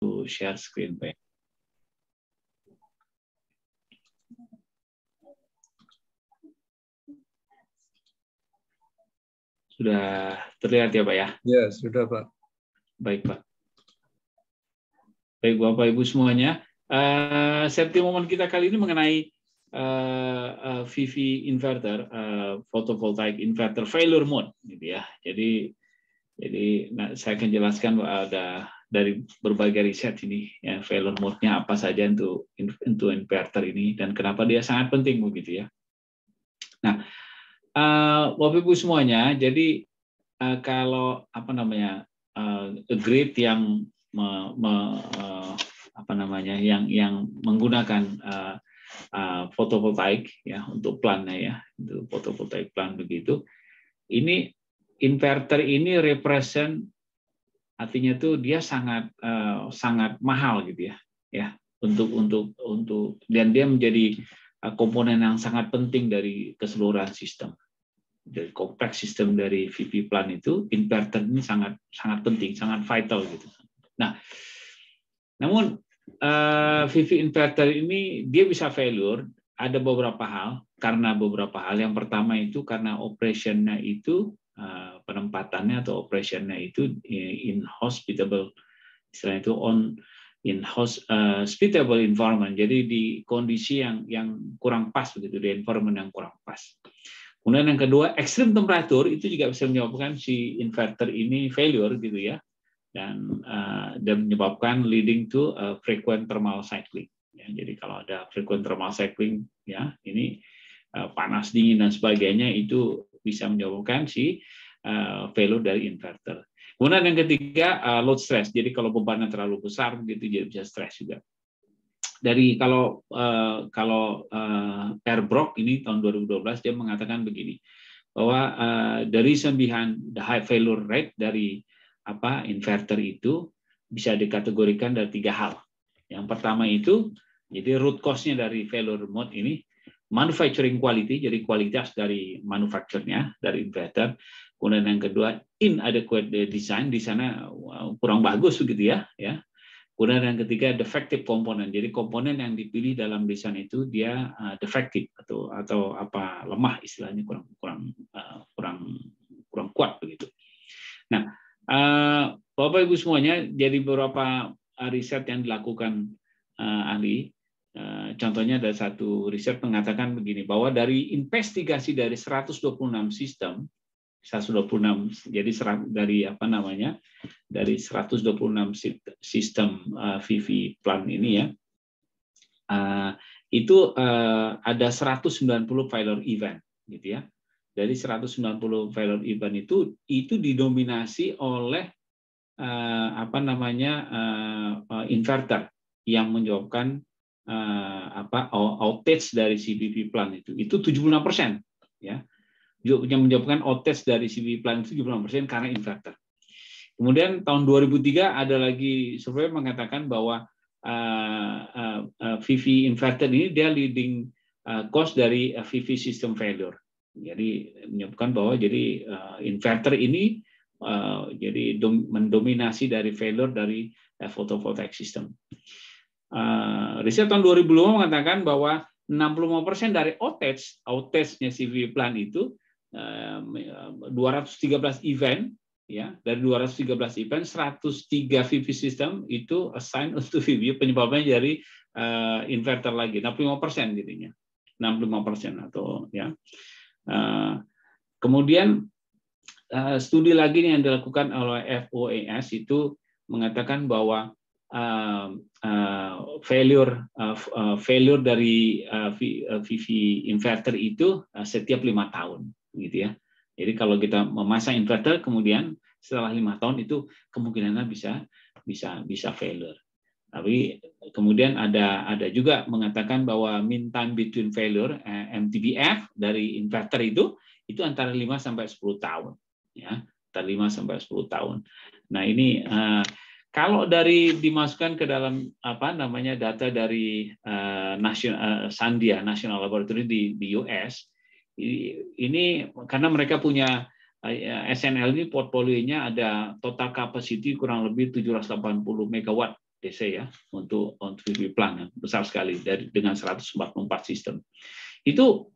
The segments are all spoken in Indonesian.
to share screen back. Sudah terlihat ya Pak ya? Ya, sudah Pak. Baik Pak. Baik Bapak Ibu semuanya. Uh, safety moment kita kali ini mengenai uh, eh, uh, eh, VV inverter, uh, photovoltaic inverter failure mode, gitu ya. Jadi, jadi nah, saya akan jelaskan ada dari berbagai riset ini ya failure mode-nya apa saja untuk untuk inverter ini dan kenapa dia sangat penting begitu ya. Nah, uh, Bapak Ibu semuanya, jadi uh, kalau apa namanya uh, grid yang me, me, uh, apa namanya yang yang menggunakan uh, uh, fotovoltaik ya untuk plannya ya untuk fotovoltaik plan begitu, ini inverter ini represent artinya tuh dia sangat uh, sangat mahal gitu ya ya untuk untuk untuk dan dia menjadi eh, komponen yang sangat penting dari keseluruhan sistem dari kompleks sistem dari VP plan itu inverter ini sangat sangat penting sangat vital gitu nah namun uh, eh, VP inverter ini dia bisa failure ada beberapa hal karena beberapa hal yang pertama itu karena operationnya itu Eh, penempatannya atau operationnya itu eh, in hospitable istilahnya itu on in hospitable eh, environment jadi di kondisi yang yang kurang pas begitu di environment yang kurang pas kemudian yang kedua ekstrim temperatur itu juga bisa menyebabkan si inverter ini failure gitu ya dan dan menyebabkan leading to a frequent thermal cycling ya, jadi kalau ada frequent thermal cycling ya ini panas dingin dan sebagainya itu bisa menyebabkan si uh, eh, value dari inverter. Kemudian yang ketiga uh, load stress. Jadi kalau bebannya terlalu besar gitu jadi bisa stress juga. Dari kalau uh, kalau uh, Airbrock ini tahun 2012 dia mengatakan begini bahwa uh, the reason behind the high failure rate dari apa inverter itu bisa dikategorikan dari tiga hal. Yang pertama itu jadi root cause-nya dari failure mode ini manufacturing quality, jadi kualitas dari manufakturnya, dari inverter. Kemudian yang kedua, inadequate design, di sana kurang bagus begitu ya. ya. Kemudian yang ketiga, defective component. Jadi komponen yang dipilih dalam desain itu dia uh, defective atau atau apa lemah istilahnya kurang kurang uh, kurang kurang kuat begitu. Nah, uh, Bapak Ibu semuanya, jadi beberapa riset yang dilakukan ahli Eh, contohnya ada satu riset mengatakan begini, bahwa dari investigasi dari 126 sistem, 126 jadi serat, dari apa namanya dari 126 sistem uh, eh, VV plan ini ya uh, itu uh, ada 190 failure event gitu ya dari 190 failure event itu itu didominasi oleh uh, apa namanya uh, inverter yang menyebabkan uh, apa outage dari CPP plan itu itu 76 persen ya juga menyebabkan outage dari CPP plan itu 76 persen karena inverter. Kemudian tahun 2003 ada lagi survei mengatakan bahwa uh, eh, uh, eh, uh, VV inverter ini dia leading uh, cost dari uh, VV system failure. Jadi menyebutkan bahwa jadi uh, inverter ini uh, jadi mendominasi dari failure dari uh, photovoltaic system. Uh, riset tahun 2005 mengatakan bahwa 65% dari outage, outage-nya CV plan itu uh, eh, 213 event ya dari 213 event 103 VV system itu assign untuk VV penyebabnya dari uh, eh, inverter lagi 65% dirinya, 65% atau ya uh, kemudian uh, studi lagi yang dilakukan oleh FOAS itu mengatakan bahwa uh, uh, failure uh, uh, failure dari uh, VV uh, inverter itu uh, setiap lima tahun gitu ya. Jadi kalau kita memasang inverter kemudian setelah lima tahun itu kemungkinannya bisa bisa bisa failure. Tapi kemudian ada ada juga mengatakan bahwa mean time between failure eh, uh, MTBF dari inverter itu itu antara 5 sampai 10 tahun ya, antara 5 sampai 10 tahun. Nah, ini eh, kalau dari dimasukkan ke dalam apa namanya data dari uh, eh, national, uh, eh, Sandia National Laboratory di, di US ini karena mereka punya eh, SNL ini portfolionya ada total capacity kurang lebih 780 megawatt DC ya untuk untuk PV plant besar sekali dari dengan 144 sistem. Itu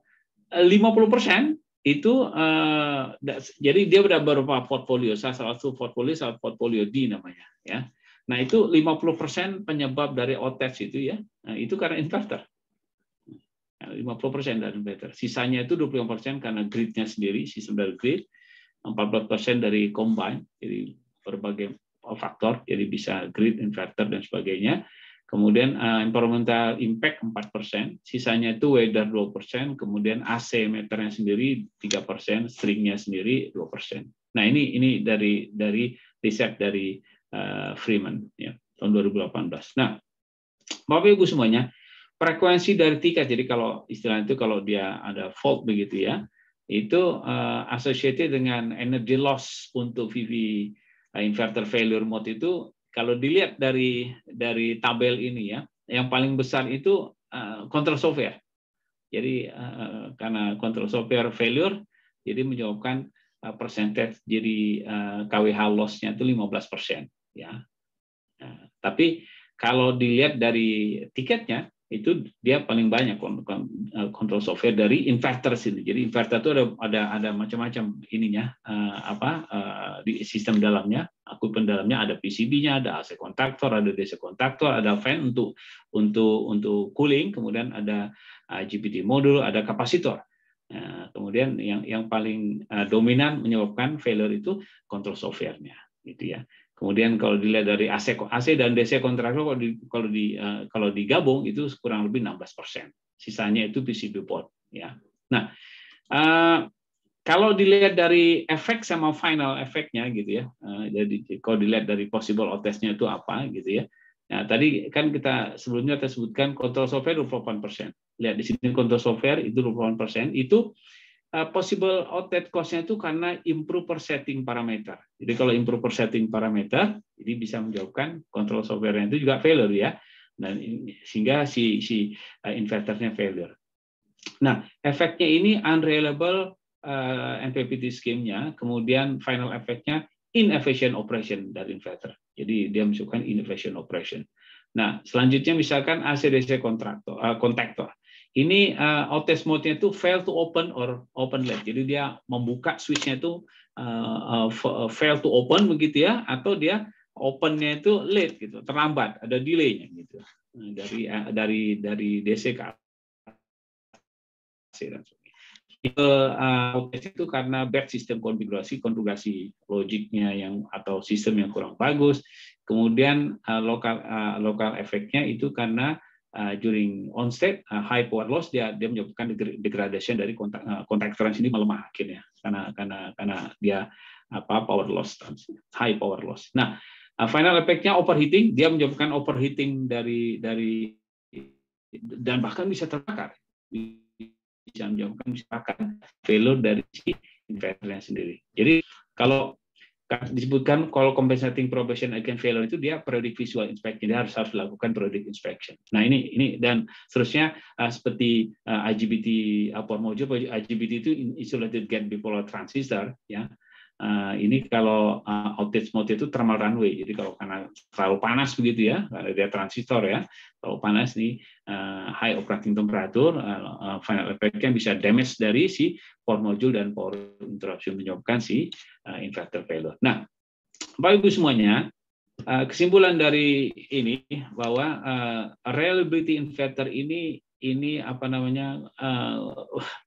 50 persen itu uh, jadi dia sudah berupa portfolio salah satu portfolio salah portfolio D namanya ya nah itu 50% penyebab dari OTS itu ya nah, itu karena nah, lima puluh 50% dari investor sisanya itu 25% karena gridnya sendiri sistem dari grid 14% dari combine jadi berbagai faktor jadi bisa grid inverter dan sebagainya Kemudian uh, environmental impact 4%, sisanya itu weather 2%, kemudian AC meternya sendiri 3%, stringnya sendiri 2%. Nah, ini ini dari dari riset dari uh, Freeman ya, tahun 2018. Nah, Bapak Ibu semuanya, frekuensi dari Tiga, jadi kalau istilah itu kalau dia ada fault begitu ya, itu uh, associated dengan energy loss untuk VV uh, inverter failure mode itu kalau dilihat dari dari tabel ini ya, yang paling besar itu uh, software. Jadi uh, karena kontrol software failure, jadi menyebabkan uh, eh, persentase jadi uh, KWH loss-nya itu 15 persen. Ya. Nah, tapi kalau dilihat dari tiketnya, itu dia paling banyak eh, kontrol software dari inverter sini. Jadi inverter itu ada ada ada macam-macam ininya eh, apa eh, di sistem dalamnya, akupen dalamnya ada PCB-nya, ada AC kontaktor, ada DC kontaktor, ada fan untuk untuk untuk cooling, kemudian ada GPT modul, ada kapasitor. kemudian yang yang paling dominan menyebabkan failure itu kontrol softwarenya, gitu ya. Kemudian kalau dilihat dari AC AC dan DC kontraktor kalau di, kalau di eh, kalau digabung itu kurang lebih 16%. Sisanya itu PCB port ya. Nah, eh, kalau dilihat dari efek sama final efeknya gitu ya, eh, jadi kalau dilihat dari possible outcome-nya itu apa gitu ya. Nah, tadi kan kita sebelumnya kita sebutkan kontrol software 28%. Lihat di sini kontrol software itu 28%, itu Eh, possible outlet cost-nya itu karena improper setting parameter. Jadi kalau improper setting parameter, ini bisa menjawabkan control software itu juga failure ya. Dan sehingga si si eh, inverternya failure. Nah, efeknya ini unreliable uh, eh, MPPT scheme-nya, kemudian final efeknya inefficient operation dari inverter. Jadi dia masukkan inefficient operation. Nah, selanjutnya misalkan AC/DC kontraktor, uh, ini uh, eh, outtest mode-nya itu fail to open or open late. Jadi dia membuka switch-nya itu uh, uh, fail to open begitu ya, atau dia open-nya itu late gitu, terlambat, ada delay-nya gitu nah, dari uh, dari dari DC ke AC dan sebagainya itu karena bad sistem konfigurasi konfigurasi logiknya yang atau sistem yang kurang bagus kemudian uh, lokal uh, lokal efeknya itu karena uh, during onset uh, high power loss dia dia menyebabkan degradation dari kontak uh, kontak trans ini melemah akhirnya karena karena karena dia apa power loss high power loss. Nah, uh, final efeknya overheating dia menyebabkan overheating dari dari dan bahkan bisa terbakar bisa menyebabkan bisa terbakar failure dari si inverternya sendiri. Jadi kalau disebutkan kalau compensating probation against failure itu dia periodic visual inspection dia harus harus lakukan periodic inspection. Nah ini ini dan seterusnya uh, seperti uh, ah, IGBT apa mojo IGBT itu insulated gate bipolar transistor ya Uh, ini kalau uh, outage mode itu thermal runway, jadi kalau karena terlalu panas begitu ya, dia transistor ya, terlalu panas nih uh, high operating temperature, uh, final effect-nya bisa damage dari si power module dan power interruption menyebabkan si uh, inverter failure. Nah, baik itu semuanya, kesimpulan dari ini bahwa uh, reliability inverter ini ini apa namanya uh,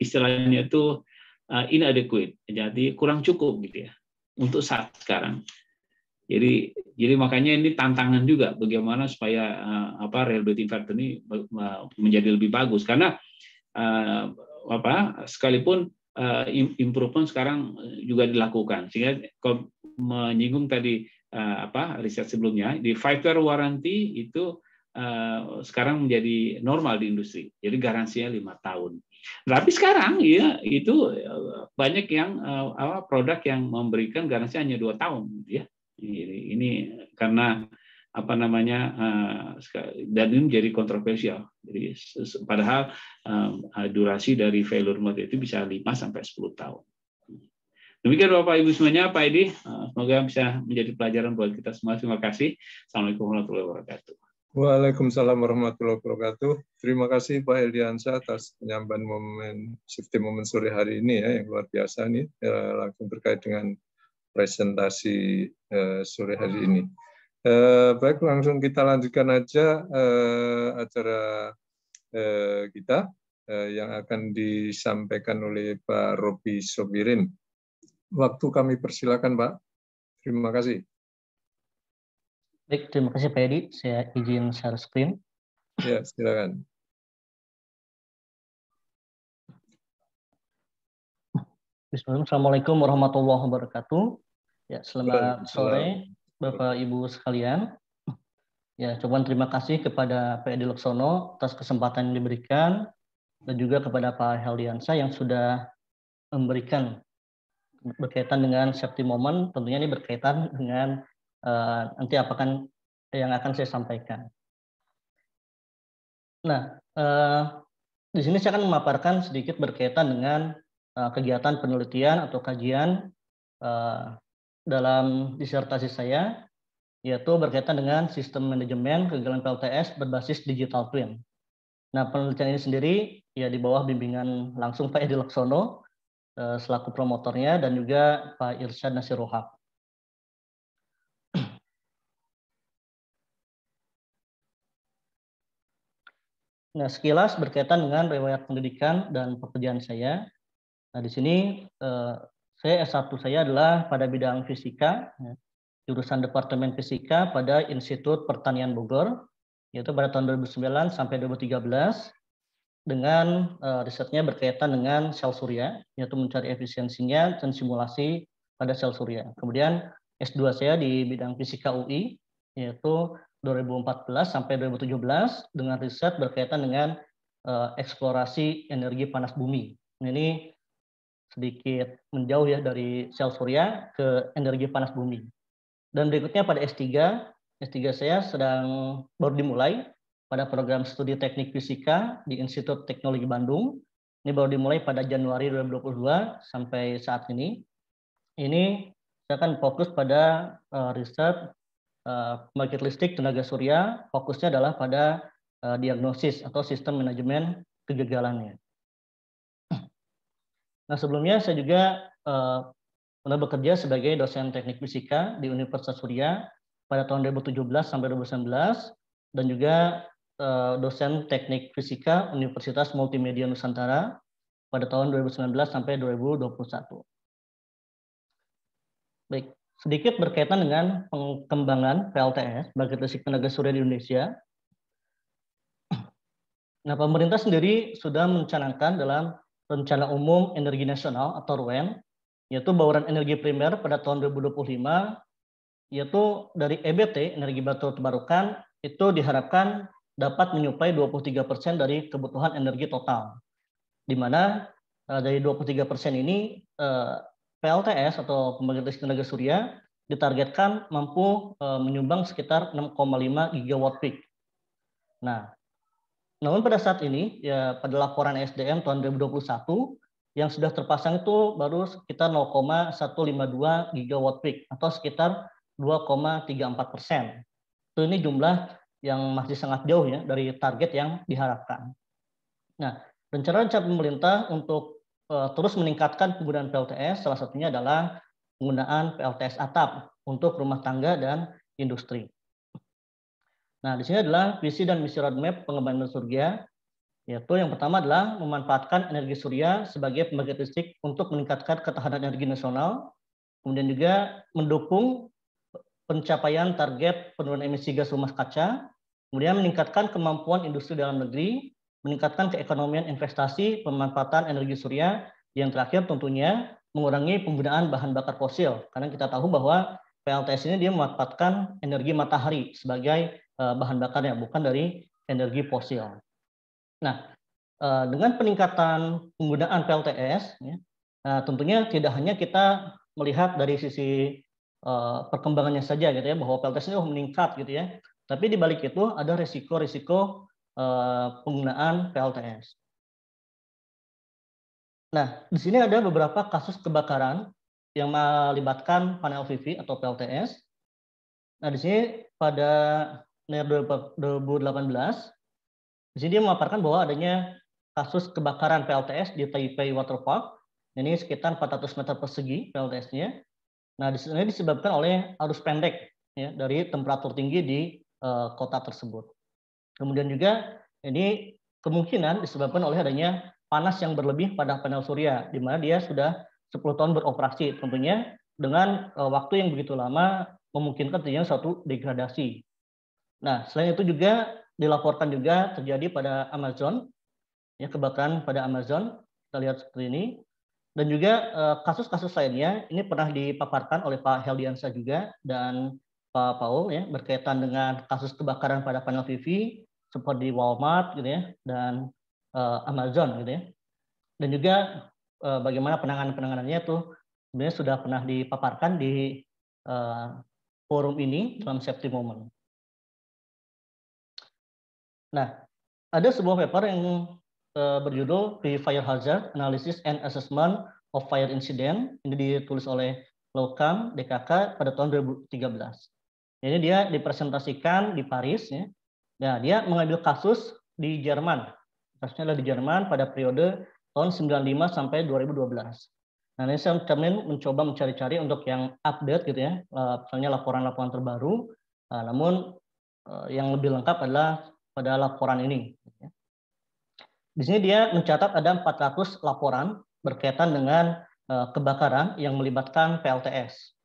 istilahnya itu Uh, inadequate, jadi kurang cukup gitu ya untuk saat sekarang. Jadi jadi makanya ini tantangan juga bagaimana supaya uh, apa reliability factor ini uh, menjadi lebih bagus karena apa sekalipun improvement sekarang juga dilakukan sehingga kalau menyinggung tadi apa riset sebelumnya di five year warranty itu sekarang menjadi normal di industri. Jadi garansinya lima tahun. Tapi sekarang ya itu eh, banyak yang eh, apa produk yang memberikan garansi hanya dua tahun gitu ya. Ini, karena apa namanya eh, dan ini menjadi kontroversial. Jadi padahal durasi dari failure mode itu bisa 5 sampai sepuluh tahun. Demikian Bapak Ibu semuanya, Pak Edi. Semoga bisa menjadi pelajaran buat kita semua. Terima kasih. Assalamualaikum warahmatullahi wabarakatuh. Waalaikumsalam warahmatullahi wabarakatuh. Terima kasih Pak Eliansa atas penyambutan momen Shifting Momen sore hari ini ya yang luar biasa nih ya, langsung terkait dengan presentasi eh, sore hari ini. Eh, baik langsung kita lanjutkan aja eh, acara kita yang akan disampaikan oleh Pak Robi Sobirin. Waktu kami persilakan Pak. Terima kasih. Baik, terima kasih Pak Edi. Saya izin share screen. Ya, silakan. Bismillahirrahmanirrahim. Assalamualaikum warahmatullahi wabarakatuh. Ya, selamat sore Bapak Ibu sekalian. Ya, cuman terima kasih kepada Pak Edi Laksono atas kesempatan yang diberikan dan juga kepada Pak Heliansa yang sudah memberikan berkaitan dengan safety moment tentunya ini berkaitan dengan Eh, nanti apakan yang akan saya sampaikan. Nah, eh, di sini saya akan memaparkan sedikit berkaitan dengan eh, kegiatan penelitian atau kajian dalam disertasi saya, yaitu berkaitan dengan sistem manajemen kegagalan PLTS berbasis digital twin. Nah, penelitian ini sendiri ya di bawah bimbingan langsung Pak Edi Laksono selaku promotornya dan juga Pak Irsyad Nasirohak. Nah, sekilas berkaitan dengan riwayat pendidikan dan pekerjaan saya. Nah, di sini eh, saya S1 saya adalah pada bidang fisika, ya, jurusan Departemen Fisika pada Institut Pertanian Bogor, yaitu pada tahun 2009 sampai 2013 dengan eh, risetnya berkaitan dengan sel surya, yaitu mencari efisiensinya dan simulasi pada sel surya. Kemudian S2 saya di bidang fisika UI, yaitu 2014 sampai 2017 dengan riset berkaitan dengan eh, eksplorasi energi panas bumi. Nah, ini sedikit menjauh ya dari sel surya ke energi panas bumi. Dan berikutnya pada S3, S3 saya sedang baru dimulai pada program studi teknik fisika di Institut Teknologi Bandung. Ini baru dimulai pada Januari 2022 sampai saat ini. Ini saya akan fokus pada eh, riset pembangkit eh, listrik tenaga surya fokusnya adalah pada eh, diagnosis atau sistem manajemen kegagalannya. Nah sebelumnya saya juga eh, pernah bekerja sebagai dosen teknik fisika di Universitas Surya pada tahun 2017 sampai 2019 dan juga dosen teknik fisika Universitas Multimedia Nusantara pada tahun 2019 sampai 2021. Baik, sedikit berkaitan dengan pengembangan PLTS, bagi listrik tenaga surya di Indonesia. Nah, pemerintah sendiri sudah mencanangkan dalam Rencana Umum Energi Nasional atau RUEN, e yaitu bauran energi primer pada tahun 2025, yaitu dari EBT, energi batu terbarukan, itu diharapkan dapat menyuplai 23% persen dari kebutuhan energi total. Di mana eh, dari 23% persen ini eh, PLTS atau Pembangkit Listrik Tenaga Surya ditargetkan mampu eh, menyumbang sekitar 6,5 gigawatt peak. Nah, namun pada saat ini ya pada laporan SDM tahun 2021 yang sudah terpasang itu baru sekitar 0,152 gigawatt peak atau sekitar 2,34 persen. Itu ini jumlah yang masih sangat jauh ya dari target yang diharapkan. Nah, rencana-rencana pemerintah untuk Eh, terus meningkatkan penggunaan PLTS, salah satunya adalah penggunaan PLTS atap untuk rumah tangga dan industri. Nah, di sini adalah visi dan misi roadmap pengembangan surga, yaitu yang pertama adalah memanfaatkan energi surya sebagai pembangkit listrik untuk meningkatkan ketahanan energi nasional, kemudian juga mendukung pencapaian target penurunan emisi gas rumah kaca, kemudian meningkatkan kemampuan industri dalam negeri, meningkatkan keekonomian investasi pemanfaatan energi surya, yang terakhir tentunya mengurangi penggunaan bahan bakar fosil. Karena kita tahu bahwa PLTS ini dia memanfaatkan energi matahari sebagai eh, bahan bakarnya, bukan dari energi fosil. Nah, eh, dengan peningkatan penggunaan PLTS, ya, eh, tentunya tidak hanya kita melihat dari sisi perkembangannya saja gitu ya bahwa PLTS ini meningkat gitu ya. Tapi di balik itu ada risiko-risiko Eh, penggunaan PLTS. Nah, di sini ada beberapa kasus kebakaran yang melibatkan panel VV atau PLTS. Nah, di sini pada Ner 2018, di sini dia memaparkan bahwa adanya kasus kebakaran PLTS di Taipei Waterpark. Ini sekitar 400 meter persegi PLTS-nya. Nah, di sini disebabkan oleh arus pendek ya, dari temperatur tinggi di uh, kota tersebut. Kemudian juga ini kemungkinan disebabkan oleh adanya panas yang berlebih pada panel surya, di mana dia sudah 10 tahun beroperasi. Tentunya dengan eh, waktu yang begitu lama memungkinkan terjadinya suatu degradasi. Nah, selain itu juga dilaporkan juga terjadi pada Amazon, ya kebakaran pada Amazon, kita lihat seperti ini. Dan juga eh, kasus-kasus lainnya, ini pernah dipaparkan oleh Pak Heliansa juga dan Pak Paul ya berkaitan dengan kasus kebakaran pada panel TV seperti Walmart gitu ya dan uh, Amazon gitu ya. Dan juga uh, bagaimana penanganan-penanganannya tuh sebenarnya sudah pernah dipaparkan di uh, forum ini dalam safety moment. Nah, ada sebuah paper yang uh, berjudul The Fire Hazard Analysis and Assessment of Fire Incident. Ini ditulis oleh Lokam DKK pada tahun 2013. Ini dia dipresentasikan di Paris ya, Nah, dia mengambil kasus di Jerman. Kasusnya adalah di Jerman pada periode tahun 95 sampai 2012. Nah, ini saya kemarin mencoba mencari-cari untuk yang update gitu ya, eh, misalnya laporan-laporan terbaru. Eh, namun eh, yang lebih lengkap adalah pada laporan ini. Di sini dia mencatat ada 400 laporan berkaitan dengan kebakaran yang melibatkan PLTS.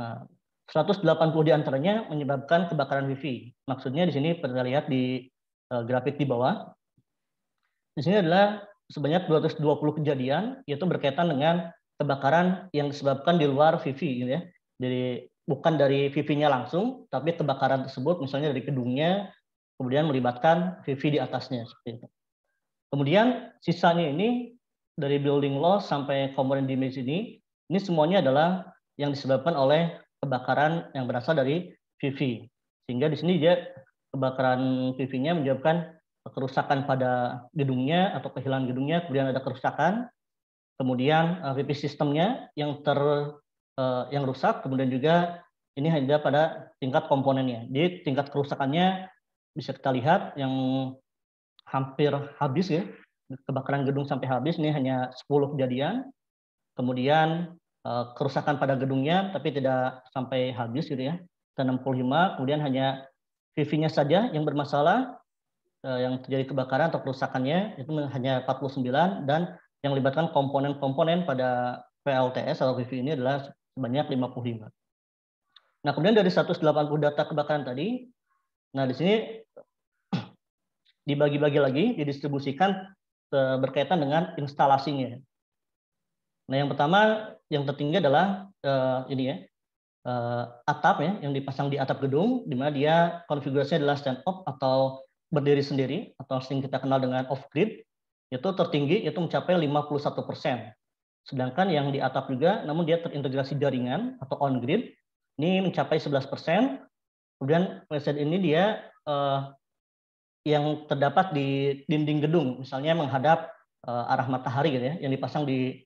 Nah, 180 diantaranya menyebabkan kebakaran wifi. Maksudnya di sini kita lihat di eh, grafik di bawah. Di sini adalah sebanyak 220 kejadian yaitu berkaitan dengan kebakaran yang disebabkan di luar wifi gitu ya. Jadi bukan dari wifi-nya langsung, tapi kebakaran tersebut misalnya dari gedungnya kemudian melibatkan wifi di atasnya Kemudian sisanya ini dari building loss sampai komponen damage ini, ini semuanya adalah yang disebabkan oleh kebakaran yang berasal dari PV. Sehingga di sini dia kebakaran PV-nya menyebabkan kerusakan pada gedungnya atau kehilangan gedungnya, kemudian ada kerusakan, kemudian eh, PV sistemnya yang ter eh, yang rusak, kemudian juga ini hanya pada tingkat komponennya. Jadi tingkat kerusakannya bisa kita lihat yang hampir habis ya, kebakaran gedung sampai habis ini hanya 10 kejadian. Kemudian Eh, kerusakan pada gedungnya tapi tidak sampai habis gitu ya. Ke 65 kemudian hanya pv nya saja yang bermasalah eh, yang terjadi kebakaran atau kerusakannya itu hanya 49 dan yang melibatkan komponen-komponen pada PLTS atau VV ini adalah sebanyak 55. Nah, kemudian dari 180 data kebakaran tadi, nah di sini dibagi-bagi lagi, didistribusikan eh, berkaitan dengan instalasinya. Nah, yang pertama, yang tertinggi adalah uh, ini ya, uh, atap ya, yang dipasang di atap gedung, di mana dia konfigurasinya adalah stand up atau berdiri sendiri atau sering kita kenal dengan off grid, itu tertinggi itu mencapai 51 persen. Sedangkan yang di atap juga, namun dia terintegrasi jaringan atau on grid, ini mencapai 11 persen. Kemudian website ini dia uh, yang terdapat di dinding gedung, misalnya menghadap uh, arah matahari gitu ya, yang dipasang di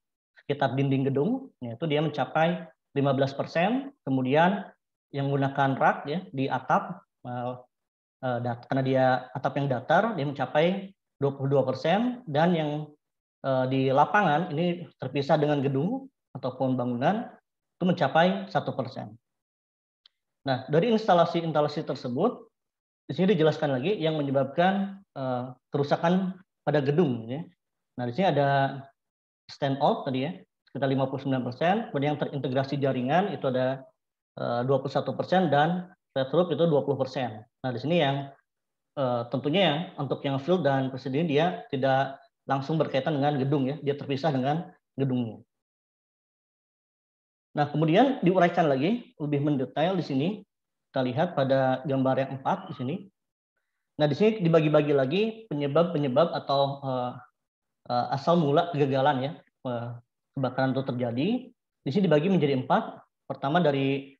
sekitar dinding gedung, yaitu dia mencapai 15%, kemudian yang menggunakan rak ya di atap eh, eh, karena dia atap yang datar dia mencapai 22% dan yang eh, di lapangan ini terpisah dengan gedung ataupun bangunan itu mencapai satu persen. Nah, dari instalasi-instalasi tersebut, di sini dijelaskan lagi yang menyebabkan kerusakan pada gedung. Ya. Nah, di sini ada stand out tadi ya, sekitar 59 persen. Kemudian yang terintegrasi jaringan itu ada 21 eh, persen dan flat itu 20 persen. Nah di sini yang eh, tentunya yang untuk yang field dan presiden dia tidak langsung berkaitan dengan gedung ya, dia terpisah dengan gedungnya. Nah kemudian diuraikan lagi lebih mendetail di sini kita lihat pada gambar yang empat di sini. Nah di sini dibagi-bagi lagi penyebab-penyebab atau eh, uh, asal mula kegagalan ya eh, kebakaran itu terjadi. Di sini dibagi menjadi empat. Pertama dari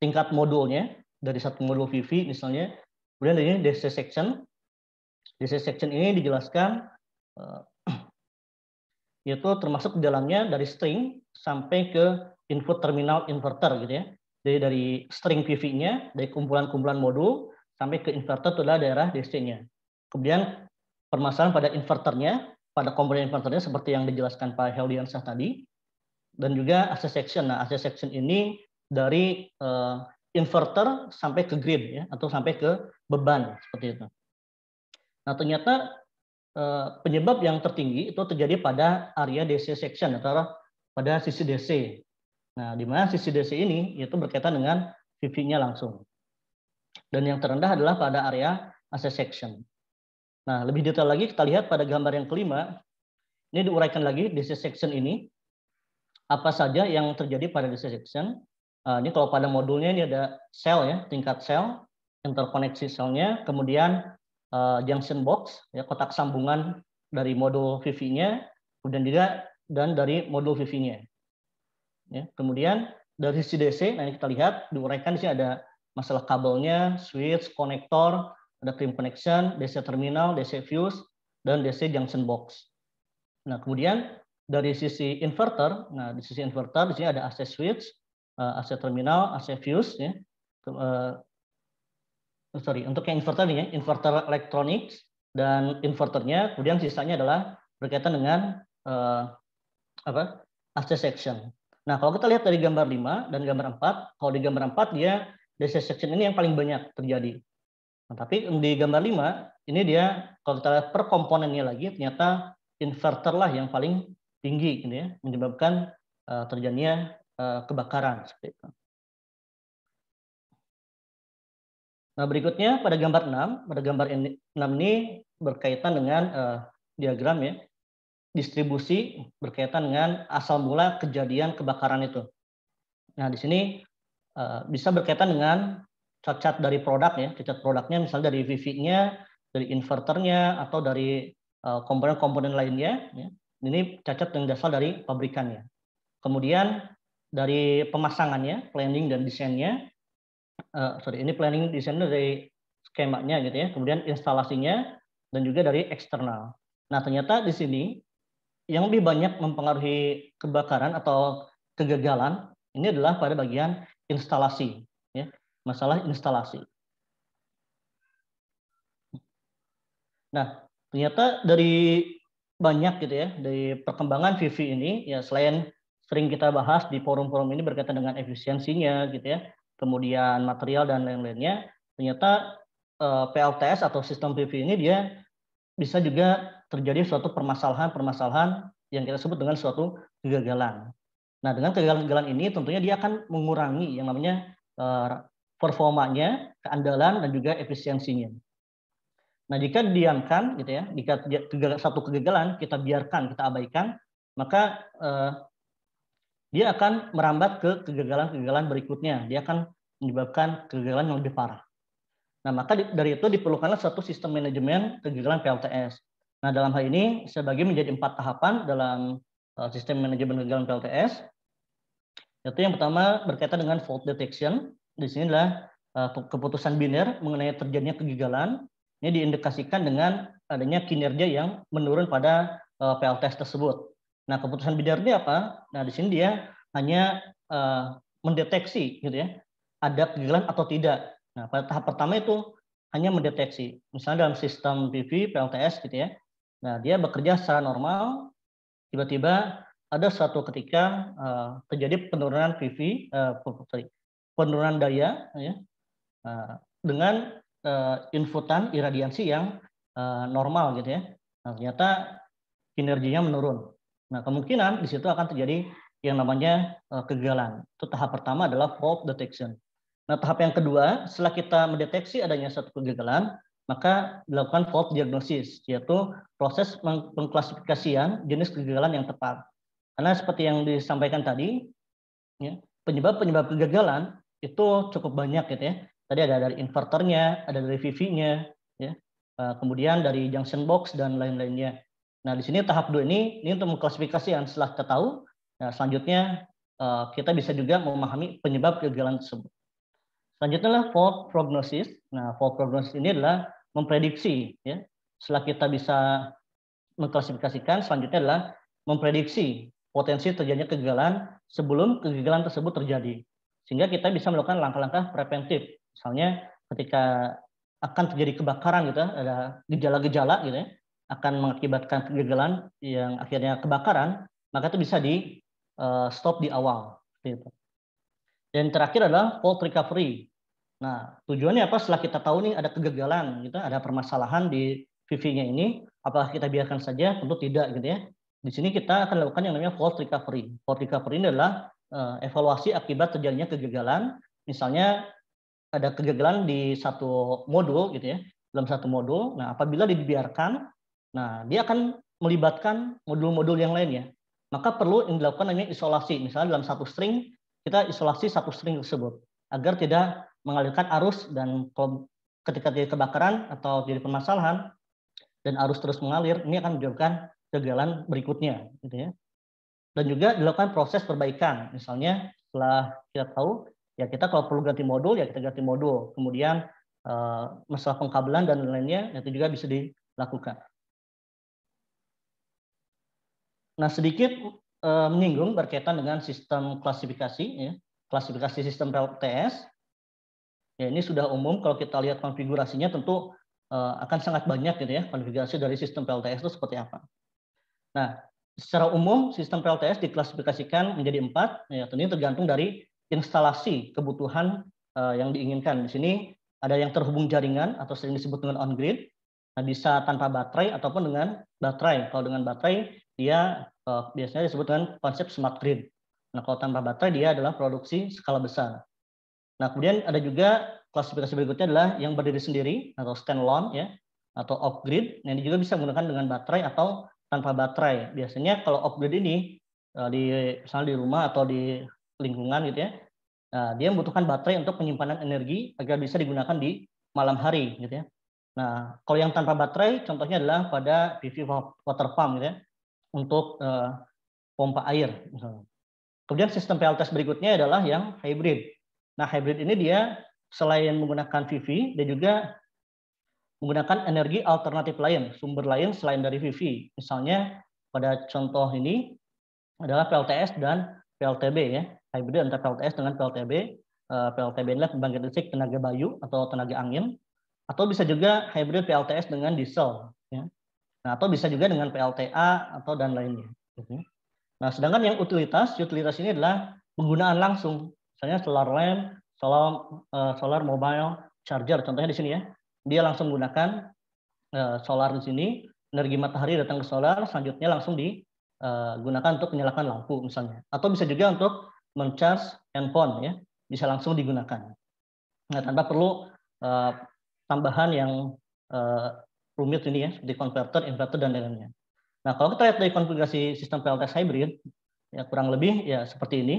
tingkat modulnya dari satu modul VV misalnya. Kemudian ini DC section. DC section ini dijelaskan uh, yaitu termasuk di dalamnya dari string sampai ke input terminal inverter gitu ya. Jadi dari string PV-nya, dari kumpulan-kumpulan modul sampai ke inverter itu adalah daerah DC-nya. Kemudian permasalahan pada inverternya, pada komponen inventornya seperti yang dijelaskan Pak Heldiansyah tadi, dan juga asset section. Nah, asset section ini dari uh, inverter sampai ke grid ya, atau sampai ke beban seperti itu. Nah, ternyata uh, penyebab yang tertinggi itu terjadi pada area DC section atau pada sisi DC. Nah, di mana sisi DC ini yaitu berkaitan dengan VV-nya langsung. Dan yang terendah adalah pada area AC section. Nah, lebih detail lagi kita lihat pada gambar yang kelima. Ini diuraikan lagi di section ini. Apa saja yang terjadi pada di section. Uh, ini kalau pada modulnya ini ada sel ya, tingkat sel, interkoneksi selnya, kemudian uh, junction box, ya, kotak sambungan dari modul VV-nya, kemudian juga dan dari modul VV-nya. Ya, kemudian dari cdc nah ini kita lihat diuraikan di sini ada masalah kabelnya, switch, konektor, ada trim connection, DC terminal, DC fuse, dan DC junction box. Nah, kemudian dari sisi inverter, nah di sisi inverter di sini ada AC switch, eh, AC terminal, AC fuse ya. Eh, sorry, untuk yang inverter ini ya, inverter elektronik dan inverternya, kemudian sisanya adalah berkaitan dengan uh, apa? AC section. Nah, kalau kita lihat dari gambar 5 dan gambar 4, kalau di gambar 4 dia DC section ini yang paling banyak terjadi. Nah, tapi di gambar 5, ini dia kalau kita lihat per komponennya lagi, ternyata inverter lah yang paling tinggi, ini, gitu ya, menyebabkan uh, terjadinya uh, kebakaran. Seperti itu. Nah, berikutnya pada gambar 6, pada gambar 6 ini berkaitan dengan uh, diagram ya, distribusi berkaitan dengan asal mula kejadian kebakaran itu. Nah, di sini bisa berkaitan dengan cacat dari produknya, cacat produknya misalnya dari VV-nya, dari inverternya, atau dari eh, komponen-komponen lainnya. Ya. Ini cacat yang dasar dari pabrikannya. Kemudian dari pemasangannya, planning dan desainnya. Uh, sorry, ini planning desain dari skemanya gitu ya. Kemudian instalasinya dan juga dari eksternal. Nah ternyata di sini yang lebih banyak mempengaruhi kebakaran atau kegagalan ini adalah pada bagian instalasi. Ya masalah instalasi. Nah, ternyata dari banyak gitu ya, dari perkembangan VV ini, ya selain sering kita bahas di forum-forum ini berkaitan dengan efisiensinya gitu ya, kemudian material dan lain-lainnya, ternyata eh, PLTS atau sistem PV ini dia bisa juga terjadi suatu permasalahan-permasalahan yang kita sebut dengan suatu kegagalan. Nah, dengan kegagalan-kegagalan ini tentunya dia akan mengurangi yang namanya eh, performanya, keandalan, dan juga efisiensinya. Nah, jika diamkan, gitu ya, jika satu kegagalan kita biarkan, kita abaikan, maka eh, dia akan merambat ke kegagalan-kegagalan berikutnya. Dia akan menyebabkan kegagalan yang lebih parah. Nah, maka dari itu diperlukanlah satu sistem manajemen kegagalan PLTS. Nah, dalam hal ini saya bagi menjadi empat tahapan dalam eh, sistem manajemen kegagalan PLTS. Yaitu yang pertama berkaitan dengan fault detection, di sini adalah eh, keputusan biner mengenai terjadinya kegagalan ini diindikasikan dengan adanya kinerja yang menurun pada eh, PLTS tersebut. Nah, keputusan biner ini apa? Nah, di sini dia hanya eh, mendeteksi gitu ya, ada kegagalan atau tidak. Nah, pada tahap pertama itu hanya mendeteksi. Misalnya dalam sistem PV PLTS gitu ya. Nah, dia bekerja secara normal, tiba-tiba ada suatu ketika uh, terjadi penurunan PV uh, sorry, penurunan daya ya, eh, dengan eh, inputan iradiansi yang eh, normal gitu ya. Nah, ternyata kinerjanya menurun. Nah, kemungkinan di situ akan terjadi yang namanya kegagalan. Itu tahap pertama adalah fault detection. Nah, tahap yang kedua, setelah kita mendeteksi adanya satu kegagalan, maka dilakukan fault diagnosis, yaitu proses pengklasifikasian jenis kegagalan yang tepat. Karena seperti yang disampaikan tadi, ya, penyebab-penyebab kegagalan itu cukup banyak gitu ya. Tadi ada dari inverternya, ada dari VV-nya, ya. Eh, kemudian dari junction box dan lain-lainnya. Nah, di sini tahap dua ini ini untuk mengklasifikasi yang setelah kita tahu, nah selanjutnya eh, kita bisa juga memahami penyebab kegagalan tersebut. Selanjutnya adalah fault prognosis. Nah, fault prognosis ini adalah memprediksi ya. Setelah kita bisa mengklasifikasikan, selanjutnya adalah memprediksi potensi terjadinya kegagalan sebelum kegagalan tersebut terjadi sehingga kita bisa melakukan langkah-langkah preventif. Misalnya ketika akan terjadi kebakaran gitu, ya, ada gejala-gejala gitu ya, akan mengakibatkan kegagalan yang akhirnya kebakaran, maka itu bisa di uh, stop di awal. Gitu. Dan terakhir adalah fault recovery. Nah, tujuannya apa setelah kita tahu nih ada kegagalan, gitu, ada permasalahan di VV-nya ini, apakah kita biarkan saja? Tentu tidak gitu ya. Di sini kita akan lakukan yang namanya fault recovery. Fault recovery ini adalah Eh, evaluasi akibat terjadinya kegagalan. Misalnya ada kegagalan di satu modul gitu ya, dalam satu modul. Nah, apabila dibiarkan, nah dia akan melibatkan modul-modul yang lainnya. Maka perlu yang dilakukan namanya isolasi. Misalnya dalam satu string kita isolasi satu string tersebut agar tidak mengalirkan arus dan ketika terjadi kebakaran atau terjadi permasalahan dan arus terus mengalir, ini akan menyebabkan kegagalan berikutnya, gitu ya dan juga dilakukan proses perbaikan. Misalnya setelah kita tahu, ya kita kalau perlu ganti modul, ya kita ganti modul. Kemudian eh, masalah pengkabelan dan lainnya ya itu juga bisa dilakukan. Nah sedikit eh, menyinggung berkaitan dengan sistem klasifikasi, ya. klasifikasi sistem PLTS. Ya ini sudah umum kalau kita lihat konfigurasinya tentu eh, akan sangat banyak gitu ya konfigurasi dari sistem PLTS itu seperti apa. Nah, secara umum sistem PLTS diklasifikasikan menjadi empat, ya tentunya tergantung dari instalasi kebutuhan uh, yang diinginkan. Di sini ada yang terhubung jaringan atau sering disebut dengan on grid, nah, bisa tanpa baterai ataupun dengan baterai. Kalau dengan baterai dia uh, biasanya disebut dengan konsep smart grid. Nah kalau tanpa baterai dia adalah produksi skala besar. Nah kemudian ada juga klasifikasi berikutnya adalah yang berdiri sendiri atau standalone ya atau off grid. Nah ini juga bisa menggunakan dengan baterai atau tanpa baterai. Biasanya kalau upgrade ini eh, di misalnya di rumah atau di lingkungan gitu ya, eh, dia membutuhkan baterai untuk penyimpanan energi agar bisa digunakan di malam hari gitu ya. Nah, kalau yang tanpa baterai contohnya adalah pada PV water pump gitu ya untuk uh, pompa air misalnya. Kemudian sistem PLTS berikutnya adalah yang hybrid. Nah, hybrid ini dia selain menggunakan PV, dia juga menggunakan energi alternatif lain, sumber lain selain dari PV. Misalnya pada contoh ini adalah PLTS dan PLTB ya, hybrid antara PLTS dengan PLTB. Eh, PLTB adalah pembangkit listrik tenaga bayu atau tenaga angin, atau bisa juga hybrid PLTS dengan diesel, ya. nah, atau bisa juga dengan PLTA atau dan lainnya. Nah, sedangkan yang utilitas, utilitas ini adalah penggunaan langsung, misalnya solar lamp, solar, eh, solar mobile charger, contohnya di sini ya, dia langsung gunakan eh, solar di sini, energi matahari datang ke solar, selanjutnya langsung digunakan eh, untuk menyalakan lampu misalnya. Atau bisa juga untuk mencharge handphone ya, bisa langsung digunakan. Nah, tanpa perlu uh, tambahan yang uh, rumit ini ya, seperti converter, inverter dan lain-lainnya. Nah, kalau kita lihat dari konfigurasi sistem PLTS hybrid, ya kurang lebih ya seperti ini.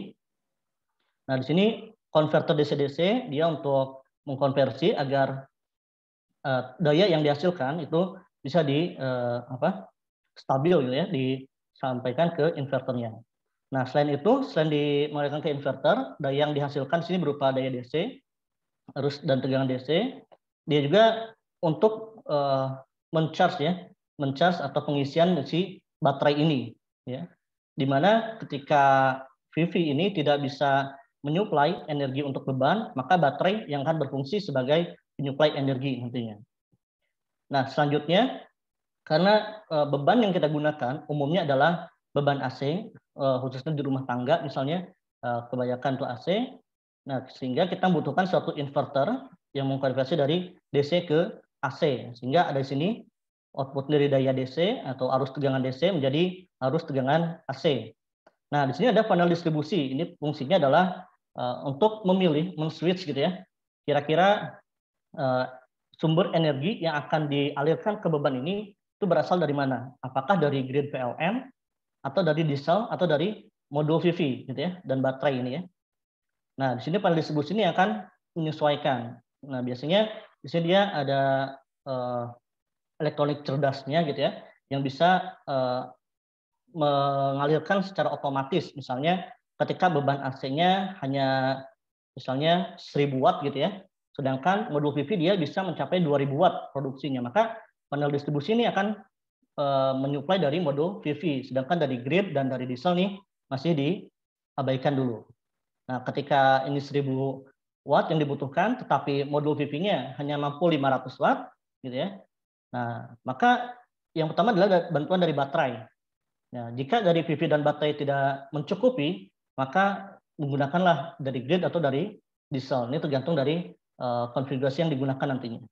Nah, di sini converter DC-DC dia untuk mengkonversi agar Eh, daya yang dihasilkan itu bisa di uh, apa stabil gitu ya disampaikan ke inverternya. Nah selain itu selain di mereka ke inverter daya yang dihasilkan di sini berupa daya DC arus dan tegangan DC dia juga untuk uh, mencharge ya mencharge atau pengisian si baterai ini ya dimana ketika VV ini tidak bisa menyuplai energi untuk beban maka baterai yang akan berfungsi sebagai penyuplai energi nantinya. Nah, selanjutnya karena eh, beban yang kita gunakan umumnya adalah beban AC eh, khususnya di rumah tangga misalnya eh, kebanyakan tuh AC. Nah, sehingga kita membutuhkan suatu inverter yang mengkonversi dari DC ke AC. Sehingga ada di sini output dari daya DC atau arus tegangan DC menjadi arus tegangan AC. Nah, di sini ada panel distribusi. Ini fungsinya adalah untuk memilih, men-switch gitu ya. Kira-kira Eh, sumber energi yang akan dialirkan ke beban ini itu berasal dari mana? Apakah dari grid PLN atau dari diesel atau dari modul VV gitu ya dan baterai ini ya. Nah, di sini panel distribusi ini akan menyesuaikan. Nah, biasanya di sini dia ada uh, elektronik cerdasnya gitu ya yang bisa uh, mengalirkan secara otomatis misalnya ketika beban AC-nya hanya misalnya 1000 watt gitu ya Sedangkan modul PV dia bisa mencapai 2000 watt produksinya. Maka panel distribusi ini akan uh, menyuplai dari modul PV. Sedangkan dari grid dan dari diesel nih masih diabaikan dulu. Nah, ketika ini 1000 watt yang dibutuhkan, tetapi modul PV-nya hanya mampu 500 watt, gitu ya. Nah, maka yang pertama adalah bantuan dari baterai. Nah, jika dari PV dan baterai tidak mencukupi, maka menggunakanlah dari grid atau dari diesel. Ini tergantung dari Eh, konfigurasi yang digunakan nantinya.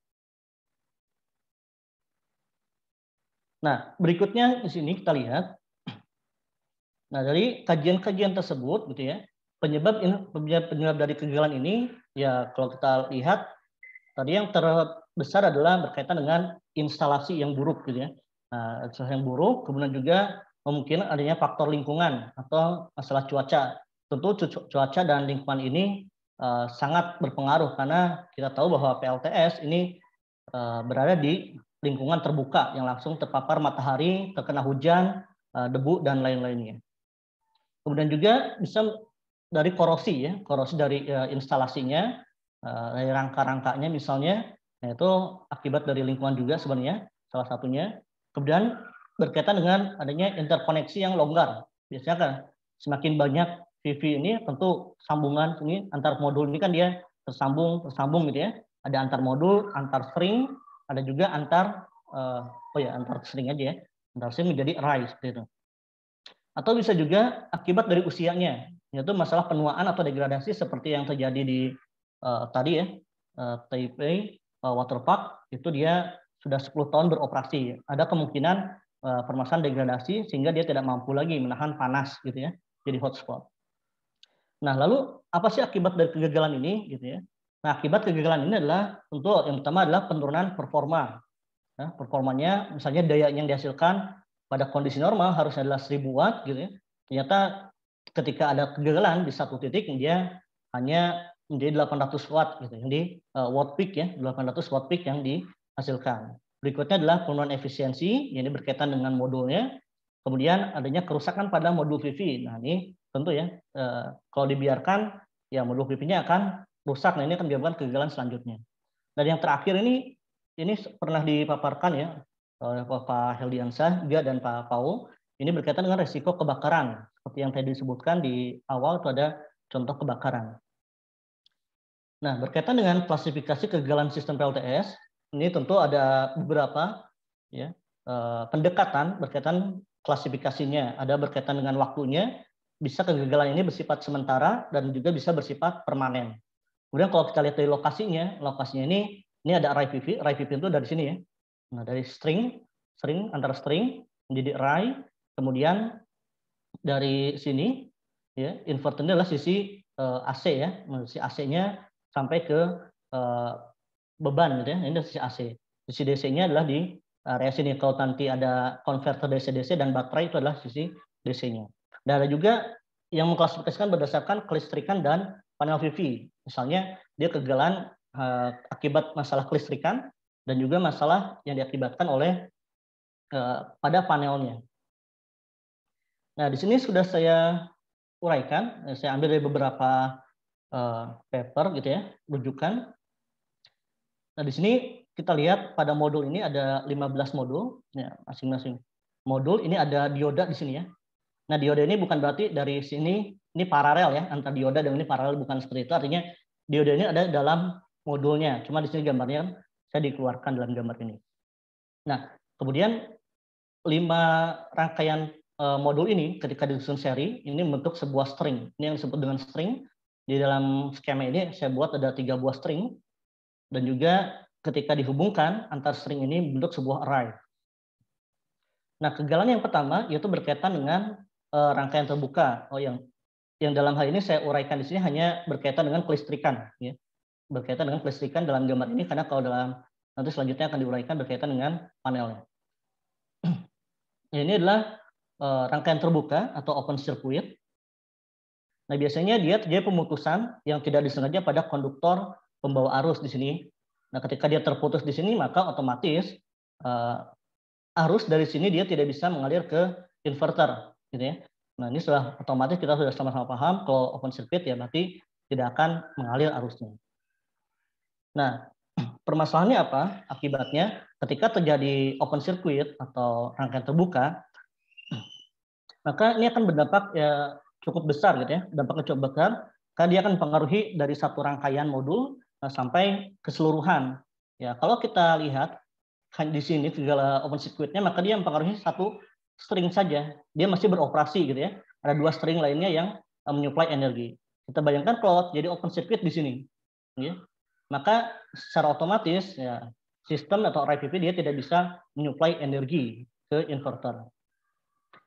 Nah, berikutnya di sini kita lihat. Nah, dari kajian-kajian tersebut gitu ya, penyebab penyebab dari kegagalan ini ya kalau kita lihat tadi yang terbesar adalah berkaitan dengan instalasi yang buruk gitu ya. Nah, instalasi yang buruk kemudian juga mungkin adanya faktor lingkungan atau masalah cuaca. Tentu cuaca dan lingkungan ini Eh, sangat berpengaruh karena kita tahu bahwa PLTS ini eh, berada di lingkungan terbuka yang langsung terpapar matahari, terkena hujan, eh, debu dan lain-lainnya. Kemudian juga bisa dari korosi ya, korosi dari instalasinya, dari rangka-rangkanya misalnya, nah itu akibat dari lingkungan juga sebenarnya salah satunya. Kemudian berkaitan dengan adanya interkoneksi yang longgar. Biasanya kan semakin banyak PV ini tentu sambungan ini antar modul ini kan dia tersambung tersambung gitu ya. Ada antar modul, antar string, ada juga antar eh, oh ya antar string aja ya. Antar string menjadi array seperti itu. Atau bisa juga akibat dari usianya, yaitu masalah penuaan atau degradasi seperti yang terjadi di uh, tadi ya, uh, Taipei uh, Waterpark itu dia sudah 10 tahun beroperasi. Ada kemungkinan uh, permasalahan degradasi sehingga dia tidak mampu lagi menahan panas gitu ya, jadi hotspot. Nah, lalu apa sih akibat dari kegagalan ini gitu ya? Nah, akibat kegagalan ini adalah untuk yang pertama adalah penurunan performa. Nah, performanya misalnya daya yang dihasilkan pada kondisi normal harusnya adalah 1000 watt gitu ya. Ternyata ketika ada kegagalan di satu titik dia hanya menjadi 800 watt gitu yang uh, watt peak ya 800 watt peak yang dihasilkan berikutnya adalah penurunan efisiensi ini berkaitan dengan modulnya kemudian adanya kerusakan pada modul PV nah ini tentu ya eh, kalau dibiarkan ya mulut pipinya akan rusak nah ini akan menyebabkan kegagalan selanjutnya dan yang terakhir ini ini pernah dipaparkan ya oleh Pak Heldiansyah dia dan Pak Paul ini berkaitan dengan resiko kebakaran seperti yang tadi disebutkan di awal itu ada contoh kebakaran nah berkaitan dengan klasifikasi kegagalan sistem PLTS ini tentu ada beberapa ya eh, pendekatan berkaitan klasifikasinya ada berkaitan dengan waktunya bisa kegagalan ini bersifat sementara dan juga bisa bersifat permanen. Kemudian kalau kita lihat dari lokasinya, lokasinya ini ini ada array pv, array pv itu dari sini ya. Nah, dari string, string antara string menjadi array, kemudian dari sini ya, invert ini adalah sisi uh, eh, AC ya, nah, sisi AC-nya sampai ke uh, beban gitu ya. Ini sisi AC. Sisi DC-nya adalah di area sini. Kalau nanti ada converter DC-DC dan baterai itu adalah sisi DC-nya. Dan ada juga yang mengklasifikasikan berdasarkan kelistrikan dan panel PV. Misalnya dia kegagalan eh, akibat masalah kelistrikan dan juga masalah yang diakibatkan oleh eh, pada panelnya. Nah, di sini sudah saya uraikan, eh, saya ambil dari beberapa eh, paper gitu ya, rujukan. Nah, di sini kita lihat pada modul ini ada 15 modul, ya, masing-masing modul ini ada dioda di sini ya. Nah, dioda ini bukan berarti dari sini ini paralel ya, antar dioda dan ini paralel bukan seperti itu. Artinya dioda ini ada dalam modulnya. Cuma di sini gambarnya kan saya dikeluarkan dalam gambar ini. Nah, kemudian lima rangkaian eh, modul ini ketika disusun seri ini membentuk sebuah string. Ini yang disebut dengan string. Di dalam skema ini saya buat ada tiga buah string dan juga ketika dihubungkan antar string ini membentuk sebuah array. Nah, kegagalan yang pertama yaitu berkaitan dengan uh, rangkaian terbuka. Oh, yang yang dalam hal ini saya uraikan di sini hanya berkaitan dengan kelistrikan, ya. berkaitan dengan kelistrikan dalam gambar ini karena kalau dalam nanti selanjutnya akan diuraikan berkaitan dengan panelnya. ini adalah uh, rangkaian terbuka atau open circuit. Nah biasanya dia terjadi pemutusan yang tidak disengaja pada konduktor pembawa arus di sini. Nah ketika dia terputus di sini maka otomatis uh, arus dari sini dia tidak bisa mengalir ke inverter gitu ya. Nah ini sudah otomatis kita sudah sama-sama paham kalau open circuit ya berarti tidak akan mengalir arusnya. Nah permasalahannya apa? Akibatnya ketika terjadi open circuit atau rangkaian terbuka, maka ini akan berdampak ya, cukup besar gitu ya, dampaknya cukup besar karena dia akan mempengaruhi dari satu rangkaian modul nah, sampai keseluruhan. Ya kalau kita lihat kan di sini segala open circuitnya maka dia mempengaruhi satu string saja, dia masih beroperasi gitu ya. Ada dua string lainnya yang eh, menyuplai energi. Kita bayangkan kalau jadi open circuit di sini, ya. maka secara otomatis ya, sistem atau RIPP dia tidak bisa menyuplai energi ke inverter.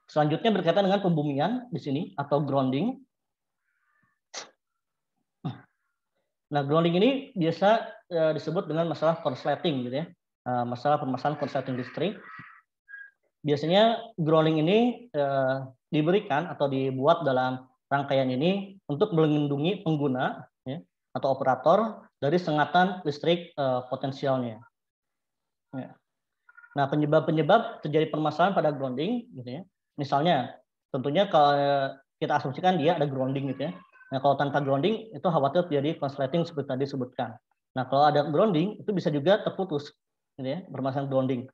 Selanjutnya berkaitan dengan pembumian di sini atau grounding. Nah, grounding ini biasa eh, disebut dengan masalah korsleting gitu ya. Eh, masalah permasalahan korsleting listrik. Biasanya growling ini eh, diberikan atau dibuat dalam rangkaian ini untuk melindungi pengguna ya, atau operator dari sengatan listrik eh, potensialnya. Ya. Nah, penyebab-penyebab terjadi permasalahan pada grounding, gitu ya. misalnya tentunya kalau eh, kita asumsikan dia ada grounding gitu ya. Nah, kalau tanpa grounding itu khawatir terjadi konsleting seperti tadi sebutkan. Nah, kalau ada grounding itu bisa juga terputus gitu ya, permasalahan grounding.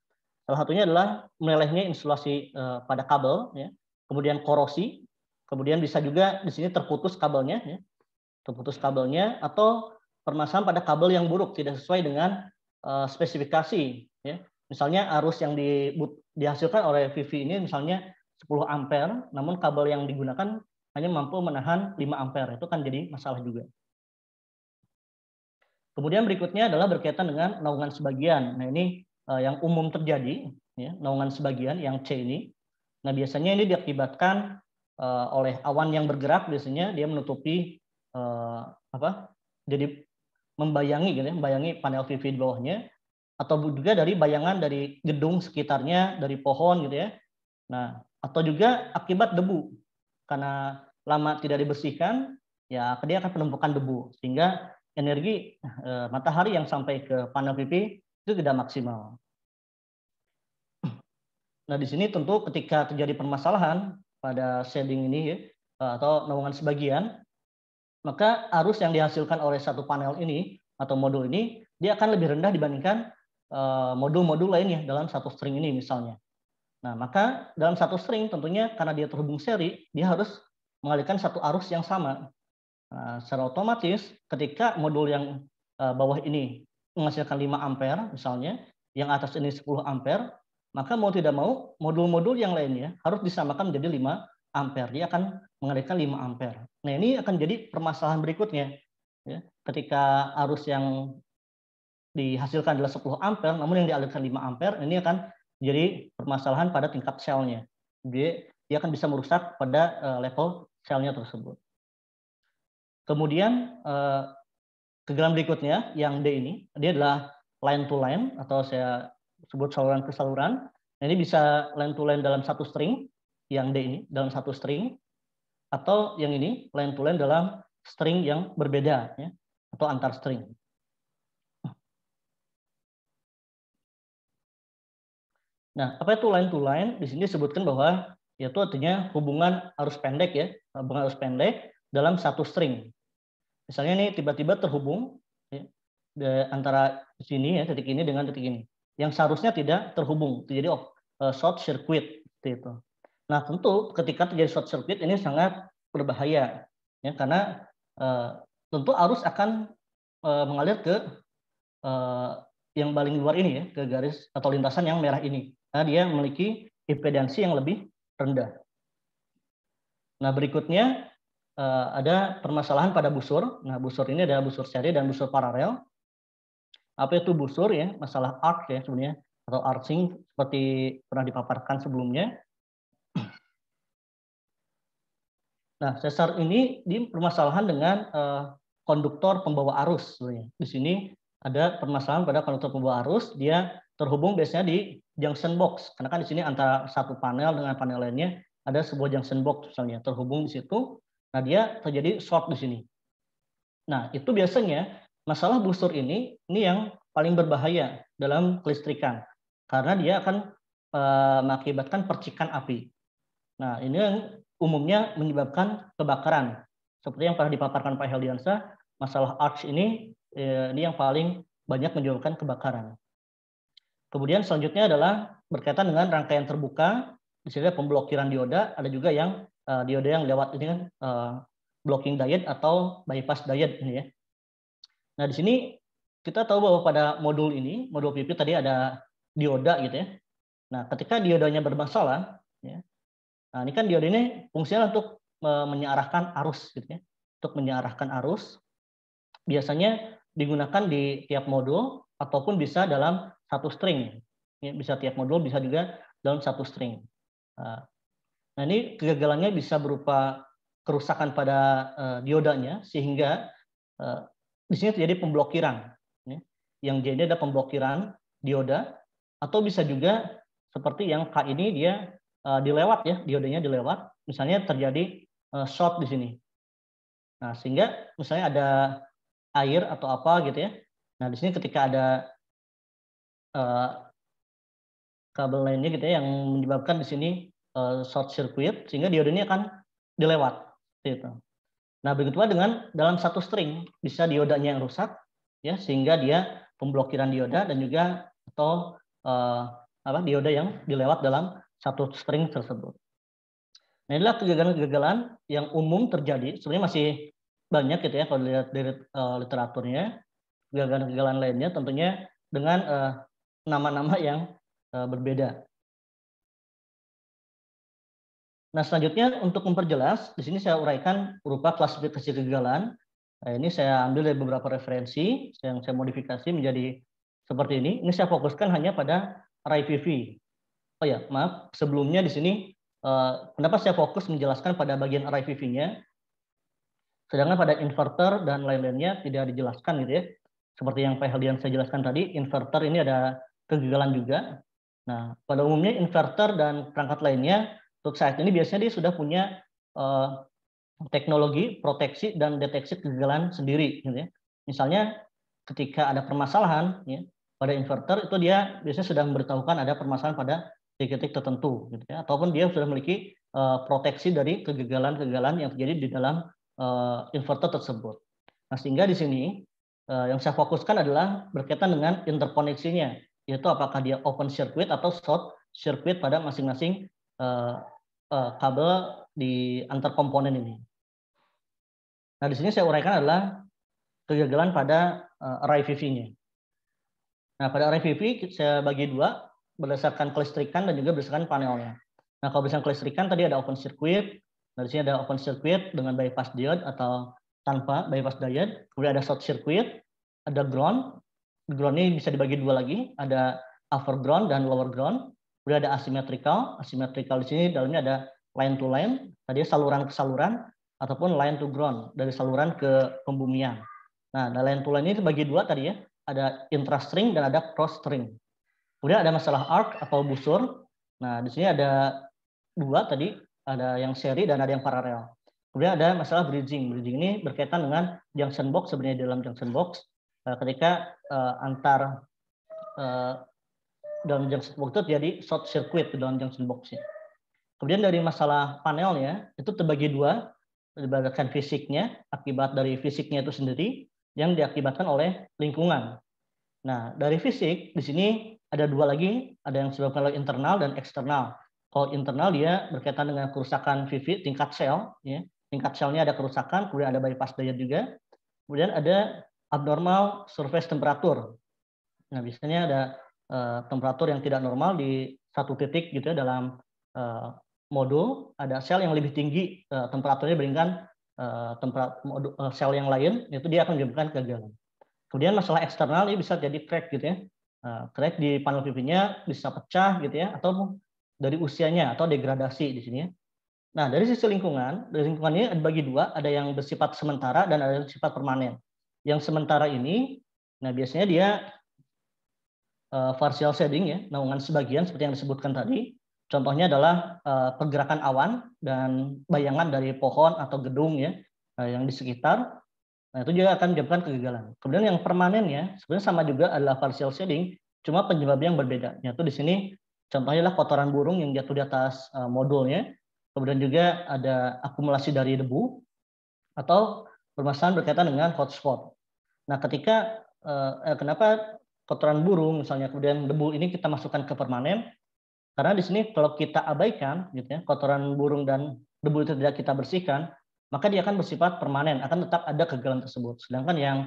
Salah satunya adalah melelehnya insulasi eh, pada kabel, ya. kemudian korosi, kemudian bisa juga di sini terputus kabelnya, ya. terputus kabelnya, atau permasalahan pada kabel yang buruk tidak sesuai dengan eh, spesifikasi, ya. misalnya arus yang di, dihasilkan oleh VV ini misalnya 10 ampere, namun kabel yang digunakan hanya mampu menahan 5 ampere, itu kan jadi masalah juga. Kemudian berikutnya adalah berkaitan dengan naungan sebagian. Nah ini Eh, yang umum terjadi, ya, naungan sebagian yang C ini. Nah biasanya ini diakibatkan uh, oleh awan yang bergerak biasanya dia menutupi uh, apa? Jadi membayangi gitu ya, membayangi panel PV di bawahnya atau juga dari bayangan dari gedung sekitarnya, dari pohon gitu ya. Nah, atau juga akibat debu. Karena lama tidak dibersihkan, ya dia akan penumpukan debu sehingga energi matahari yang sampai ke panel PV itu tidak maksimal. Nah, di sini tentu ketika terjadi permasalahan pada shading ini ya, eh, atau naungan sebagian, maka arus yang dihasilkan oleh satu panel ini atau modul ini dia akan lebih rendah dibandingkan eh, modul-modul lainnya dalam satu string ini misalnya. Nah, maka dalam satu string tentunya karena dia terhubung seri, dia harus mengalirkan satu arus yang sama. Nah, secara otomatis ketika modul yang eh, bawah ini menghasilkan 5 ampere misalnya, yang atas ini 10 ampere, maka mau tidak mau modul-modul yang lainnya harus disamakan menjadi 5 ampere. Dia akan mengalirkan 5 ampere. Nah, ini akan jadi permasalahan berikutnya. Ya, ketika arus yang dihasilkan adalah 10 ampere, namun yang dialirkan 5 ampere, ini akan jadi permasalahan pada tingkat selnya. Dia, dia akan bisa merusak pada eh, level selnya tersebut. Kemudian eh, gram berikutnya yang D ini, dia adalah line to line atau saya sebut saluran ke saluran. Nah, ini bisa line to line dalam satu string yang D ini dalam satu string atau yang ini line to line dalam string yang berbeda ya, atau antar string. Nah, apa itu line to line? Di sini disebutkan bahwa yaitu artinya hubungan arus pendek ya, hubungan arus pendek dalam satu string. Misalnya ini tiba-tiba terhubung ya, antara sini ya titik ini dengan titik ini, yang seharusnya tidak terhubung, jadi oh, eh, short circuit itu. Nah tentu ketika terjadi short circuit ini sangat berbahaya ya karena uh, tentu arus akan uh, mengalir ke uh, yang paling luar ini ya ke garis atau lintasan yang merah ini. Nah dia memiliki impedansi yang lebih rendah. Nah berikutnya uh, ada permasalahan pada busur. Nah, busur ini adalah busur seri dan busur paralel. Apa itu busur ya? Masalah arc ya sebenarnya atau arcing seperti pernah dipaparkan sebelumnya. Nah, sesar ini dipermasalahan dengan uh, konduktor pembawa arus sebenarnya. Di sini ada permasalahan pada konduktor pembawa arus, dia terhubung biasanya di junction box. Karena kan di sini antara satu panel dengan panel lainnya ada sebuah junction box misalnya terhubung di situ Nah, dia terjadi short di sini. Nah, itu biasanya masalah busur ini ini yang paling berbahaya dalam kelistrikan karena dia akan e, mengakibatkan percikan api. Nah, ini yang umumnya menyebabkan kebakaran. Seperti yang pernah dipaparkan Pak Heldiansa, masalah arch ini e, ini yang paling banyak menyebabkan kebakaran. Kemudian selanjutnya adalah berkaitan dengan rangkaian terbuka, di sini ada pemblokiran dioda, ada juga yang uh, eh, diode yang lewat ini kan uh, blocking diet atau bypass diet ini ya. Nah di sini kita tahu bahwa pada modul ini modul PP tadi ada dioda gitu ya. Nah ketika diodanya bermasalah, ya, nah ini kan diode ini fungsinya untuk eh, menyearahkan arus gitu ya, untuk menyearahkan arus. Biasanya digunakan di tiap modul ataupun bisa dalam satu string. Ya, bisa tiap modul, bisa juga dalam satu string. Nah, Nah, ini kegagalannya bisa berupa kerusakan pada uh, diodanya sehingga uh, di sini terjadi pemblokiran. Ya. Yang jadi ada pemblokiran dioda atau bisa juga seperti yang K ini dia uh, dilewat ya, diodanya dilewat. Misalnya terjadi uh, short di sini. Nah, sehingga misalnya ada air atau apa gitu ya. Nah, di sini ketika ada uh, kabel lainnya gitu ya yang menyebabkan di sini Eh, short circuit sehingga diode ini akan dilewat. Gitu. Nah begitu pula dengan dalam satu string bisa diodanya yang rusak ya sehingga dia pemblokiran dioda dan juga atau uh, apa dioda yang dilewat dalam satu string tersebut. Nah inilah kegagalan-kegagalan yang umum terjadi sebenarnya masih banyak gitu ya kalau dilihat dari uh, literaturnya kegagalan-kegagalan lainnya tentunya dengan nama-nama uh, yang uh, berbeda Nah, selanjutnya untuk memperjelas, di sini saya uraikan berupa klasifikasi kegagalan. Nah, ini saya ambil dari beberapa referensi yang saya modifikasi menjadi seperti ini. Ini saya fokuskan hanya pada RIPV. Oh ya, maaf, sebelumnya di sini eh, kenapa saya fokus menjelaskan pada bagian RIPV-nya? Sedangkan pada inverter dan lain-lainnya tidak dijelaskan gitu ya. Seperti yang Pak Helian saya jelaskan tadi, inverter ini ada kegagalan juga. Nah, pada umumnya inverter dan perangkat lainnya saat ini biasanya dia sudah punya uh, teknologi proteksi dan deteksi kegagalan sendiri. Gitu ya. Misalnya ketika ada permasalahan ya, pada inverter itu dia biasanya sudah memberitahukan ada permasalahan pada titik-titik tertentu, gitu ya. ataupun dia sudah memiliki uh, proteksi dari kegagalan-kegagalan yang terjadi di dalam uh, inverter tersebut. Nah, sehingga di sini uh, yang saya fokuskan adalah berkaitan dengan interkoneksinya, yaitu apakah dia open circuit atau short circuit pada masing-masing Eh, kabel di antar komponen ini. Nah, di sini saya uraikan adalah kegagalan pada eh, array VV-nya. Nah, pada array VV saya bagi dua berdasarkan kelistrikan dan juga berdasarkan panelnya. Nah, kalau berdasarkan kelistrikan tadi ada open circuit, nah, di sini ada open circuit dengan bypass diode atau tanpa bypass diode, kemudian ada short circuit, ada ground. Ground ini bisa dibagi dua lagi, ada upper ground dan lower ground. Kemudian ada asymmetrical. Asymmetrical di sini dalamnya ada line to line, tadi saluran ke saluran, ataupun line to ground, dari saluran ke pembumian. Nah, line to line ini terbagi dua tadi ya, ada intrastring dan ada cross string. Kemudian ada masalah arc atau busur. Nah, di sini ada dua tadi, ada yang seri dan ada yang paralel. Kemudian ada masalah bridging. Bridging ini berkaitan dengan junction box sebenarnya di dalam junction box eh, ketika eh, antar eh, dalam junction box itu jadi short circuit di dalam junction -nya. Kemudian dari masalah panelnya itu terbagi dua berdasarkan fisiknya akibat dari fisiknya itu sendiri yang diakibatkan oleh lingkungan. Nah dari fisik di sini ada dua lagi ada yang disebabkan oleh internal dan eksternal. Kalau internal dia berkaitan dengan kerusakan vivid tingkat sel, ya. tingkat selnya ada kerusakan, kemudian ada bypass daya juga, kemudian ada abnormal surface temperatur. Nah biasanya ada Eh, temperatur yang tidak normal di satu titik gitu ya dalam eh, modul ada sel yang lebih tinggi eh, temperaturnya dibandingkan uh, sel yang lain itu dia akan menyebabkan kegagalan. Kemudian masalah eksternal ini bisa jadi crack gitu ya. Uh, crack di panel PV-nya bisa pecah gitu ya atau dari usianya atau degradasi di sini ya. Nah, dari sisi lingkungan, dari lingkungan ini dibagi dua, ada yang bersifat sementara dan ada yang bersifat permanen. Yang sementara ini, nah biasanya dia uh, partial shading ya, naungan sebagian seperti yang disebutkan tadi. Contohnya adalah uh, pergerakan awan dan bayangan dari pohon atau gedung ya uh, yang di sekitar. Nah, itu juga akan menyebabkan kegagalan. Kemudian yang permanen ya, sebenarnya sama juga adalah partial shading, cuma penyebabnya yang berbeda. Yaitu di sini contohnya adalah kotoran burung yang jatuh di atas uh, modulnya. Kemudian juga ada akumulasi dari debu atau permasalahan berkaitan dengan hotspot. Nah, ketika eh, kenapa kotoran burung misalnya kemudian debu ini kita masukkan ke permanen karena di sini kalau kita abaikan gitu ya kotoran burung dan debu itu tidak kita bersihkan maka dia akan bersifat permanen akan tetap ada kegelan tersebut sedangkan yang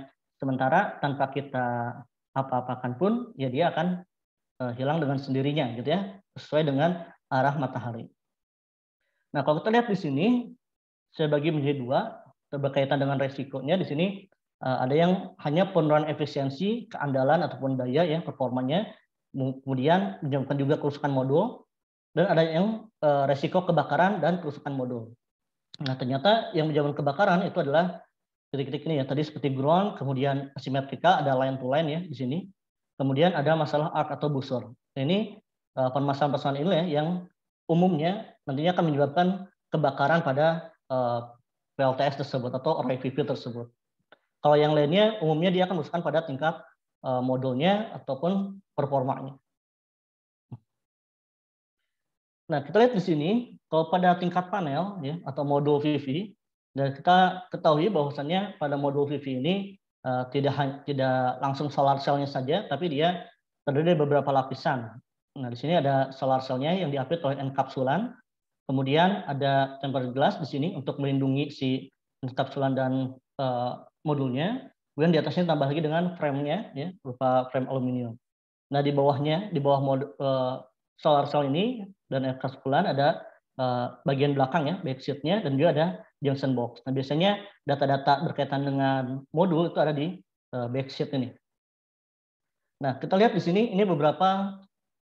sementara tanpa kita apa-apakan pun ya dia akan uh, hilang dengan sendirinya gitu ya sesuai dengan arah matahari nah kalau kita lihat di sini saya bagi menjadi dua berkaitan dengan resikonya di sini Eh, ada yang hanya penurunan efisiensi, keandalan ataupun daya ya performanya, kemudian menyebabkan juga kerusakan modul, dan ada yang eh, resiko kebakaran dan kerusakan modul. Nah ternyata yang menyebabkan kebakaran itu adalah titik-titik ini ya. Tadi seperti ground, kemudian asimetrika, ada line to line ya di sini. Kemudian ada masalah arc atau busur. ini eh, permasalahan-permasalahan ini ya, yang umumnya nantinya akan menyebabkan kebakaran pada PLTS tersebut atau RIVV tersebut. Kalau yang lainnya umumnya dia akan berusaha pada tingkat eh, modulnya ataupun performanya. Nah, kita lihat di sini, kalau pada tingkat panel ya, atau modul VV, dan kita ketahui bahwasannya pada modul VV ini uh, tidak tidak langsung solar cell-nya saja, tapi dia terdiri dari beberapa lapisan. Nah, di sini ada solar cell-nya yang diapit oleh enkapsulan, kemudian ada tempered glass di sini untuk melindungi si enkapsulan dan uh, modulnya, kemudian di atasnya tambah lagi dengan frame-nya ya, berupa frame aluminium. Nah, di bawahnya, di bawah mod, uh, eh, solar cell ini dan air kasukulan ada uh, bagian belakang ya, backsheet dan juga ada junction box. Nah, biasanya data-data berkaitan dengan modul itu ada di uh, eh, backsheet ini. Nah, kita lihat di sini ini beberapa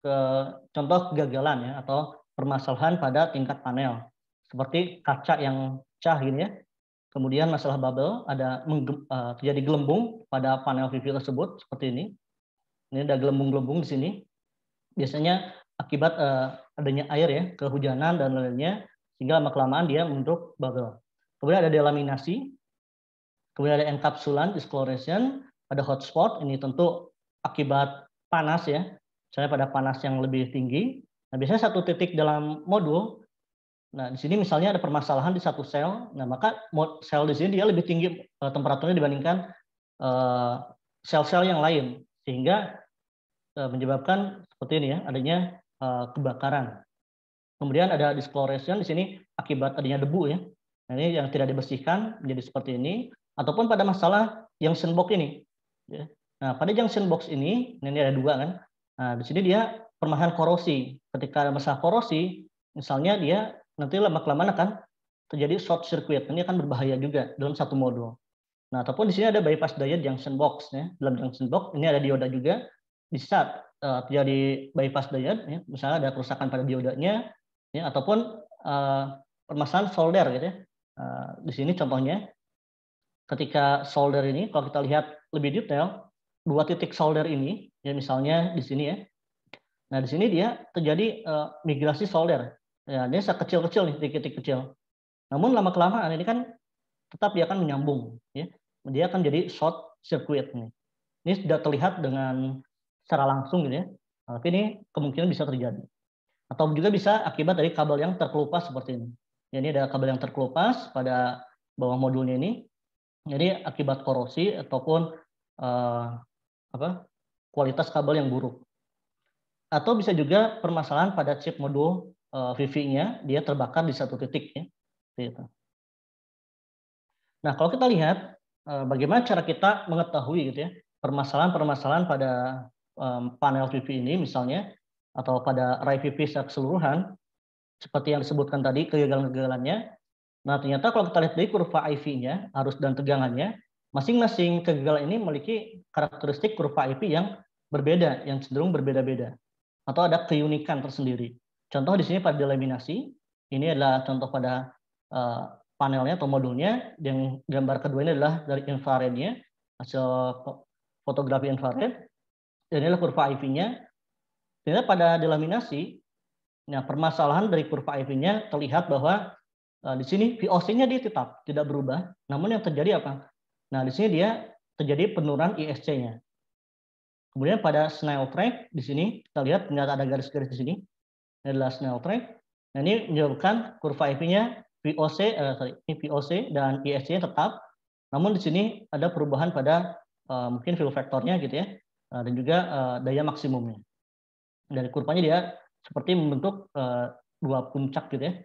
uh, contoh kegagalan ya atau permasalahan pada tingkat panel. Seperti kaca yang cah gini ya, Kemudian masalah bubble ada eh, terjadi gelembung pada panel review tersebut seperti ini. Ini ada gelembung-gelembung di sini. Biasanya akibat eh, adanya air ya, kehujanan dan lainnya sehingga lama kelamaan dia membentuk bubble. Kemudian ada delaminasi, kemudian ada encapsulan, discoloration, ada hotspot. Ini tentu akibat panas ya, misalnya pada panas yang lebih tinggi. Nah biasanya satu titik dalam modul Nah, di sini misalnya ada permasalahan di satu sel, nah maka sel di sini dia lebih tinggi eh, temperaturnya dibandingkan eh, sel-sel yang lain, sehingga eh, menyebabkan seperti ini ya, adanya kebakaran. Kemudian ada discoloration di sini akibat adanya debu ya. Nah, ini yang tidak dibersihkan menjadi seperti ini, ataupun pada masalah yang box ini. Ya. Nah, pada junction box ini, ini ada dua kan. Nah, di sini dia permasalahan korosi. Ketika ada masalah korosi, misalnya dia nanti lama-kelamaan akan terjadi short circuit. Ini akan berbahaya juga dalam satu modul. Nah, ataupun di sini ada bypass daya junction box. Ya. Dalam junction box, ini ada dioda juga. Di saat uh, eh, terjadi bypass daya, ya, misalnya ada kerusakan pada diodanya, ya, ataupun uh, permasalahan solder. Gitu, ya. uh, di sini contohnya, ketika solder ini, kalau kita lihat lebih detail, dua titik solder ini, ya misalnya di sini ya. Nah, di sini dia terjadi uh, migrasi solder ya ini sekecil-kecil nih titik-titik kecil. Namun lama kelamaan ini kan tetap dia akan menyambung, ya. Dia akan jadi short circuit nih. Ini sudah terlihat dengan secara langsung gitu ya. Tapi ini kemungkinan bisa terjadi. Atau juga bisa akibat dari kabel yang terkelupas seperti ini. Ya, ini ada kabel yang terkelupas pada bawah modulnya ini. Jadi akibat korosi ataupun uh, apa kualitas kabel yang buruk. Atau bisa juga permasalahan pada chip modul Eh, VV-nya dia terbakar di satu titik ya. Gitu. Nah, kalau kita lihat eh, bagaimana cara kita mengetahui gitu ya permasalahan-permasalahan pada eh, panel VV ini misalnya atau pada array VV secara keseluruhan seperti yang disebutkan tadi kegagalan-kegagalannya. Nah, ternyata kalau kita lihat dari kurva IV-nya, arus dan tegangannya, masing-masing kegagalan ini memiliki karakteristik kurva IV yang berbeda, yang cenderung berbeda-beda atau ada keunikan tersendiri. Contoh di sini pada delaminasi, ini adalah contoh pada eh, panelnya atau modulnya. Yang gambar kedua ini adalah dari infrarednya, hasil fotografi infrared. Dan ini adalah kurva IV-nya. Ternyata pada delaminasi, nah permasalahan dari kurva IV-nya terlihat bahwa eh, di sini VOC-nya dia tetap tidak berubah. Namun yang terjadi apa? Nah di sini dia terjadi penurunan ISC-nya. Kemudian pada Snell track di sini kita lihat ternyata ada garis-garis di sini ini adalah Snell track. Nah, ini menunjukkan kurva IP-nya VOC, eh, sorry, ini VOC dan ISC nya tetap. Namun di sini ada perubahan pada eh, mungkin fill gitu ya, eh, dan juga eh, daya maksimumnya. Dari kurvanya dia seperti membentuk eh, dua puncak gitu ya.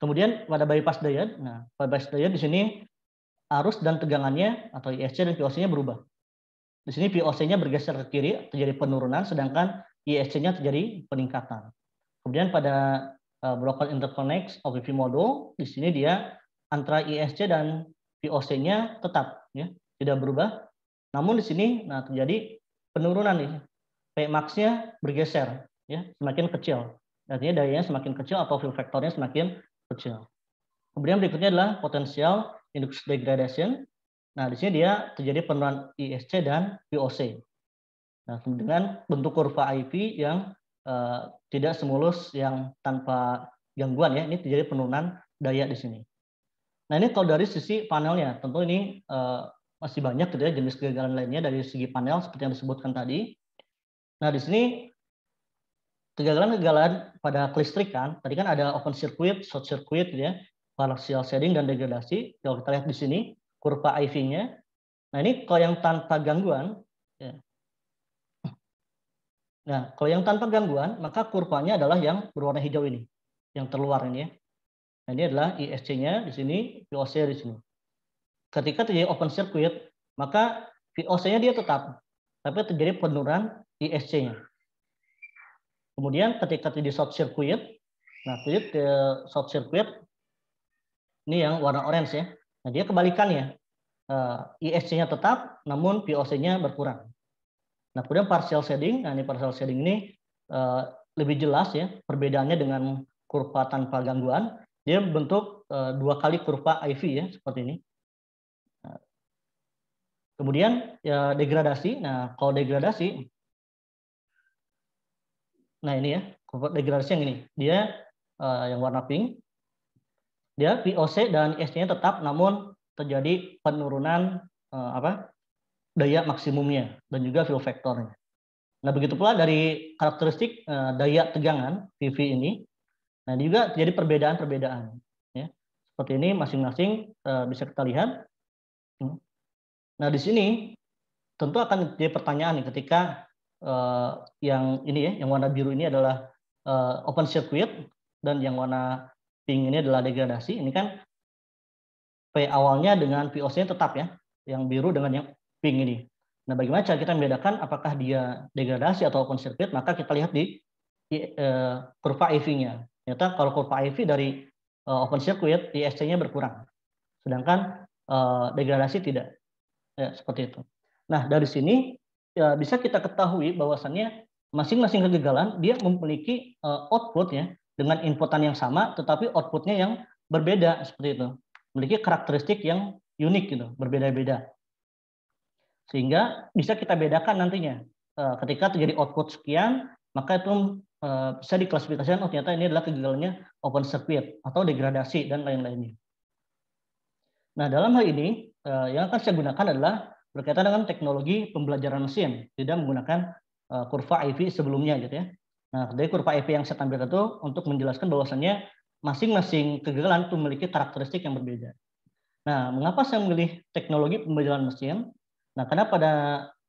Kemudian pada bypass diet, nah bypass diet di sini arus dan tegangannya atau ISC dan VOC-nya berubah. Di sini VOC-nya bergeser ke kiri, terjadi penurunan, sedangkan ISC-nya terjadi peningkatan. Kemudian pada uh, broker interconnect OVP model, di sini dia antara ISC dan VOC-nya tetap, ya, tidak berubah. Namun di sini nah terjadi penurunan ini. Pmax-nya bergeser, ya, semakin kecil. Artinya dayanya semakin kecil atau fill factor-nya semakin kecil. Kemudian berikutnya adalah potensial induced degradation. Nah, di sini dia terjadi penurunan ISC dan VOC. Nah, dengan bentuk kurva IV yang Eh, tidak semulus yang tanpa gangguan ya. Ini terjadi penurunan daya di sini. Nah ini kalau dari sisi panelnya, tentu ini eh, masih banyak gitu ya jenis kegagalan lainnya dari segi panel seperti yang disebutkan tadi. Nah di sini kegagalan-kegagalan pada kelistrikan, tadi kan ada open circuit, short circuit gitu ya, partial shading dan degradasi. Kalau kita lihat di sini kurva IV-nya. Nah ini kalau yang tanpa gangguan, ya, Nah, kalau yang tanpa gangguan, maka kurvanya adalah yang berwarna hijau ini, yang terluar ini ya. Nah, ini adalah ISC-nya di sini, VOC di sini. Ketika terjadi open circuit, maka VOC-nya dia tetap, tapi terjadi penurunan ISC-nya. Kemudian ketika terjadi short circuit, nah terjadi eh, short circuit, ini yang warna orange ya. Nah, dia kebalikannya. Eh, ISC-nya tetap, namun VOC-nya berkurang. Nah, kemudian partial shading. Nah, ini partial shading ini uh, lebih jelas ya perbedaannya dengan kurva tanpa gangguan. Dia bentuk uh, dua kali kurva IV ya seperti ini. Nah. kemudian ya, degradasi. Nah, kalau degradasi, nah ini ya kurva degradasi yang ini. Dia uh, yang warna pink. Dia VOC dan S-nya tetap, namun terjadi penurunan uh, apa daya maksimumnya dan juga fill factornya. Nah, begitu pula dari karakteristik eh, daya tegangan PV ini. Nah, ini juga terjadi perbedaan-perbedaan. Ya. Seperti ini masing-masing eh, bisa kita lihat. Hmm. Nah, di sini tentu akan jadi pertanyaan nih ketika eh, yang ini ya, yang warna biru ini adalah open circuit dan yang warna pink ini adalah degradasi. Ini kan P awalnya dengan VOC tetap ya, yang biru dengan yang Ping ini. Nah, bagaimana cara kita membedakan apakah dia degradasi atau open circuit? Maka kita lihat di, di uh, kurva IV-nya. Ternyata kalau kurva IV dari uh, open circuit, ISC-nya berkurang. Sedangkan uh, degradasi tidak. Ya, seperti itu. Nah, dari sini ya, bisa kita ketahui bahwasannya masing-masing kegagalan dia memiliki uh, outputnya dengan inputan yang sama, tetapi outputnya yang berbeda seperti itu. Memiliki karakteristik yang unik gitu, berbeda-beda sehingga bisa kita bedakan nantinya eh, ketika terjadi output sekian maka itu eh, bisa diklasifikasikan oh ternyata ini adalah kegagalannya open circuit atau degradasi dan lain-lainnya. Nah dalam hal ini eh, yang akan saya gunakan adalah berkaitan dengan teknologi pembelajaran mesin tidak menggunakan kurva IV sebelumnya gitu ya. Nah dari kurva IV yang saya tampilkan itu untuk menjelaskan bahwasannya masing-masing kegagalan itu memiliki karakteristik yang berbeda. Nah mengapa saya memilih teknologi pembelajaran mesin? Nah, karena pada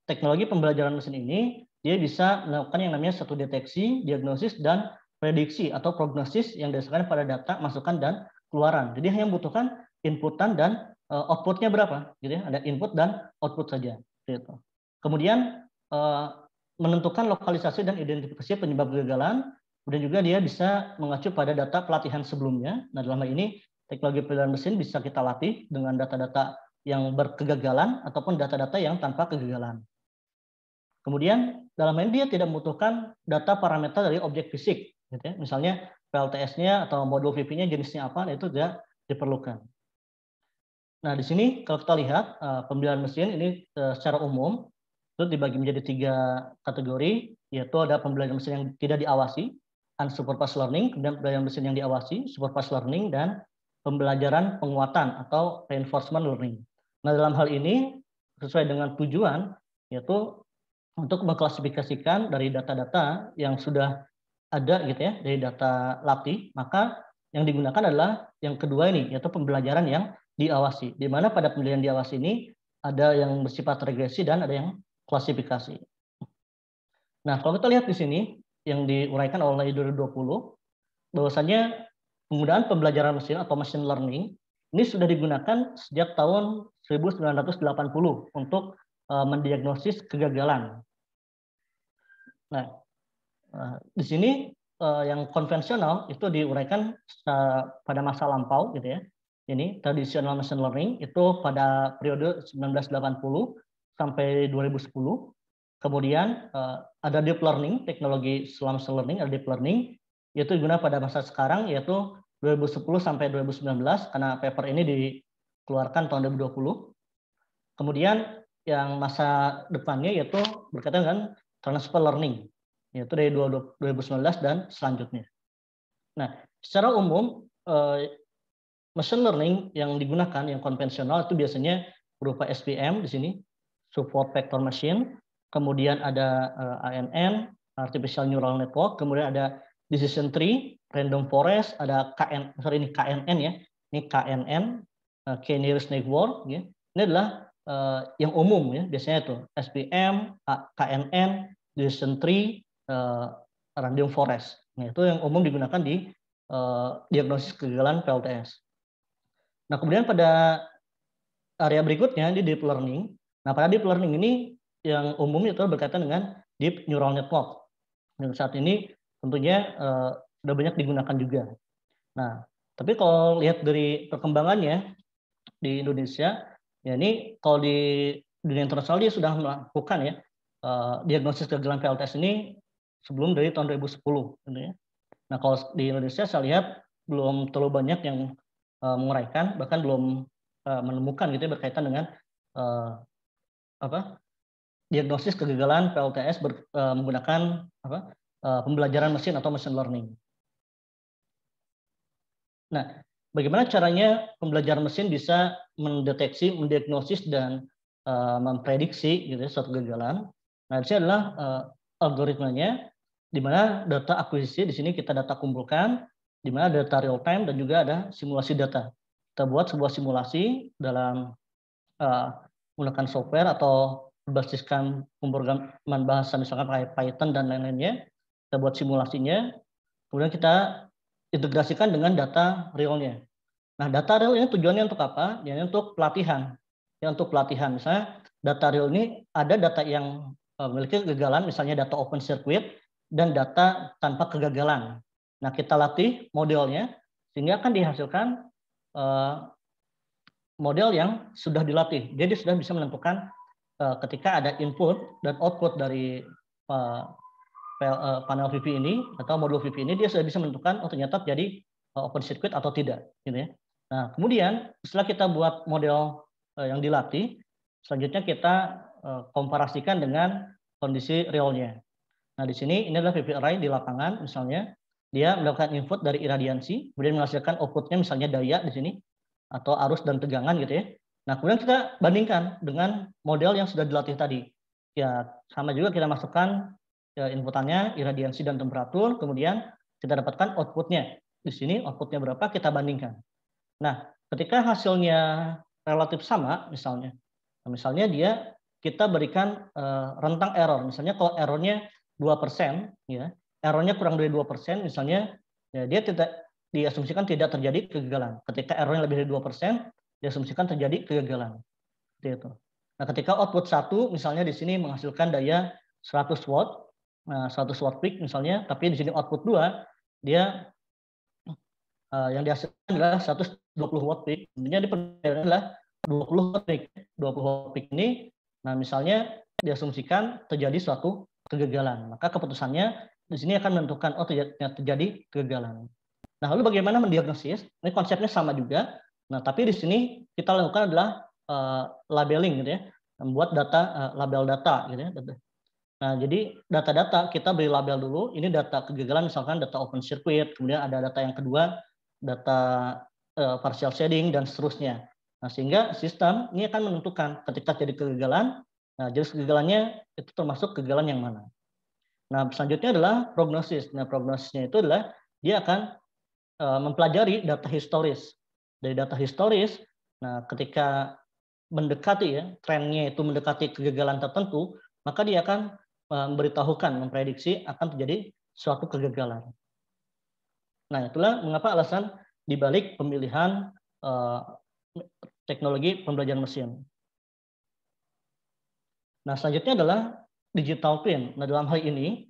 teknologi pembelajaran mesin ini, dia bisa melakukan yang namanya satu deteksi, diagnosis, dan prediksi atau prognosis yang dasarkan pada data masukan dan keluaran. Jadi hanya membutuhkan inputan dan eh, outputnya berapa, gitu ya. Ada input dan output saja. Gitu. Kemudian eh, menentukan lokalisasi dan identifikasi penyebab kegagalan, kemudian juga dia bisa mengacu pada data pelatihan sebelumnya. Nah, dalam hal ini teknologi pelajaran mesin bisa kita latih dengan data-data yang berkegagalan ataupun data-data yang tanpa kegagalan. Kemudian dalam ini dia tidak membutuhkan data parameter dari objek fisik, gitu ya. misalnya PLTS-nya atau modul VP-nya jenisnya apa, nah itu tidak diperlukan. Nah di sini kalau kita lihat eh, pembelian mesin ini eh, secara umum itu dibagi menjadi tiga kategori, yaitu ada pembelian mesin yang tidak diawasi, unsupervised learning, kemudian pembelajaran mesin yang diawasi, supervised learning, dan pembelajaran penguatan atau reinforcement learning. Nah, dalam hal ini sesuai dengan tujuan yaitu untuk mengklasifikasikan dari data-data yang sudah ada gitu ya dari data LAPI, maka yang digunakan adalah yang kedua ini yaitu pembelajaran yang diawasi. Di mana pada pembelajaran diawasi ini ada yang bersifat regresi dan ada yang klasifikasi. Nah, kalau kita lihat di sini yang diuraikan oleh 2020 bahwasanya penggunaan pembelajaran mesin atau machine learning ini sudah digunakan sejak tahun 1980 untuk eh, mendiagnosis kegagalan. Nah, eh, di sini eh, yang konvensional itu diuraikan pada masa lampau gitu ya. Ini traditional machine learning itu pada periode 1980 sampai 2010. Kemudian ada deep learning, teknologi selama machine learning, ada deep learning yaitu digunakan pada masa sekarang yaitu 2010 sampai 2019 karena paper ini di keluarkan tahun 2020. Kemudian yang masa depannya yaitu berkaitan dengan transfer learning, yaitu dari 2019 dan selanjutnya. Nah, secara umum eh, machine learning yang digunakan yang konvensional itu biasanya berupa SPM di sini, support vector machine, kemudian ada eh, ANN, artificial neural network, kemudian ada decision tree, random forest, ada KN, sorry ini KNN ya, ini KNN, Canaries eh, Network ya. Ini adalah uh, yang umum ya biasanya itu SPM, KNN, Decision Tree, uh, eh, Random Forest. Nah, itu yang umum digunakan di uh, diagnosis kegagalan PLTS. Nah, kemudian pada area berikutnya di deep learning. Nah, pada deep learning ini yang umumnya itu berkaitan dengan deep neural network. Dan saat ini tentunya uh, sudah banyak digunakan juga. Nah, tapi kalau lihat dari perkembangannya, di Indonesia, ya ini kalau di dunia internasional dia sudah melakukan ya uh, diagnosis kegagalan PLTS ini sebelum dari tahun 2010. Gitu ya. Nah kalau di Indonesia saya lihat belum terlalu banyak yang uh, menguraikan, bahkan belum uh, menemukan gitu ya, berkaitan dengan uh, apa diagnosis kegagalan PLTS ber, uh, menggunakan apa uh, pembelajaran mesin atau machine learning. Nah, bagaimana caranya pembelajaran mesin bisa mendeteksi, mendiagnosis dan uh, memprediksi gitu ya, suatu kegagalan. Nah, itu adalah uh, algoritmanya di mana data akuisisi di sini kita data kumpulkan, di mana data real time dan juga ada simulasi data. Kita buat sebuah simulasi dalam uh, menggunakan software atau berbasiskan pemrograman bahasa misalkan pakai Python dan lain-lainnya. Kita buat simulasinya, kemudian kita integrasikan dengan data realnya. Nah, data real ini tujuannya untuk apa? Ya, untuk pelatihan. Ya, untuk pelatihan. Misalnya data real ini ada data yang eh, memiliki kegagalan, misalnya data open circuit, dan data tanpa kegagalan. Nah, kita latih modelnya, sehingga akan dihasilkan eh, model yang sudah dilatih. Jadi sudah bisa menentukan eh, ketika ada input dan output dari Eh, panel VV ini atau modul VV ini dia sudah bisa menentukan untuk oh, ternyata jadi eh, open circuit atau tidak gitu ya. Nah, kemudian setelah kita buat model eh, yang dilatih, selanjutnya kita komparasikan dengan kondisi realnya. Nah, di sini ini adalah VV array di lapangan misalnya dia melakukan input dari iradiansi, kemudian menghasilkan outputnya misalnya daya di sini atau arus dan tegangan gitu ya. Nah, kemudian kita bandingkan dengan model yang sudah dilatih tadi. Ya, sama juga kita masukkan Eh, inputannya, iradiansi dan temperatur, kemudian kita dapatkan outputnya. Di sini outputnya berapa kita bandingkan. Nah, ketika hasilnya relatif sama misalnya, nah, misalnya dia kita berikan uh, rentang error, misalnya kalau errornya 2%, ya, errornya kurang dari dua persen, misalnya ya, dia tidak diasumsikan tidak terjadi kegagalan. Ketika errornya lebih dari dua persen, diasumsikan terjadi kegagalan. itu. Nah, ketika output satu, misalnya di sini menghasilkan daya 100 watt, 100 watt peak misalnya, tapi di sini output 2, dia eh, yang dihasilkan adalah 120 watt peak. Intinya di perbedaannya adalah 20 watt peak. 20 watt peak ini, nah misalnya diasumsikan terjadi suatu kegagalan. Maka keputusannya di sini akan menentukan, oh terjadi kegagalan. Nah, lalu bagaimana mendiagnosis? Ini konsepnya sama juga. Nah, tapi di sini kita lakukan adalah uh, labeling gitu ya, membuat data uh, label data gitu ya, Nah, jadi data-data kita beri label dulu, ini data kegagalan misalkan data open circuit, kemudian ada data yang kedua, data uh, partial shading dan seterusnya. Nah, sehingga sistem ini akan menentukan ketika jadi kegagalan, nah jenis kegagalannya itu termasuk kegagalan yang mana. Nah, selanjutnya adalah prognosis. Nah, prognosisnya itu adalah dia akan uh, mempelajari data historis. Dari data historis, nah ketika mendekati ya, trennya itu mendekati kegagalan tertentu, maka dia akan memberitahukan, memprediksi akan terjadi suatu kegagalan. Nah, itulah mengapa alasan dibalik pemilihan eh, teknologi pembelajaran mesin. Nah, selanjutnya adalah digital twin. Nah, dalam hal ini,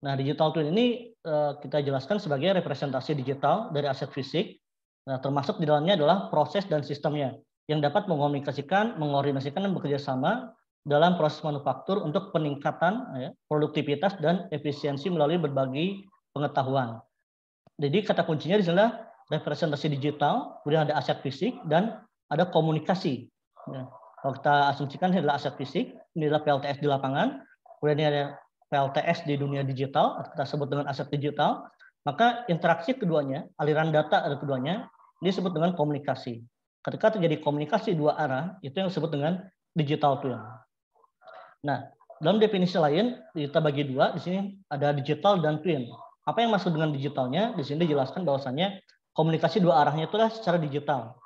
nah digital twin ini eh, kita jelaskan sebagai representasi digital dari aset fisik. Nah, termasuk di dalamnya adalah proses dan sistemnya yang dapat mengkomunikasikan, mengoordinasikan dan bekerja sama dalam proses manufaktur untuk peningkatan ya, produktivitas dan efisiensi melalui berbagai pengetahuan. Jadi kata kuncinya di sana representasi digital, kemudian ada aset fisik dan ada komunikasi. Ya. Kalau kita asumsikan ini adalah aset fisik, ini adalah PLTS di lapangan, kemudian ini ada PLTS di dunia digital, atau kita sebut dengan aset digital, maka interaksi keduanya, aliran data ada keduanya, ini disebut dengan komunikasi. Ketika terjadi komunikasi dua arah, itu yang disebut dengan digital twin. Nah, dalam definisi lain kita bagi dua. Di sini ada digital dan twin. Apa yang masuk dengan digitalnya? Di sini dijelaskan bahwasannya komunikasi dua arahnya itu adalah secara digital.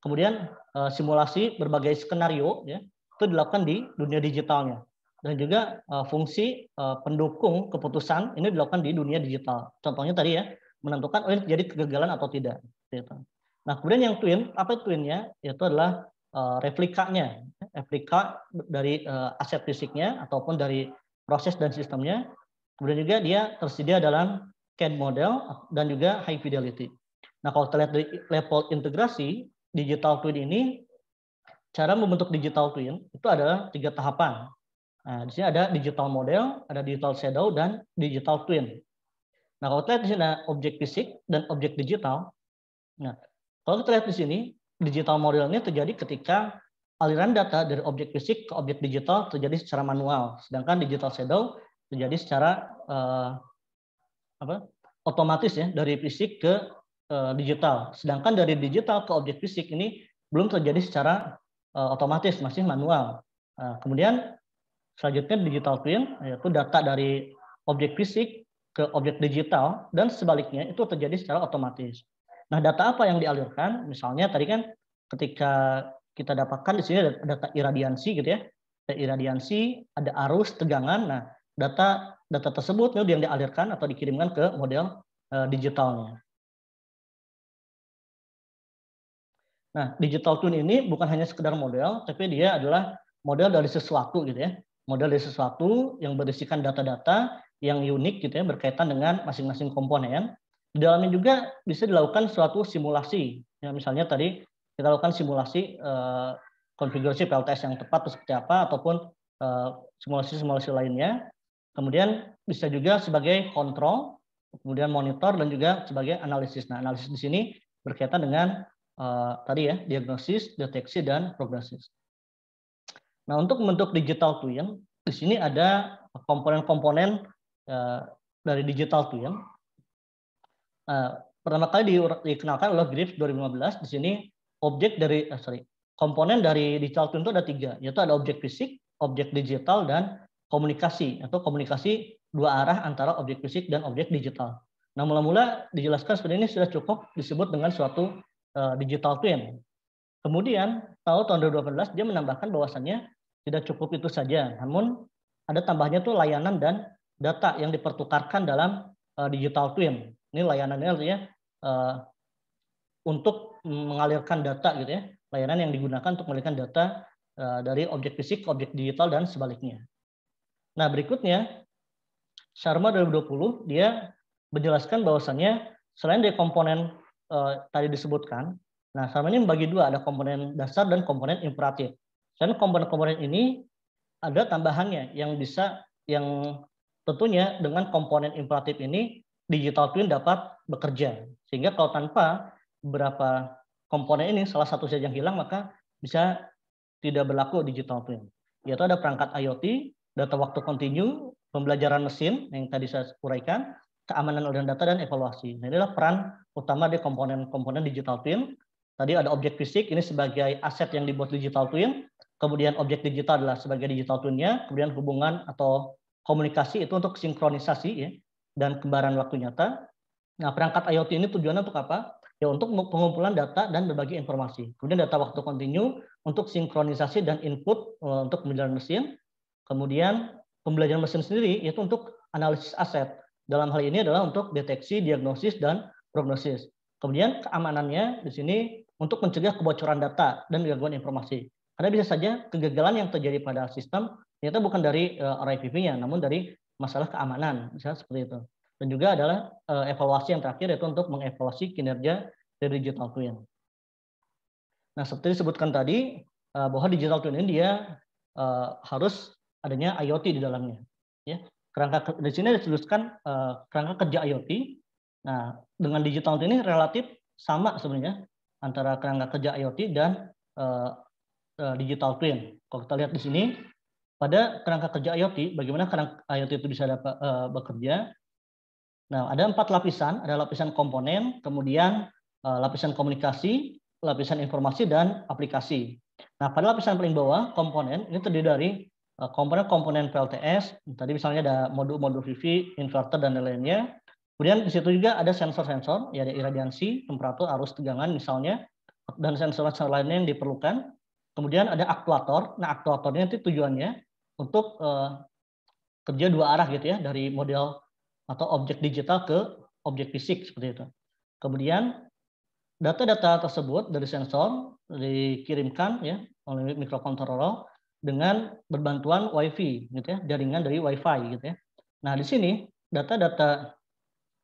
Kemudian eh, simulasi berbagai skenario ya, itu dilakukan di dunia digitalnya dan juga eh, fungsi eh, pendukung keputusan ini dilakukan di dunia digital. Contohnya tadi ya, menentukan oh ini jadi kegagalan atau tidak. Gitu. Nah, kemudian yang twin, apa twinnya? Itu adalah Eh, replikanya, replika dari eh, aset fisiknya ataupun dari proses dan sistemnya. Kemudian juga dia tersedia dalam CAD model dan juga high fidelity. Nah, kalau terlihat dari level integrasi digital twin ini, cara membentuk digital twin itu adalah tiga tahapan. Nah, di sini ada digital model, ada digital shadow, dan digital twin. Nah, kalau terlihat di sini ada objek fisik dan objek digital. Nah, kalau kita lihat di sini, digital model ini terjadi ketika aliran data dari objek fisik ke objek digital terjadi secara manual, sedangkan digital shadow terjadi secara uh, apa? otomatis ya dari fisik ke uh, digital. Sedangkan dari digital ke objek fisik ini belum terjadi secara uh, otomatis, masih manual. Uh, kemudian selanjutnya digital twin yaitu data dari objek fisik ke objek digital dan sebaliknya itu terjadi secara otomatis. Nah, data apa yang dialirkan? Misalnya tadi kan ketika kita dapatkan di sini ada data iradiansi gitu ya. Ada iradiansi, ada arus tegangan. Nah, data data tersebut yang dialirkan atau dikirimkan ke model eh, digitalnya. Nah, digital tune ini bukan hanya sekedar model, tapi dia adalah model dari sesuatu gitu ya. Model dari sesuatu yang berisikan data-data yang unik gitu ya berkaitan dengan masing-masing komponen di dalamnya juga bisa dilakukan suatu simulasi. Ya, misalnya tadi kita lakukan simulasi uh, konfigurasi PLTS yang tepat seperti apa, ataupun eh, simulasi-simulasi uh, lainnya. Kemudian bisa juga sebagai kontrol, kemudian monitor, dan juga sebagai analisis. Nah, analisis di sini berkaitan dengan uh, tadi ya, diagnosis, deteksi, dan prognosis. Nah, untuk membentuk digital twin, di sini ada komponen-komponen uh, dari digital twin. Eh, pertama kali dikenalkan oleh Griffith 2015 di sini objek dari uh, sorry komponen dari digital twin itu ada tiga yaitu ada objek fisik, objek digital dan komunikasi atau komunikasi dua arah antara objek fisik dan objek digital. Nah mula-mula dijelaskan seperti ini sudah cukup disebut dengan suatu uh, digital twin. Kemudian tahun tahun 2018 dia menambahkan bahwasannya tidak cukup itu saja, namun ada tambahnya tuh layanan dan data yang dipertukarkan dalam uh, digital twin. Ini layanan ini artinya uh, untuk mengalirkan data gitu ya. Layanan yang digunakan untuk mengalirkan data uh, dari objek fisik ke objek digital dan sebaliknya. Nah, berikutnya Sharma 2020 dia menjelaskan bahwasannya selain dari komponen uh, tadi disebutkan, nah Sharma ini membagi dua, ada komponen dasar dan komponen imperatif. Dan komponen-komponen ini ada tambahannya yang bisa yang tentunya dengan komponen imperatif ini digital twin dapat bekerja. Sehingga kalau tanpa beberapa komponen ini salah satu saja yang hilang maka bisa tidak berlaku digital twin. Yaitu ada perangkat IoT, data waktu kontinu, pembelajaran mesin yang tadi saya uraikan, keamanan aliran data dan evaluasi. Nah, inilah peran utama di komponen-komponen digital twin. Tadi ada objek fisik, ini sebagai aset yang dibuat digital twin. Kemudian objek digital adalah sebagai digital twinnya. Kemudian hubungan atau komunikasi itu untuk sinkronisasi ya dan kembaran waktu nyata. Nah, perangkat IoT ini tujuannya untuk apa? Ya untuk pengumpulan data dan berbagi informasi. Kemudian data waktu kontinu untuk sinkronisasi dan input eh, untuk pembelajaran mesin. Kemudian pembelajaran mesin sendiri yaitu untuk analisis aset. Dalam hal ini adalah untuk deteksi, diagnosis, dan prognosis. Kemudian keamanannya di sini untuk mencegah kebocoran data dan gangguan informasi. Karena bisa saja kegagalan yang terjadi pada sistem ternyata bukan dari eh, ripv nya namun dari masalah keamanan, misalnya seperti itu. Dan juga adalah eh, evaluasi yang terakhir yaitu untuk mengevaluasi kinerja dari digital twin. Nah, seperti disebutkan tadi eh, bahwa digital twin ini dia eh, harus adanya IoT di dalamnya. Ya, kerangka di sini disebutkan kerangka kerja IoT. Nah, dengan digital twin ini relatif sama sebenarnya antara kerangka kerja IoT dan digital twin. Kalau kita lihat di sini, pada kerangka kerja IoT, bagaimana kerangka IoT itu bisa dapat uh, bekerja? Nah, ada empat lapisan. Ada lapisan komponen, kemudian uh, lapisan komunikasi, lapisan informasi, dan aplikasi. Nah, pada lapisan paling bawah, komponen, ini terdiri dari eh, komponen-komponen PLTS, tadi misalnya ada modul-modul VV, inverter, dan lain-lainnya. Kemudian di situ juga ada sensor-sensor, ya ada iradiansi, temperatur, arus tegangan misalnya, dan sensor-sensor lainnya yang diperlukan. Kemudian ada aktuator. Nah, aktuatornya itu tujuannya untuk uh, kerja dua arah gitu ya dari model atau objek digital ke objek fisik seperti itu. Kemudian data-data tersebut dari sensor dikirimkan ya oleh mikrokontroler dengan berbantuan WiFi gitu ya, jaringan dari WiFi gitu ya. Nah, di sini data-data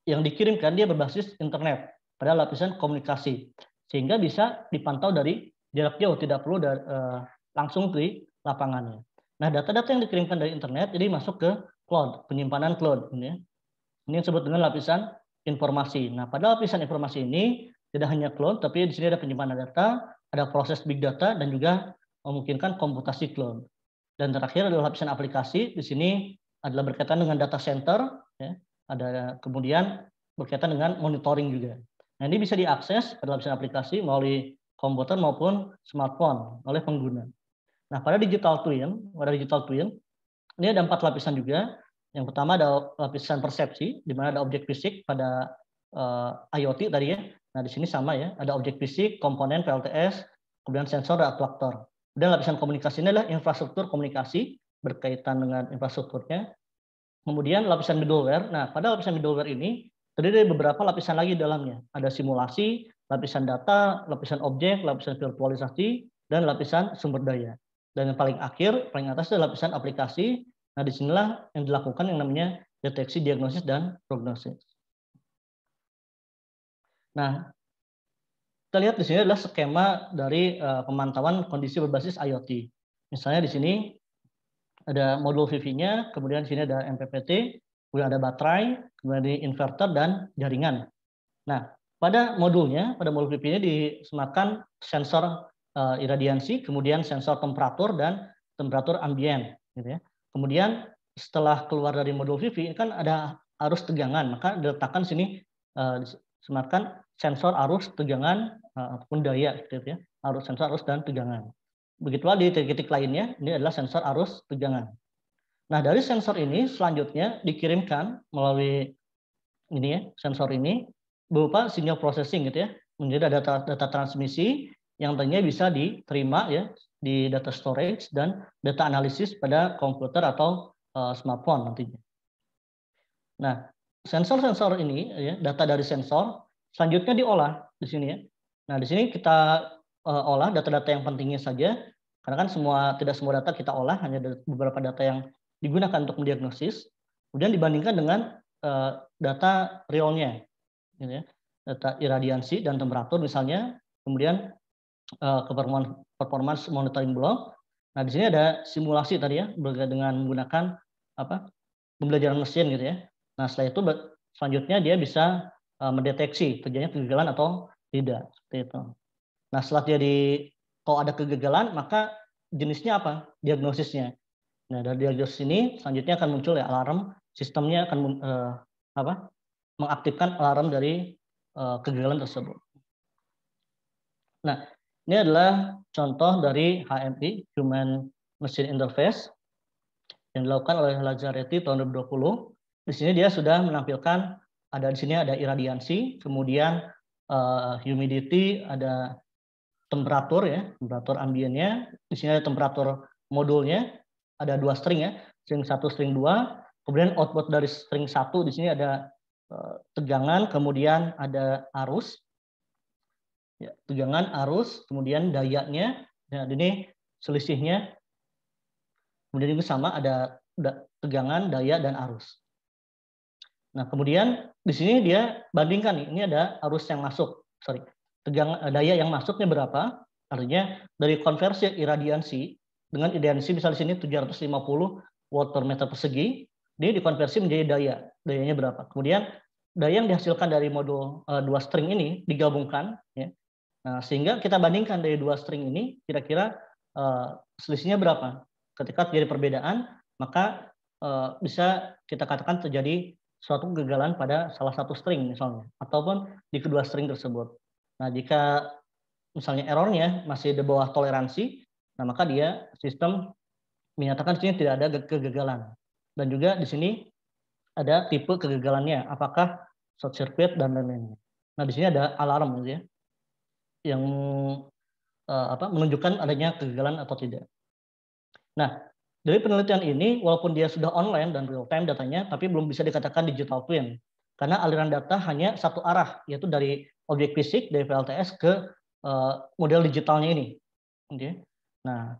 yang dikirimkan dia berbasis internet pada lapisan komunikasi sehingga bisa dipantau dari jarak jauh tidak perlu dari, uh, eh, langsung di lapangannya. Nah, data-data yang dikirimkan dari internet jadi masuk ke cloud, penyimpanan cloud. Ya. Ini yang disebut dengan lapisan informasi. Nah, pada lapisan informasi ini tidak hanya cloud, tapi di sini ada penyimpanan data, ada proses big data, dan juga memungkinkan komputasi cloud. Dan terakhir adalah lapisan aplikasi. Di sini adalah berkaitan dengan data center, ya. ada kemudian berkaitan dengan monitoring juga. Nah, ini bisa diakses pada lapisan aplikasi melalui komputer maupun smartphone oleh pengguna. Nah, pada digital twin, pada digital twin, ini ada empat lapisan juga. Yang pertama ada lapisan persepsi, di mana ada objek fisik pada uh, eh, IoT tadi ya. Nah, di sini sama ya, ada objek fisik, komponen PLTS, kemudian sensor dan aktuator. Dan lapisan komunikasi ini adalah infrastruktur komunikasi berkaitan dengan infrastrukturnya. Kemudian lapisan middleware. Nah, pada lapisan middleware ini terdiri dari beberapa lapisan lagi dalamnya. Ada simulasi, lapisan data, lapisan objek, lapisan virtualisasi, dan lapisan sumber daya. Dan yang paling akhir, paling atas adalah lapisan aplikasi. Nah, di sinilah yang dilakukan yang namanya deteksi, diagnosis, dan prognosis. Nah, kita lihat di sini adalah skema dari uh, pemantauan kondisi berbasis IoT. Misalnya di sini ada modul VV-nya, kemudian di sini ada MPPT, kemudian ada baterai, kemudian di inverter, dan jaringan. Nah, pada modulnya, pada modul VV-nya disematkan sensor uh, eh, iradiansi, kemudian sensor temperatur dan temperatur ambien. Gitu ya. Kemudian setelah keluar dari modul VV kan ada arus tegangan, maka diletakkan sini uh, eh, sematkan sensor arus tegangan uh, ataupun daya, gitu ya, arus sensor arus dan tegangan. Begitulah di titik-titik lainnya, ini adalah sensor arus tegangan. Nah dari sensor ini selanjutnya dikirimkan melalui ini ya, sensor ini berupa sinyal processing gitu ya, menjadi data data transmisi yang tentunya bisa diterima ya di data storage dan data analisis pada komputer atau uh, smartphone nantinya. Nah, sensor-sensor ini, ya, data dari sensor, selanjutnya diolah di sini ya. Nah, di sini kita uh, olah data-data yang pentingnya saja, karena kan semua tidak semua data kita olah, hanya beberapa data yang digunakan untuk mendiagnosis, kemudian dibandingkan dengan uh, data realnya, gitu ya. data iradiansi dan temperatur misalnya, kemudian Eh, performance monitoring block. Nah, di sini ada simulasi tadi ya dengan menggunakan apa? pembelajaran mesin gitu ya. Nah, setelah itu selanjutnya dia bisa eh, mendeteksi terjadinya kegagalan atau tidak seperti itu. Nah, setelah dia di kalau ada kegagalan maka jenisnya apa? Diagnosisnya. Nah, dari diagnosis ini selanjutnya akan muncul ya alarm, sistemnya akan eh, apa? mengaktifkan alarm dari eh, kegagalan tersebut. Nah, ini adalah contoh dari HMI, Human Machine Interface, yang dilakukan oleh Lazaretti tahun 2020. Di sini dia sudah menampilkan ada di sini ada iradiansi, kemudian uh, humidity, ada temperatur ya, temperatur ambiennya, di sini ada temperatur modulnya, ada dua string ya, string satu, string dua. Kemudian output dari string satu di sini ada uh, tegangan, kemudian ada arus, Ya, tujangan arus, kemudian dayanya, nah ini selisihnya. Kemudian ini sama ada tegangan, daya, dan arus. Nah, kemudian di sini dia bandingkan nih, ini ada arus yang masuk, sorry, tegang eh, daya yang masuknya berapa? Artinya dari konversi iradiansi dengan iradiansi misal di sini 750 watt per meter persegi, ini dikonversi menjadi daya, dayanya berapa? Kemudian daya yang dihasilkan dari modul eh, dua string ini digabungkan, ya, Nah, sehingga kita bandingkan dari dua string ini kira-kira uh, selisihnya berapa. Ketika terjadi perbedaan, maka uh, bisa kita katakan terjadi suatu kegagalan pada salah satu string misalnya, ataupun di kedua string tersebut. Nah, jika misalnya errornya masih di bawah toleransi, nah maka dia sistem menyatakan sini tidak ada kegagalan. Dan juga di sini ada tipe kegagalannya, apakah short circuit dan lain lain Nah, di sini ada alarm gitu ya yang uh, apa menunjukkan adanya kegagalan atau tidak. Nah, dari penelitian ini walaupun dia sudah online dan real time datanya tapi belum bisa dikatakan digital twin karena aliran data hanya satu arah yaitu dari objek fisik dari VLTS ke uh, model digitalnya ini. Okay. Nah,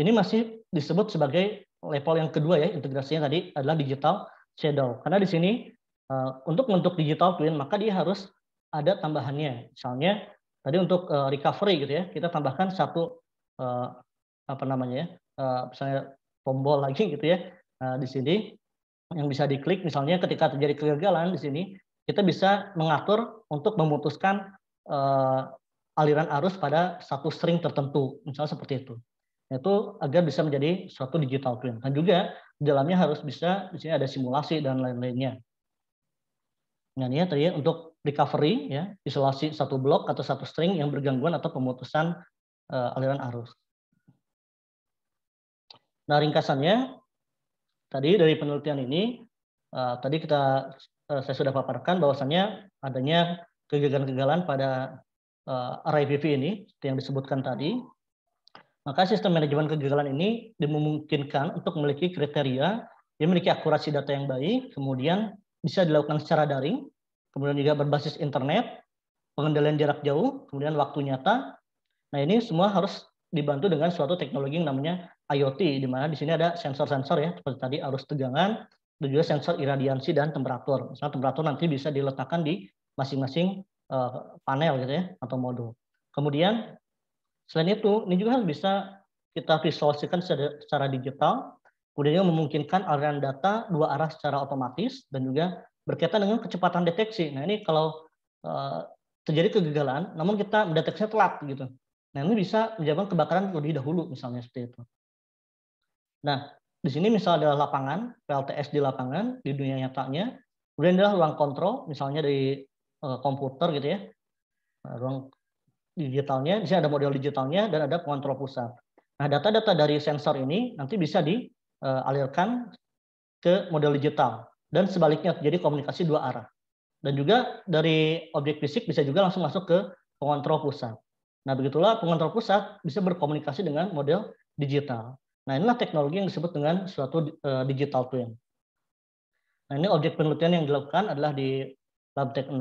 ini masih disebut sebagai level yang kedua ya integrasinya tadi adalah digital shadow karena di sini uh, untuk bentuk digital twin maka dia harus ada tambahannya misalnya Tadi untuk uh, recovery gitu ya, kita tambahkan satu uh, apa namanya ya, uh, misalnya tombol lagi gitu ya uh, di sini yang bisa diklik misalnya ketika terjadi kegagalan di sini kita bisa mengatur untuk memutuskan uh, aliran arus pada satu string tertentu, misalnya seperti itu. Itu agar bisa menjadi suatu digital twin. Dan juga di dalamnya harus bisa di sini ada simulasi dan lain-lainnya. Nah, ini ya, tadi untuk recovery, ya, isolasi satu blok atau satu string yang bergangguan atau pemutusan uh, aliran arus. Nah, ringkasannya tadi dari penelitian ini, uh, tadi kita uh, saya sudah paparkan bahwasannya adanya kegagalan-kegagalan pada uh, ini yang disebutkan tadi. Maka sistem manajemen kegagalan ini dimungkinkan untuk memiliki kriteria yang memiliki akurasi data yang baik, kemudian bisa dilakukan secara daring, kemudian juga berbasis internet, pengendalian jarak jauh, kemudian waktu nyata. Nah, ini semua harus dibantu dengan suatu teknologi yang namanya IoT, di mana di sini ada sensor-sensor ya, seperti tadi arus tegangan, dan juga sensor iradiansi dan temperatur. Misalnya temperatur nanti bisa diletakkan di masing-masing eh, panel gitu ya, atau modul. Kemudian, selain itu, ini juga harus bisa kita visualisasikan secara digital, kemudian memungkinkan aliran data dua arah secara otomatis, dan juga berkaitan dengan kecepatan deteksi. Nah ini kalau uh, terjadi kegagalan, namun kita mendeteksinya telat gitu. Nah ini bisa menyebabkan kebakaran lebih dahulu misalnya seperti itu. Nah di sini misalnya adalah lapangan, PLTS di lapangan di dunia nyatanya, kemudian adalah ruang kontrol misalnya dari uh, komputer gitu ya, nah, ruang digitalnya, di sini ada model digitalnya dan ada kontrol pusat. Nah data-data dari sensor ini nanti bisa dialirkan eh, ke model digital dan sebaliknya jadi komunikasi dua arah. Dan juga dari objek fisik bisa juga langsung masuk ke pengontrol pusat. Nah, begitulah pengontrol pusat bisa berkomunikasi dengan model digital. Nah, inilah teknologi yang disebut dengan suatu eh, digital twin. Nah, ini objek penelitian yang dilakukan adalah di LabTech 6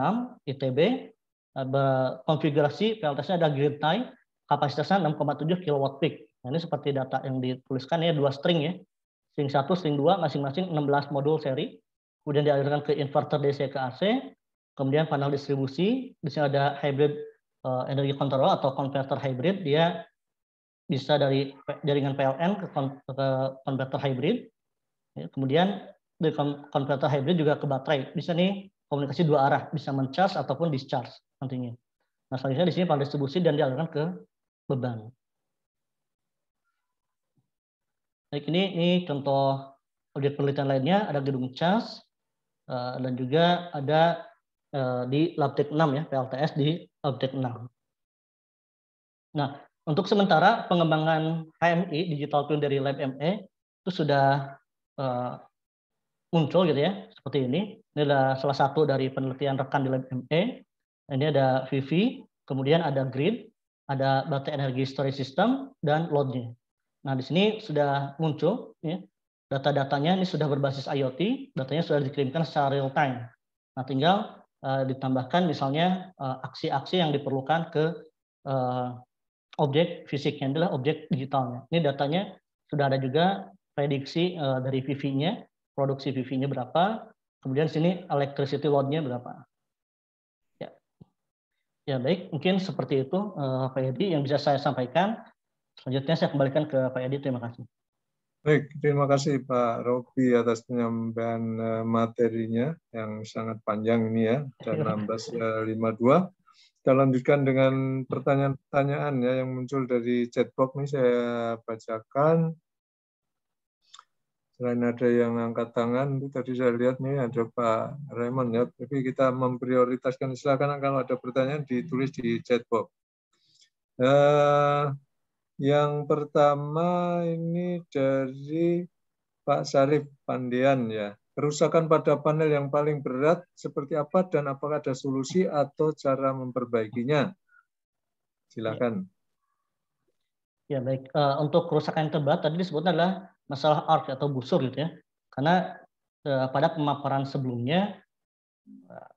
ITB eh, konfigurasi PLTS-nya ada grid tie, kapasitasnya 6,7 kW peak. Nah, ini seperti data yang dituliskan ya dua string ya. String 1, string 2 masing-masing 16 modul seri kemudian dialirkan ke inverter DC ke AC, kemudian panel distribusi, di sini ada hybrid eh, energy controller atau converter hybrid, dia bisa dari jaringan PLN ke, converter hybrid, ya, kemudian dari converter hybrid juga ke baterai, bisa nih komunikasi dua arah, bisa mencharge ataupun discharge nantinya. Nah selanjutnya di sini panel distribusi dan dialirkan ke beban. nah ini, ini contoh objek penelitian lainnya, ada gedung cas, Eh, dan juga ada eh, di Labtek 6 ya, PLTS di Labtek 6. Nah, untuk sementara pengembangan HMI Digital Twin dari Lab ME itu sudah eh, muncul gitu ya, seperti ini. Ini adalah salah satu dari penelitian rekan di Lab ME. Ini ada Vivi, kemudian ada Grid, ada Baterai Energi Storage System dan loadnya. Nah, di sini sudah muncul ya, data-datanya ini sudah berbasis IoT, datanya sudah dikirimkan secara real time. Nah, tinggal uh, ditambahkan misalnya eh, aksi-aksi uh, yang diperlukan ke uh, objek fisiknya, adalah objek digitalnya. Ini datanya sudah ada juga prediksi uh, dari PV-nya, produksi PV-nya berapa, kemudian sini electricity load-nya berapa. Ya. ya, baik. Mungkin seperti itu uh, Pak Edi yang bisa saya sampaikan. Selanjutnya saya kembalikan ke Pak Edi. Terima kasih. Baik, terima kasih Pak Robi atas penyampaian eh, materinya yang sangat panjang ini ya, dan 1652. Eh, kita lanjutkan dengan pertanyaan-pertanyaan ya yang muncul dari chatbox ini saya bacakan. Selain ada yang angkat tangan, itu tadi saya lihat nih ada Pak Raymond ya. Tapi kita memprioritaskan, silakan kalau ada pertanyaan ditulis di chatbox. Uh, eh, yang pertama ini dari Pak Sarif Pandian ya. Kerusakan pada panel yang paling berat seperti apa dan apakah ada solusi atau cara memperbaikinya? Silakan. Ya baik. Eh, untuk kerusakan yang terberat tadi disebutnya adalah masalah arc atau busur gitu ya. Karena eh, pada pemaparan sebelumnya eh,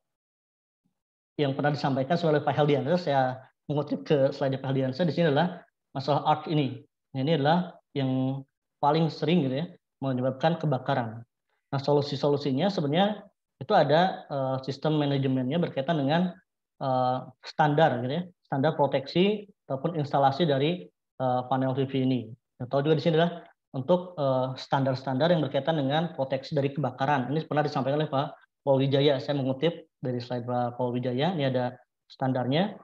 yang pernah disampaikan oleh Pak Heldiansyah, saya mengutip ke slide Pak Heldiansyah di sini adalah masalah arc ini. Nah, ini adalah yang paling sering gitu ya menyebabkan kebakaran. Nah, solusi-solusinya sebenarnya itu ada uh, sistem manajemennya berkaitan dengan uh, standar gitu ya, standar proteksi ataupun instalasi dari uh, panel tv ini. Atau juga di sini adalah untuk standar-standar yang berkaitan dengan proteksi dari kebakaran. Ini pernah disampaikan oleh Pak Paul Wijaya. Saya mengutip dari slide Pak Paul Wijaya, ini ada standarnya.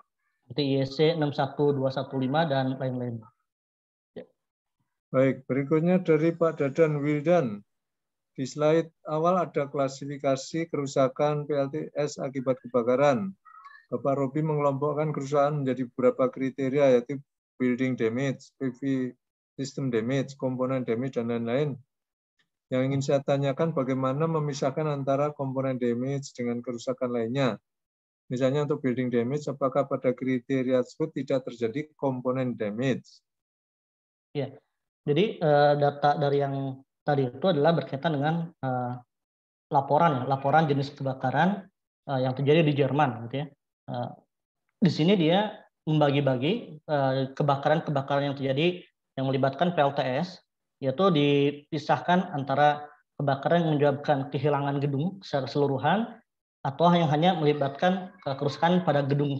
TISC 61215 dan lain-lain. Ya. Baik, berikutnya dari Pak Dadan Wildan. Di slide awal ada klasifikasi kerusakan PLTS akibat kebakaran. Bapak Robi mengelompokkan kerusakan menjadi beberapa kriteria yaitu building damage, PV system damage, komponen damage, dan lain-lain. Yang ingin saya tanyakan bagaimana memisahkan antara komponen damage dengan kerusakan lainnya. Misalnya untuk building damage, apakah pada kriteria tersebut tidak terjadi komponen damage? Ya, jadi eh, data dari yang tadi itu adalah berkaitan dengan eh, laporan ya, laporan jenis kebakaran eh, yang terjadi di Jerman, gitu ya. di sini dia membagi-bagi kebakaran-kebakaran yang terjadi yang melibatkan PLTS, yaitu dipisahkan antara kebakaran yang menyebabkan kehilangan gedung secara keseluruhan atau yang hanya melibatkan kerusakan pada gedung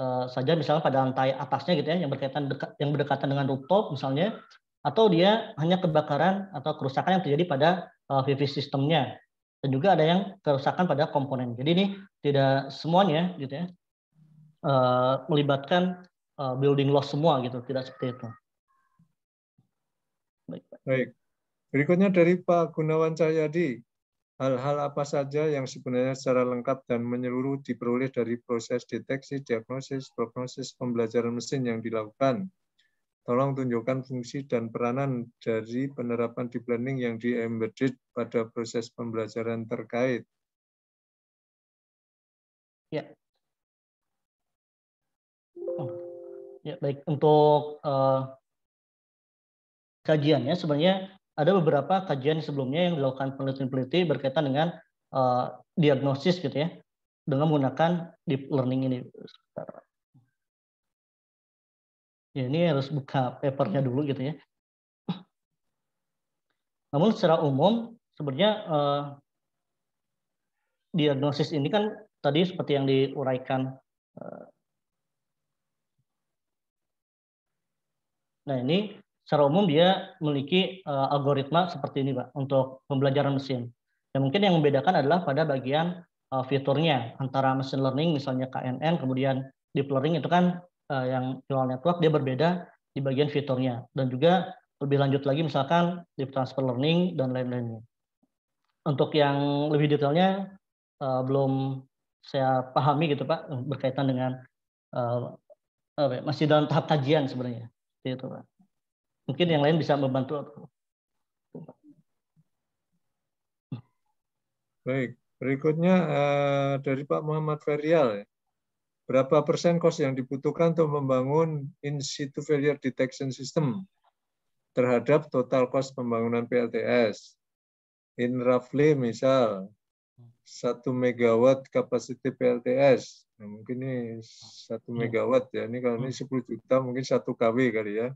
eh, saja misalnya pada lantai atasnya gitu ya yang berkaitan dekat yang berdekatan dengan rooftop misalnya atau dia hanya kebakaran atau kerusakan yang terjadi pada VV eh, sistemnya dan juga ada yang kerusakan pada komponen. Jadi ini tidak semuanya gitu ya eh, melibatkan building loss semua gitu, tidak seperti itu. Baik. Baik. Berikutnya dari Pak Gunawan Cahyadi hal-hal apa saja yang sebenarnya secara lengkap dan menyeluruh diperoleh dari proses deteksi, diagnosis, prognosis, pembelajaran mesin yang dilakukan. Tolong tunjukkan fungsi dan peranan dari penerapan deep learning yang di-embedded pada proses pembelajaran terkait. Ya. Oh. Ya, baik. Untuk uh, eh, kajiannya sebenarnya ada beberapa kajian sebelumnya yang dilakukan peneliti-peneliti berkaitan dengan uh, diagnosis gitu ya dengan menggunakan deep learning ini. Ya, ini harus buka papernya dulu gitu ya. Namun secara umum sebenarnya uh, diagnosis ini kan tadi seperti yang diuraikan. Uh, nah ini secara umum dia memiliki uh, algoritma seperti ini Pak untuk pembelajaran mesin. Dan mungkin yang membedakan adalah pada bagian uh, fiturnya antara machine learning misalnya KNN kemudian deep learning itu kan uh, yang neural network dia berbeda di bagian fiturnya dan juga lebih lanjut lagi misalkan deep transfer learning dan lain-lainnya. Untuk yang lebih detailnya uh, belum saya pahami gitu Pak berkaitan dengan uh, masih dalam tahap kajian sebenarnya. Itu Pak. Mungkin yang lain bisa membantu Baik, berikutnya eh, dari Pak Muhammad Ferial. Ya. Berapa persen kos yang dibutuhkan untuk membangun in situ failure detection system terhadap total kos pembangunan PLTS? In roughly misal satu megawatt kapasiti PLTS. Nah, mungkin ini satu iya. megawatt ya. Ini kalau ini 10 hmm. juta mungkin satu kW kali ya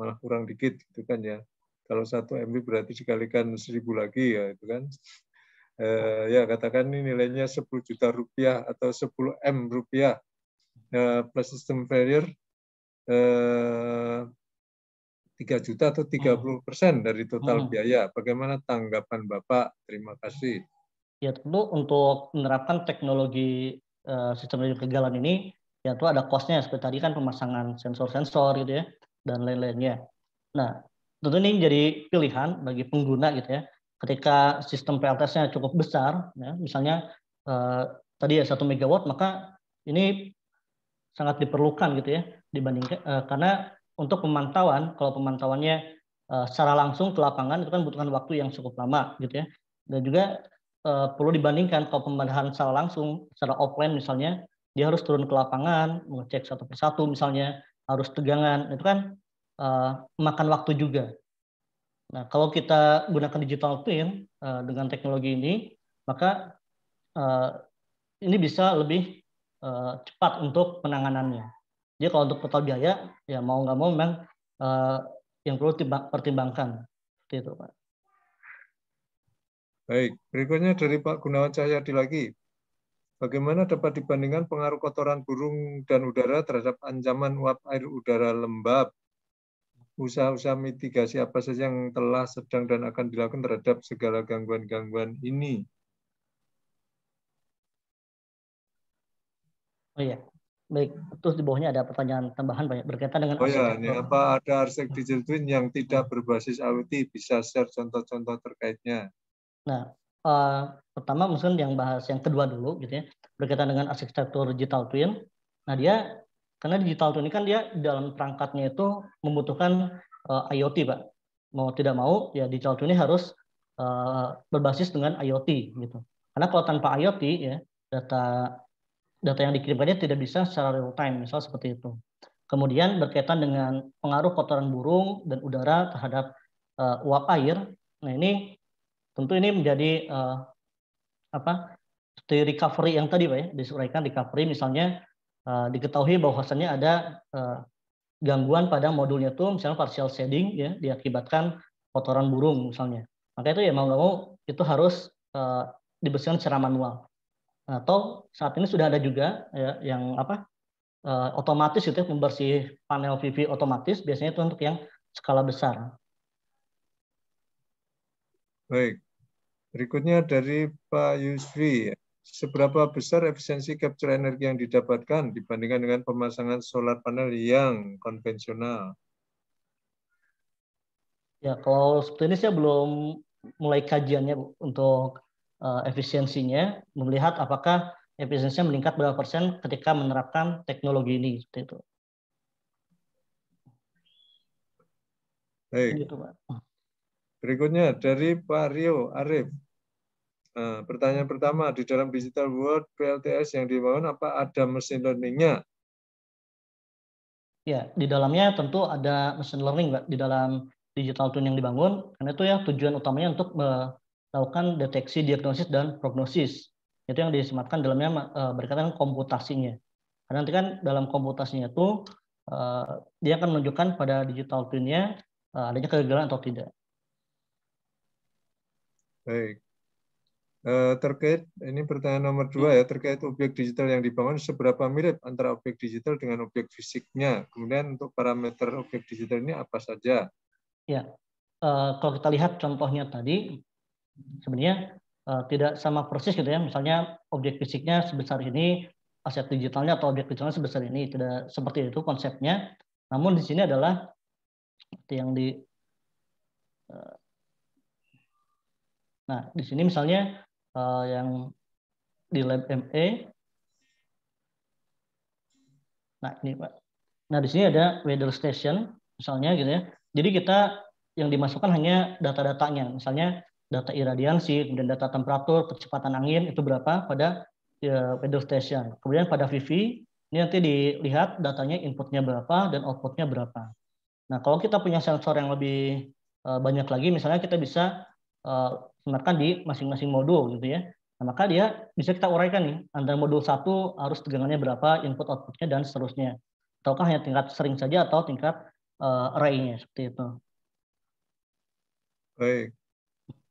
malah kurang dikit gitu kan ya kalau satu MB berarti dikalikan seribu lagi ya itu kan e, ya katakan ini nilainya 10 juta rupiah atau 10 M rupiah e, plus sistem failure eh, tiga 3 juta atau 30 hmm. persen dari total hmm. biaya. Bagaimana tanggapan Bapak? Terima kasih. Ya tentu untuk menerapkan teknologi sistem kegagalan ini, ya itu ada costnya seperti tadi kan pemasangan sensor-sensor gitu ya dan lain-lainnya. Nah, tentu ini jadi pilihan bagi pengguna gitu ya. Ketika sistem PLTS-nya cukup besar, ya, misalnya eh, tadi ya satu megawatt, maka ini sangat diperlukan gitu ya dibandingkan eh, karena untuk pemantauan kalau pemantauannya eh, secara langsung ke lapangan itu kan butuhkan waktu yang cukup lama gitu ya dan juga eh, perlu dibandingkan kalau pembedahan secara langsung secara offline misalnya dia harus turun ke lapangan mengecek satu persatu misalnya harus tegangan itu kan uh, eh, makan waktu juga. Nah, kalau kita gunakan digital twin uh, dengan teknologi ini, maka uh, ini bisa lebih uh, cepat untuk penanganannya. Jadi kalau untuk total biaya, ya mau nggak mau memang uh, yang perlu pertimbangkan. itu, Pak. Baik, berikutnya dari Pak Gunawan Cahyadi lagi. Bagaimana dapat dibandingkan pengaruh kotoran burung dan udara terhadap ancaman uap air udara lembab? Usaha-usaha mitigasi apa saja yang telah sedang dan akan dilakukan terhadap segala gangguan-gangguan ini? Oh iya, baik. Terus di bawahnya ada pertanyaan tambahan banyak berkaitan dengan. Oh iya, ini apa ada arsek digital yang tidak berbasis IoT? Bisa share contoh-contoh terkaitnya? Nah, uh, pertama mungkin yang bahas yang kedua dulu gitu ya berkaitan dengan arsitektur digital twin nah dia karena digital twin ini kan dia dalam perangkatnya itu membutuhkan uh, eh, IoT pak mau tidak mau ya digital twin ini harus uh, berbasis dengan IoT gitu karena kalau tanpa IoT ya data data yang dikirimkannya tidak bisa secara real time misal seperti itu kemudian berkaitan dengan pengaruh kotoran burung dan udara terhadap uh, uap air nah ini tentu ini menjadi uh, apa teori recovery yang tadi pak ya disuraikan recovery misalnya uh, diketahui bahwasannya ada uh, gangguan pada modulnya itu misalnya partial shading ya diakibatkan kotoran burung misalnya maka itu ya mau nggak mau itu harus uh, dibersihkan secara manual atau saat ini sudah ada juga ya, yang apa uh, otomatis itu ya, membersih panel PV otomatis biasanya itu untuk yang skala besar. Baik, Berikutnya dari Pak Yusri, seberapa besar efisiensi capture energi yang didapatkan dibandingkan dengan pemasangan solar panel yang konvensional? Ya, kalau sebetulnya saya belum mulai kajiannya untuk eh, efisiensinya, melihat apakah efisiensinya meningkat berapa persen ketika menerapkan teknologi ini seperti itu. Baik. Gitu, Pak. Berikutnya dari Pak Rio Arif. Eh, pertanyaan pertama, di dalam digital world PLTS yang dibangun apa ada machine learningnya? Ya, di dalamnya tentu ada machine learning, Pak. Di dalam digital twin yang dibangun, karena itu ya tujuan utamanya untuk melakukan deteksi, diagnosis, dan prognosis. Itu yang disematkan dalamnya eh, berkaitan komputasinya. Karena nanti kan dalam komputasinya itu eh, dia akan menunjukkan pada digital twinnya adanya kegagalan atau tidak. Baik. Eh, terkait, ini pertanyaan nomor dua ya, terkait objek digital yang dibangun, seberapa mirip antara objek digital dengan objek fisiknya? Kemudian untuk parameter objek digital ini apa saja? Ya, eh, kalau kita lihat contohnya tadi, sebenarnya eh, tidak sama persis gitu ya, misalnya objek fisiknya sebesar ini, aset digitalnya atau objek digitalnya sebesar ini, tidak seperti itu konsepnya. Namun di sini adalah yang di Nah, di sini misalnya uh, yang di lab ME. Nah, ini Pak. Nah, di sini ada weather station misalnya gitu ya. Jadi kita yang dimasukkan hanya data-datanya. Misalnya data iradiansi, kemudian data temperatur, kecepatan angin itu berapa pada ya, weather station. Kemudian pada VV ini nanti dilihat datanya inputnya berapa dan outputnya berapa. Nah, kalau kita punya sensor yang lebih eh, banyak lagi, misalnya kita bisa eh, disematkan di masing-masing modul gitu ya. Nah, maka dia bisa kita uraikan nih antara modul satu arus tegangannya berapa, input outputnya dan seterusnya. Ataukah hanya tingkat sering saja atau tingkat uh, arraynya seperti itu. Baik.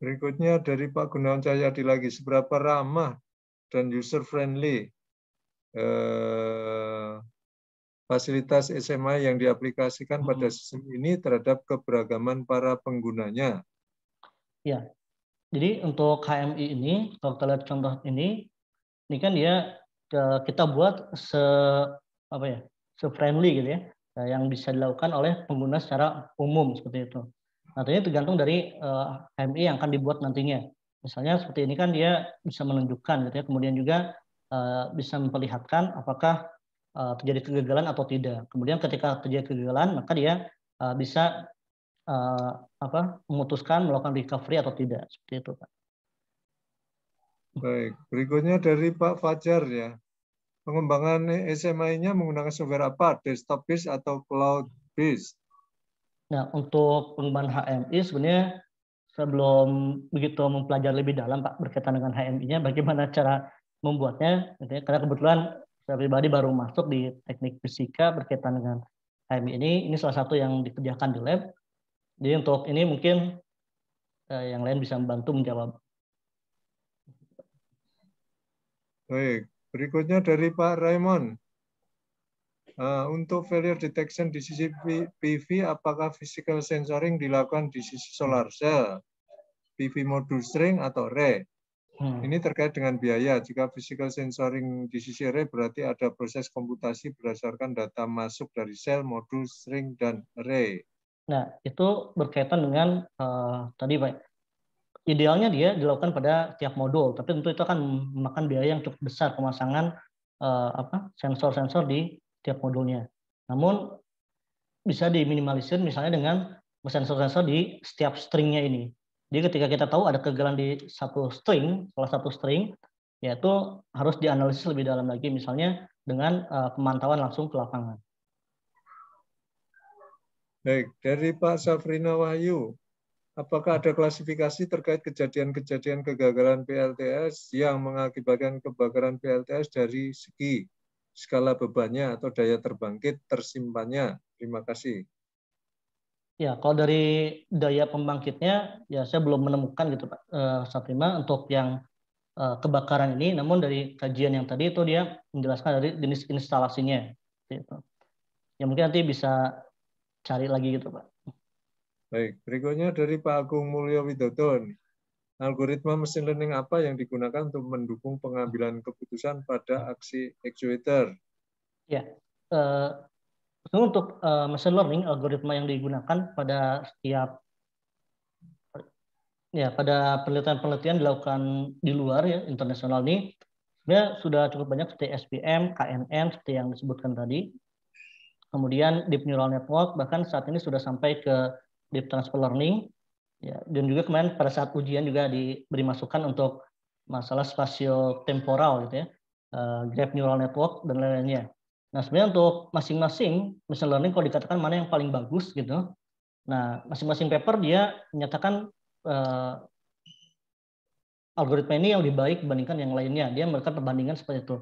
Berikutnya dari Pak Gunawan Cahyadi lagi, seberapa ramah dan user friendly uh, eh, fasilitas SMA yang diaplikasikan pada sistem ini terhadap keberagaman para penggunanya? Ya, jadi untuk KMI ini, kalau kita lihat contoh ini, ini kan dia eh, kita buat se apa ya, se friendly gitu ya, eh, yang bisa dilakukan oleh pengguna secara umum seperti itu. Nantinya tergantung dari KMI eh, yang akan dibuat nantinya. Misalnya seperti ini kan dia bisa menunjukkan gitu ya, kemudian juga bisa memperlihatkan apakah terjadi kegagalan atau tidak. Kemudian ketika terjadi kegagalan, maka dia bisa uh, apa memutuskan melakukan recovery atau tidak seperti itu Pak. Baik, berikutnya dari Pak Fajar ya. Pengembangan SMI-nya menggunakan software apa? Desktop based atau cloud based? Nah, untuk pengembangan HMI sebenarnya saya belum begitu mempelajari lebih dalam Pak berkaitan dengan HMI-nya bagaimana cara membuatnya karena kebetulan saya pribadi baru masuk di teknik fisika berkaitan dengan HMI ini ini salah satu yang dikerjakan di lab jadi untuk ini mungkin eh, yang lain bisa membantu menjawab. Baik, berikutnya dari Pak Raymond. Uh, untuk failure detection di sisi PV, apakah physical sensoring dilakukan di sisi solar cell, PV modul string, atau ray? Hmm. Ini terkait dengan biaya. Jika physical sensoring di sisi ray, berarti ada proses komputasi berdasarkan data masuk dari cell, modul, string, dan Hmm. Nah, itu berkaitan dengan uh, tadi Pak. Idealnya dia dilakukan pada tiap modul, tapi tentu itu akan memakan biaya yang cukup besar pemasangan sensor eh, sensor-sensor di tiap modulnya. Namun bisa diminimalisir misalnya dengan sensor-sensor di setiap stringnya ini. Jadi ketika kita tahu ada kegagalan di satu string, salah satu string, yaitu harus dianalisis lebih dalam lagi misalnya dengan uh, pemantauan langsung ke lapangan. Baik, dari Pak Safrina Wahyu, apakah ada klasifikasi terkait kejadian-kejadian kegagalan PLTS yang mengakibatkan kebakaran PLTS dari segi skala bebannya atau daya terbangkit tersimpannya? Terima kasih. Ya, kalau dari daya pembangkitnya, ya saya belum menemukan gitu Pak eh, untuk yang eh, kebakaran ini. Namun dari kajian yang tadi itu dia menjelaskan dari jenis instalasinya. Gitu. Ya mungkin nanti bisa cari lagi gitu Pak. Baik, berikutnya dari Pak Agung Mulyo Widodo. Algoritma mesin learning apa yang digunakan untuk mendukung pengambilan keputusan pada aksi actuator? Ya, uh, untuk uh, eh, machine learning algoritma yang digunakan pada setiap ya pada penelitian-penelitian dilakukan di luar ya internasional ini, sebenarnya sudah cukup banyak seperti SPM, KNN seperti yang disebutkan tadi Kemudian deep neural network bahkan saat ini sudah sampai ke deep transfer learning. Ya, dan juga kemarin pada saat ujian juga diberi masukan untuk masalah spasio temporal gitu ya, uh, eh, graph neural network dan lain-lainnya. Nah sebenarnya untuk masing-masing machine learning kalau dikatakan mana yang paling bagus gitu, nah masing-masing paper dia menyatakan uh, algoritma ini yang lebih baik dibandingkan yang lainnya. Dia melakukan perbandingan seperti itu.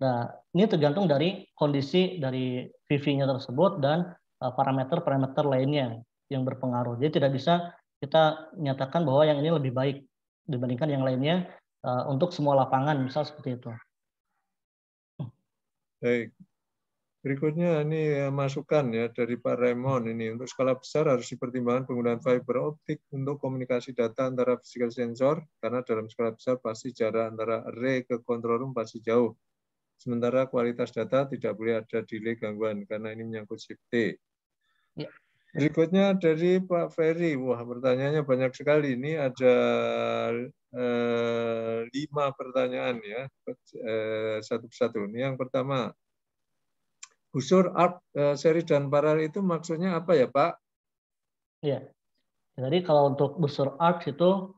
Nah, ini tergantung dari kondisi dari VV-nya tersebut dan e, parameter-parameter lainnya yang berpengaruh. Jadi tidak bisa kita nyatakan bahwa yang ini lebih baik dibandingkan yang lainnya e, untuk semua lapangan, misal seperti itu. Baik. Berikutnya ini e, masukan ya dari Pak Raymond ini untuk skala besar harus dipertimbangkan penggunaan fiber optik untuk komunikasi data antara physical sensor karena dalam skala besar pasti jarak antara array ke control room pasti jauh Sementara kualitas data tidak boleh ada delay gangguan karena ini menyangkut safety. Ya. Berikutnya dari Pak Ferry. Wah, pertanyaannya banyak sekali. Ini ada eh, lima pertanyaan ya, eh, satu persatu. Ini yang pertama, busur art eh, seri dan paral itu maksudnya apa ya, Pak? Ya, jadi kalau untuk busur art itu,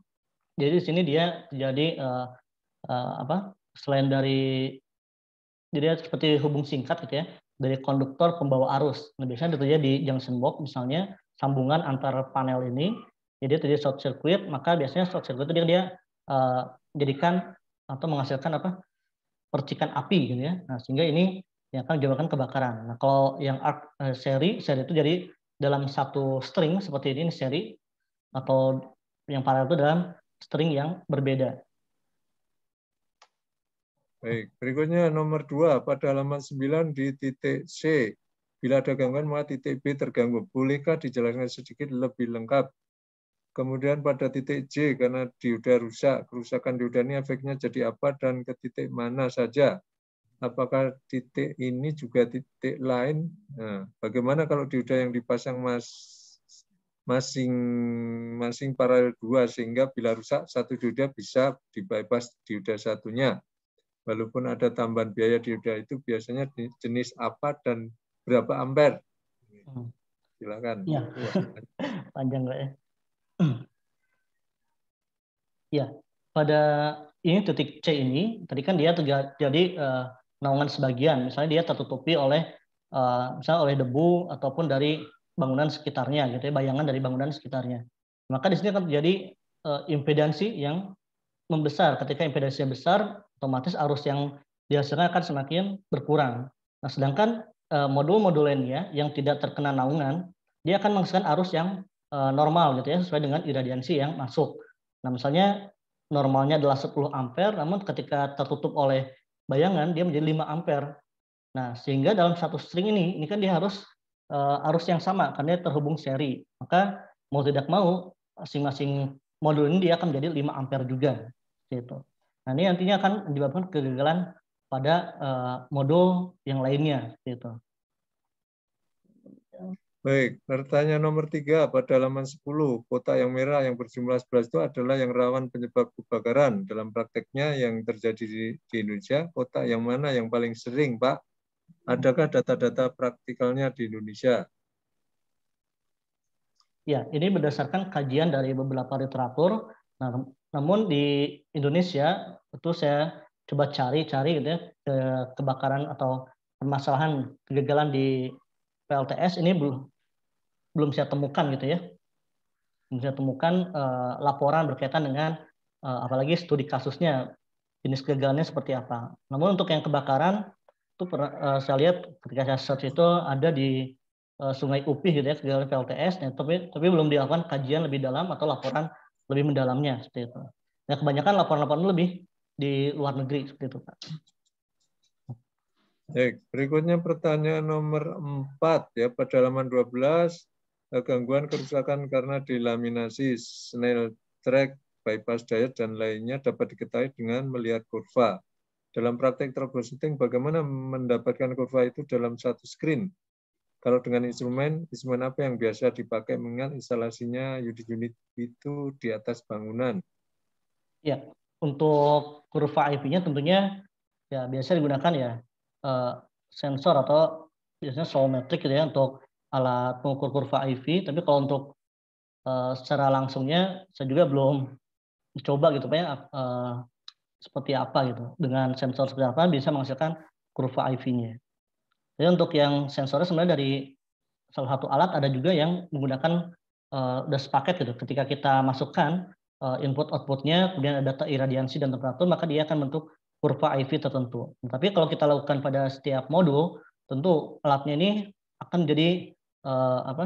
jadi sini dia jadi eh, eh apa? Selain dari jadi seperti hubung singkat gitu ya dari konduktor pembawa arus. Nah, biasanya terjadi di junction box misalnya sambungan antar panel ini, jadi terjadi short circuit, maka biasanya short circuit itu dia, dia uh, jadikan atau menghasilkan apa percikan api gitu ya. Nah, sehingga ini yang akan menyebabkan kebakaran. Nah, kalau yang arc uh, seri, seri itu jadi dalam satu string seperti ini, ini seri atau yang paralel itu dalam string yang berbeda. Baik, berikutnya nomor dua pada halaman 9 di titik C. Bila ada gangguan maka titik B terganggu. Bolehkah dijelaskan sedikit lebih lengkap? Kemudian pada titik J karena dioda rusak, kerusakan dioda ini efeknya jadi apa dan ke titik mana saja? Apakah titik ini juga titik lain? Nah, bagaimana kalau dioda yang dipasang masing-masing paralel dua sehingga bila rusak satu dioda bisa dibypass dioda satunya walaupun ada tambahan biaya di udara itu biasanya jenis apa dan berapa ampere. Hmm. Silakan. Iya. Ya. Panjang nggak ya. Ya, pada ini titik C ini tadi kan dia terjadi jadi uh, naungan sebagian, misalnya dia tertutupi oleh uh, misalnya oleh debu ataupun dari bangunan sekitarnya gitu ya, bayangan dari bangunan sekitarnya. Maka di sini akan terjadi uh, impedansi yang membesar. Ketika impedansinya besar, otomatis arus yang dihasilkan akan semakin berkurang. Nah, sedangkan eh, modul-modul lainnya yang tidak terkena naungan, dia akan menghasilkan arus yang eh, normal gitu ya, sesuai dengan iradiansi yang masuk. Nah, misalnya normalnya adalah 10 ampere, namun ketika tertutup oleh bayangan dia menjadi 5 ampere. Nah, sehingga dalam satu string ini, ini kan dia harus eh, arus yang sama karena dia terhubung seri. Maka mau tidak mau masing-masing modul ini dia akan menjadi 5 ampere juga. Gitu. Nah, ini nantinya akan menyebabkan kegagalan pada uh, modul yang lainnya. itu. Baik, pertanyaan nomor tiga pada halaman 10. Kotak yang merah yang berjumlah 11 itu adalah yang rawan penyebab kebakaran. Dalam prakteknya yang terjadi di, di Indonesia, kotak yang mana yang paling sering, Pak? Adakah data-data praktikalnya di Indonesia? Ya, ini berdasarkan kajian dari beberapa literatur. Nah, namun di Indonesia itu saya coba cari-cari gitu ya kebakaran atau permasalahan kegagalan di PLTS ini belum belum saya temukan gitu ya belum saya temukan uh, laporan berkaitan dengan uh, apalagi studi kasusnya jenis kegagalannya seperti apa namun untuk yang kebakaran itu uh, saya lihat ketika saya search itu ada di uh, Sungai Upi gitu ya kegagalan PLTS tapi tapi belum dilakukan kajian lebih dalam atau laporan lebih mendalamnya seperti itu. Nah, kebanyakan laporan-laporan lebih di luar negeri seperti itu, Pak. Baik, berikutnya pertanyaan nomor 4 ya pada halaman 12 eh, gangguan kerusakan karena delaminasi snail track bypass diet dan lainnya dapat diketahui dengan melihat kurva. Dalam praktek troubleshooting, bagaimana mendapatkan kurva itu dalam satu screen kalau dengan instrumen, instrumen apa yang biasa dipakai mengingat instalasinya unit-unit itu di atas bangunan? Ya, untuk kurva iv nya tentunya ya biasa digunakan ya eh, sensor atau biasanya solometrik gitu ya untuk alat pengukur kurva IV. Tapi kalau untuk eh, secara langsungnya saya juga belum coba gitu pak ya eh, seperti apa gitu dengan sensor seperti apa bisa menghasilkan kurva IV-nya. Jadi untuk yang sensornya sebenarnya dari salah satu alat ada juga yang menggunakan uh, udah sepaket gitu. Ketika kita masukkan uh, input outputnya, kemudian ada data iradiansi dan temperatur, maka dia akan bentuk kurva IV tertentu. Tapi kalau kita lakukan pada setiap modul, tentu alatnya ini akan jadi uh, apa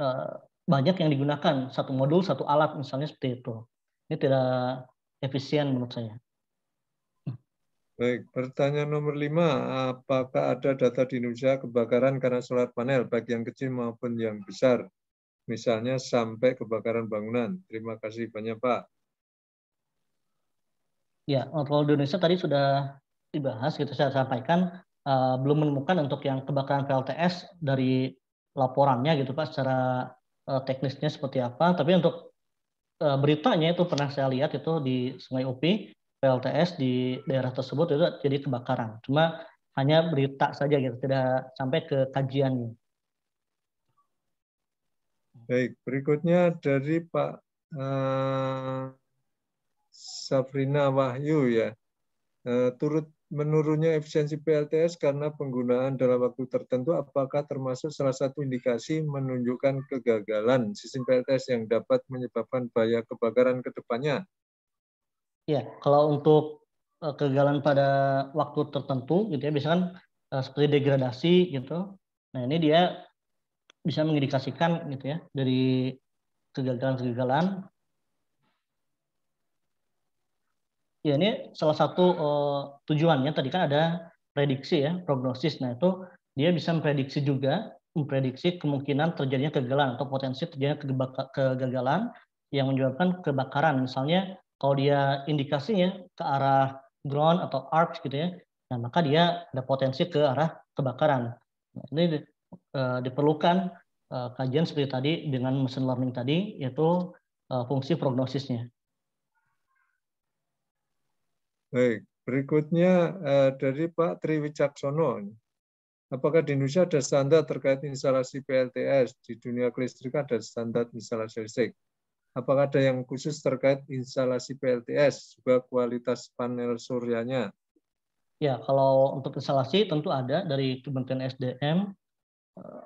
uh, banyak yang digunakan satu modul satu alat misalnya seperti itu. Ini tidak efisien menurut saya. Baik, pertanyaan nomor lima, apakah ada data di Indonesia kebakaran karena solar panel, bagian yang kecil maupun yang besar? Misalnya sampai kebakaran bangunan. Terima kasih banyak, Pak. Ya, kalau di Indonesia tadi sudah dibahas, gitu saya sampaikan, uh, belum menemukan untuk yang kebakaran PLTS dari laporannya gitu Pak, secara uh, teknisnya seperti apa. Tapi untuk uh, beritanya itu pernah saya lihat itu di Sungai Upi, PLTS di daerah tersebut itu jadi kebakaran. Cuma hanya berita saja gitu, tidak sampai ke kajiannya. Baik, berikutnya dari Pak uh, eh, Safrina Wahyu ya. Uh, turut menurunnya efisiensi PLTS karena penggunaan dalam waktu tertentu apakah termasuk salah satu indikasi menunjukkan kegagalan sistem PLTS yang dapat menyebabkan bahaya kebakaran ke depannya Ya, kalau untuk eh, kegagalan pada waktu tertentu gitu ya, misalkan eh, seperti degradasi gitu. Nah, ini dia bisa mengindikasikan gitu ya dari kegagalan-kegagalan. Ya, ini salah satu uh, tujuannya tadi kan ada prediksi ya, prognosis. Nah, itu dia bisa memprediksi juga memprediksi kemungkinan terjadinya kegagalan atau potensi terjadinya kegagalan yang menyebabkan kebakaran misalnya kalau dia indikasinya ke arah ground atau arc gitu ya, nah maka dia ada potensi ke arah kebakaran. Nah, ini uh, diperlukan uh, kajian seperti tadi dengan machine learning tadi, yaitu uh, fungsi prognosisnya. Baik, berikutnya dari Pak Triwicaksono. Apakah di Indonesia ada standar terkait instalasi PLTS? Di dunia kelistrikan ada standar instalasi listrik. Apakah ada yang khusus terkait instalasi PLTS, juga kualitas panel suryanya? Ya, kalau untuk instalasi tentu ada dari Kementerian SDM eh,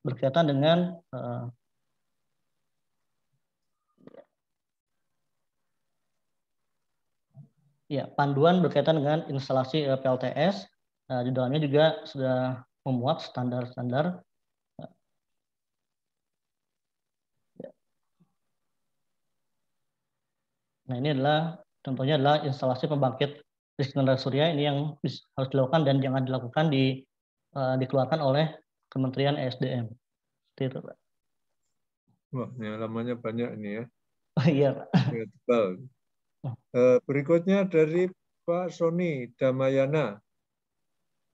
berkaitan dengan eh, ya panduan berkaitan dengan instalasi eh, PLTS. Di dalamnya juga sudah memuat standar-standar Nah ini adalah contohnya adalah instalasi pembangkit listrik tenaga surya ini yang harus dilakukan dan jangan dilakukan di uh, dikeluarkan oleh Kementerian e Sdm itu, Wah, ini lamanya banyak ini ya. Oh, iya, Pak. Nah. Eh, berikutnya dari Pak Sony Damayana.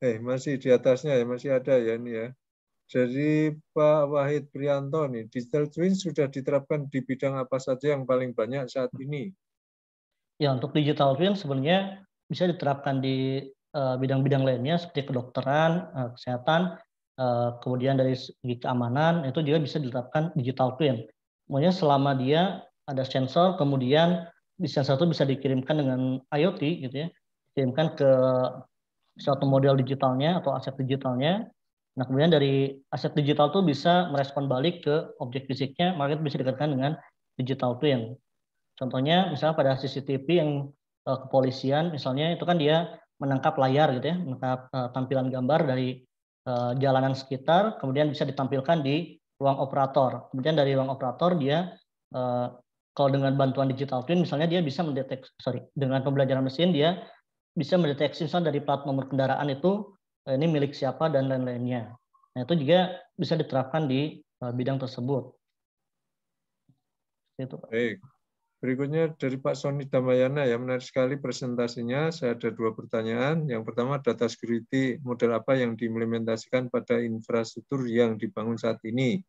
Eh, masih di atasnya ya, masih ada ya ini ya. Jadi Pak Wahid Prianto nih, digital twin sudah diterapkan di bidang apa saja yang paling banyak saat ini? ya untuk digital twin sebenarnya bisa diterapkan di eh, bidang-bidang lainnya seperti kedokteran, eh, kesehatan, eh, kemudian dari segi keamanan itu juga bisa diterapkan digital twin. Maksudnya selama dia ada sensor, kemudian di sensor itu bisa dikirimkan dengan IoT gitu ya, dikirimkan ke suatu model digitalnya atau aset digitalnya. Nah kemudian dari aset digital itu bisa merespon balik ke objek fisiknya, maka itu bisa dikatakan dengan digital twin. Contohnya misalnya pada CCTV yang uh, kepolisian misalnya itu kan dia menangkap layar gitu ya, menangkap uh, tampilan gambar dari uh, jalanan sekitar kemudian bisa ditampilkan di ruang operator. Kemudian dari ruang operator dia uh, kalau dengan bantuan digital twin misalnya dia bisa mendeteksi sorry dengan pembelajaran mesin dia bisa mendeteksi misalnya dari plat nomor kendaraan itu ini milik siapa dan lain-lainnya. Nah itu juga bisa diterapkan di uh, bidang tersebut. Itu. Hey. Berikutnya dari Pak Soni Damayana ya menarik sekali presentasinya. Saya ada dua pertanyaan. Yang pertama data security model apa yang diimplementasikan pada infrastruktur yang dibangun saat ini?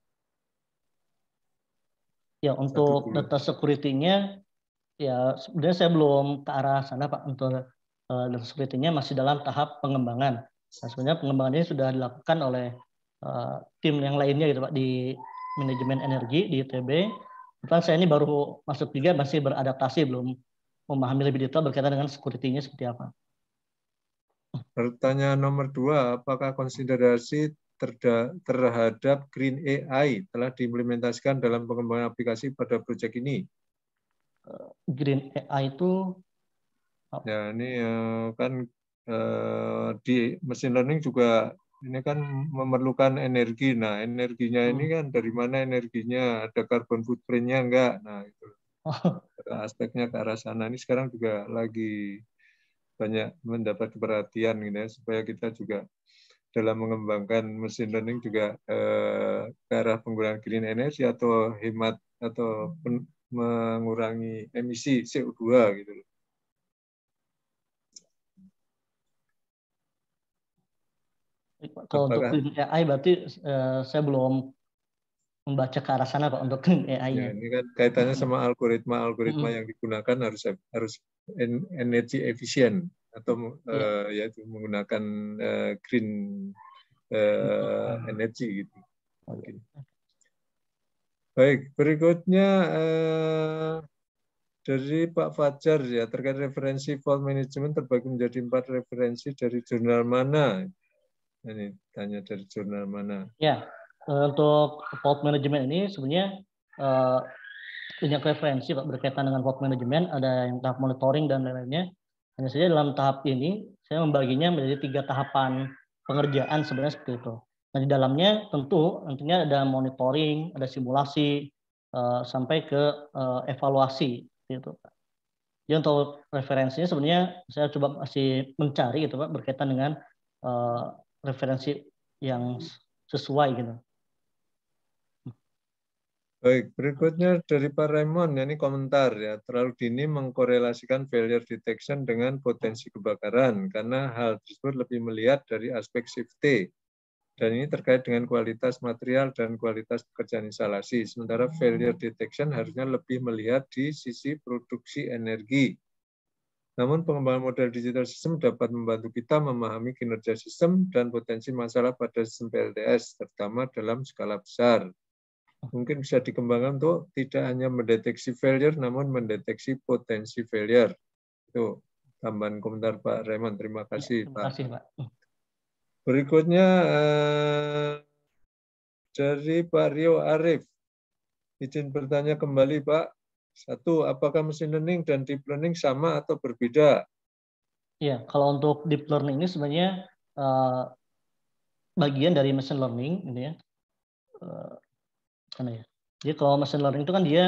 Ya untuk data security-nya ya sebenarnya saya belum ke arah sana Pak untuk uh, data security-nya masih dalam tahap pengembangan. Nah, sebenarnya pengembangan ini sudah dilakukan oleh uh, tim yang lainnya gitu Pak di manajemen energi di ITB Kebetulan saya ini baru masuk juga masih beradaptasi belum memahami lebih detail berkaitan dengan security-nya seperti apa. Pertanyaan nomor dua, apakah konsiderasi terhadap Green AI telah diimplementasikan dalam pengembangan aplikasi pada proyek ini? Eh, Green AI itu Ya, ini eh, kan eh, di mesin learning juga ini kan memerlukan energi. Nah, energinya hmm. ini kan dari mana energinya? Ada carbon footprintnya nya enggak? Nah, itu. Aspeknya ke arah sana. Ini sekarang juga lagi banyak mendapat perhatian gitu ya, supaya kita juga dalam mengembangkan mesin learning juga eh, ke arah penggunaan green energy atau hemat atau pen, mengurangi emisi CO2 gitu loh. Kalau untuk untuk AI berarti uh, saya belum membaca ke arah sana Pak untuk AI. Ya, ini kan kaitannya sama algoritma-algoritma hmm. yang digunakan harus e- harus energi efisien atau hmm. uh, iya. eh, yaitu menggunakan uh, green uh, hmm. energy gitu. Okay. Oh, iya. Baik, berikutnya uh, dari Pak Fajar ya terkait referensi fund management terbagi menjadi empat referensi dari jurnal mana? Ini tanya dari jurnal mana? Ya, eh, untuk fault management ini sebenarnya eh, punya referensi Pak berkaitan dengan fault management, ada yang tahap monitoring dan lain-lainnya. Hanya saja dalam tahap ini saya membaginya menjadi tiga tahapan pengerjaan sebenarnya seperti itu. Nah di dalamnya tentu nantinya ada monitoring, ada simulasi, eh, sampai ke evaluasi gitu Jadi untuk referensinya sebenarnya saya coba masih mencari gitu Pak berkaitan dengan referensi yang sesuai gitu. Baik, berikutnya dari Pak Raymond, ya ini komentar ya. Terlalu dini mengkorelasikan failure detection dengan potensi kebakaran, karena hal tersebut lebih melihat dari aspek safety. Dan ini terkait dengan kualitas material dan kualitas pekerjaan instalasi. Sementara failure detection harusnya lebih melihat di sisi produksi energi namun pengembangan model digital sistem dapat membantu kita memahami kinerja sistem dan potensi masalah pada sistem PLTS, terutama dalam skala besar. Mungkin bisa dikembangkan untuk tidak hanya mendeteksi failure, namun mendeteksi potensi failure. Itu tambahan komentar Pak Raymond. Terima ya, kasih, ya, terima kasih Pak. Berikutnya eh, dari Pak Rio Arif. Izin bertanya kembali Pak, satu, apakah machine learning dan deep learning sama atau berbeda? Ya, kalau untuk deep learning ini sebenarnya uh, bagian dari machine learning, ini. Gitu ya. Uh, eh, mana ya? Jadi kalau machine learning itu kan dia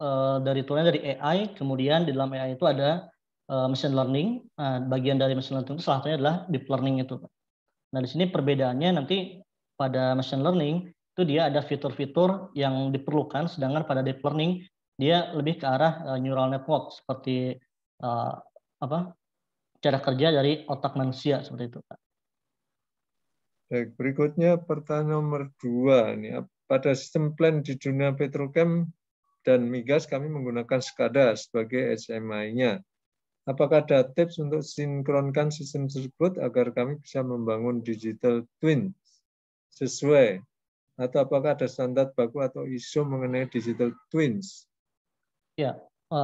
uh, dari turunnya dari AI, kemudian di dalam AI itu ada uh, machine learning. Uh, bagian dari machine learning itu salah satunya adalah deep learning itu. Nah, di sini perbedaannya nanti pada machine learning itu dia ada fitur-fitur yang diperlukan, sedangkan pada deep learning dia lebih ke arah eh, neural network seperti uh, apa cara kerja dari otak manusia seperti itu. Pak. Baik, berikutnya pertanyaan nomor dua nih. Pada sistem plan di dunia petrokem dan migas kami menggunakan SCADA sebagai SMI-nya. Apakah ada tips untuk sinkronkan sistem tersebut agar kami bisa membangun digital twin sesuai atau apakah ada standar baku atau ISO mengenai digital twins? Ya, uh,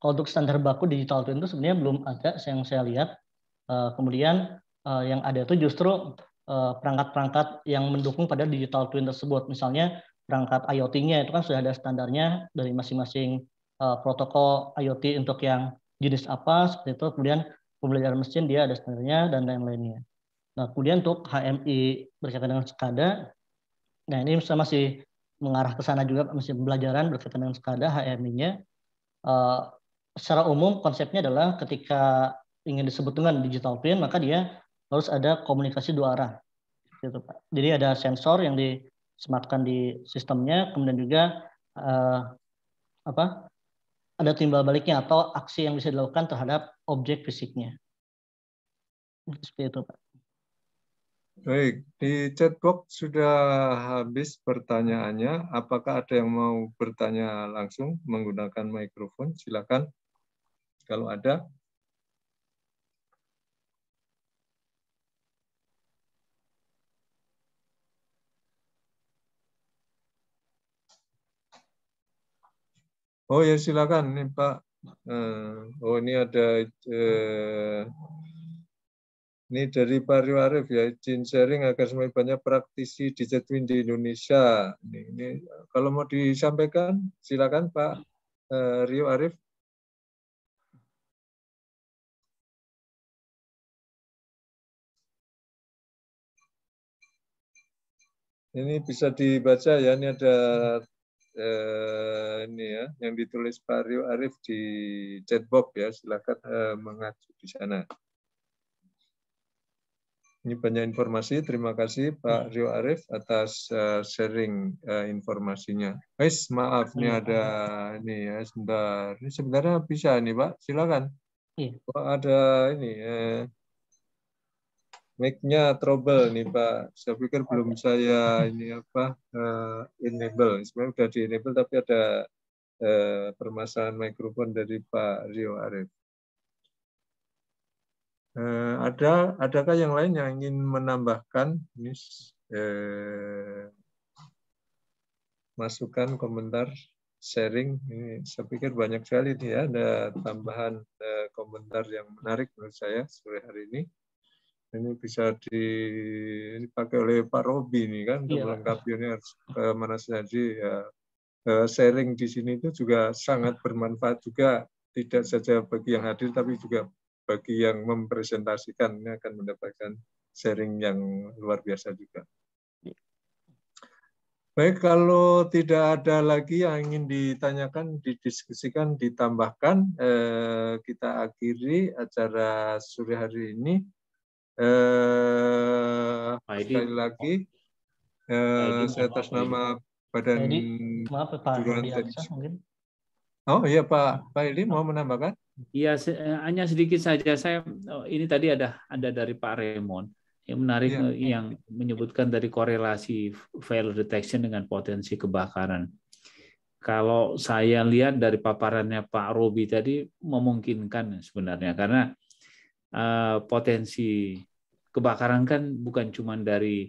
eh, untuk standar baku digital twin itu sebenarnya belum ada yang saya lihat. Uh, kemudian uh, yang ada itu justru perangkat-perangkat yang mendukung pada digital twin tersebut. Misalnya perangkat IoT-nya itu kan sudah ada standarnya dari masing-masing protokol IoT untuk yang jenis apa seperti itu. Kemudian pembelajaran mesin dia ada standarnya dan lain-lainnya. Nah, kemudian untuk HMI berkaitan dengan SCADA, nah ini masih mengarah ke sana juga masih pembelajaran berkaitan dengan sekadar HMI-nya. Uh, eh, secara umum konsepnya adalah ketika ingin disebut dengan digital twin maka dia harus ada komunikasi dua arah. Gitu, Pak. Jadi ada sensor yang disematkan di sistemnya, kemudian juga uh, apa? Ada timbal baliknya atau aksi yang bisa dilakukan terhadap objek fisiknya. Seperti itu, Pak. Baik, di chatbox sudah habis pertanyaannya. Apakah ada yang mau bertanya langsung menggunakan mikrofon? Silakan. Kalau ada. Oh ya silakan nih Pak. Eh, oh ini ada eh, ini dari Pari Warif ya, izin sharing agar semakin banyak praktisi di Jetwin di Indonesia. Ini, ini kalau mau disampaikan, silakan Pak uh, Rio Arif. Ini bisa dibaca ya, ini ada eh, ini ya, yang ditulis Pak Rio Arif di chatbox ya, silakan eh, mengacu di sana. Ini banyak informasi. Terima kasih Pak hmm. Rio Arif atas eh, sharing eh, informasinya. Guys, maaf ini iya. ada ini ya sebentar. Ini sebenarnya bisa nih Pak. Silakan. Iya. Oh, ada ini. Eh, mic-nya trouble nih Pak. Saya pikir belum saya ini apa uh, enable. Sebenarnya sudah di enable tapi ada uh, permasalahan mikrofon dari Pak Rio Arif. Eh, ada adakah yang lain yang ingin menambahkan, Miss? Eh, masukan, komentar, sharing. Ini saya pikir banyak sekali nih ya ada tambahan eh, komentar yang menarik menurut saya sore hari ini. Ini bisa dipakai oleh Pak Robi nih kan untuk iya. melengkapi ini harus ke eh, mana saja ya. Eh, sharing di sini itu juga sangat bermanfaat juga tidak saja bagi yang hadir tapi juga bagi yang mempresentasikannya akan mendapatkan sharing yang luar biasa juga. Ya. Baik, kalau tidak ada lagi yang ingin ditanyakan, didiskusikan, ditambahkan, eh, kita akhiri acara sore hari ini. Eh, sekali lagi, eh, saya atas nama Badan Maaf, Pak ya, Oh iya Pak, iya. Pak Ili mau menambahkan? Iya, eh, hanya sedikit saja saya oh, ini tadi ada ada dari Pak Raymond yang menarik ya. yang menyebutkan dari korelasi fire detection dengan potensi kebakaran. Kalau saya lihat dari paparannya Pak Robi tadi memungkinkan sebenarnya karena uh, potensi kebakaran kan bukan cuma dari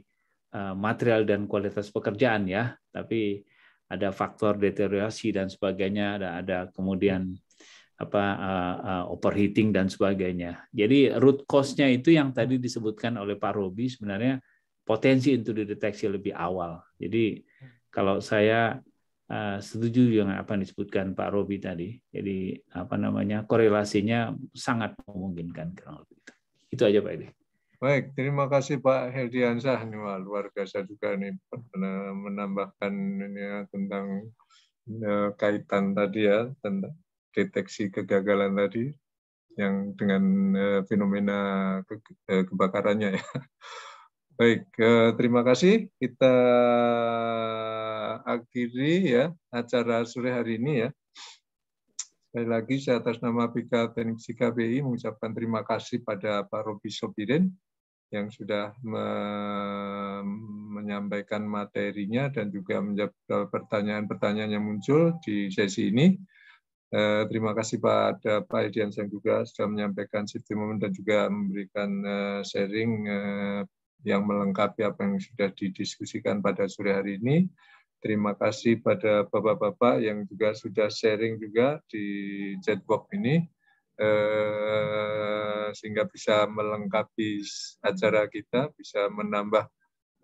uh, material dan kualitas pekerjaan ya, tapi ada faktor deteriorasi dan sebagainya, ada ada kemudian apa uh, uh, overheating dan sebagainya. Jadi root cause-nya itu yang tadi disebutkan oleh Pak Robi sebenarnya potensi untuk dideteksi lebih awal. Jadi kalau saya uh, setuju dengan apa yang disebutkan Pak Robi tadi. Jadi apa namanya korelasinya sangat memungkinkan kurang lebih itu. Itu aja Pak Edi. Baik, terima kasih Pak Herdiansah Ini Wah, luar biasa juga nih menambahkan ini ya, tentang kaitan tadi ya tentang deteksi kegagalan tadi yang dengan eh, fenomena eh, kebakarannya ya. Baik, eh, terima kasih. Kita akhiri ya acara sore hari ini ya. Sekali lagi saya atas nama Pika Teknisi KBI mengucapkan terima kasih pada Pak Robi Sobirin yang sudah me menyampaikan materinya dan juga menjawab pertanyaan-pertanyaan yang muncul di sesi ini. Eh, terima kasih pada Pak Edian yang juga sudah menyampaikan sistem moment dan juga memberikan eh, sharing eh, yang melengkapi apa yang sudah didiskusikan pada sore hari ini. Terima kasih pada Bapak-Bapak yang juga sudah sharing juga di chatbox ini eh, sehingga bisa melengkapi acara kita, bisa menambah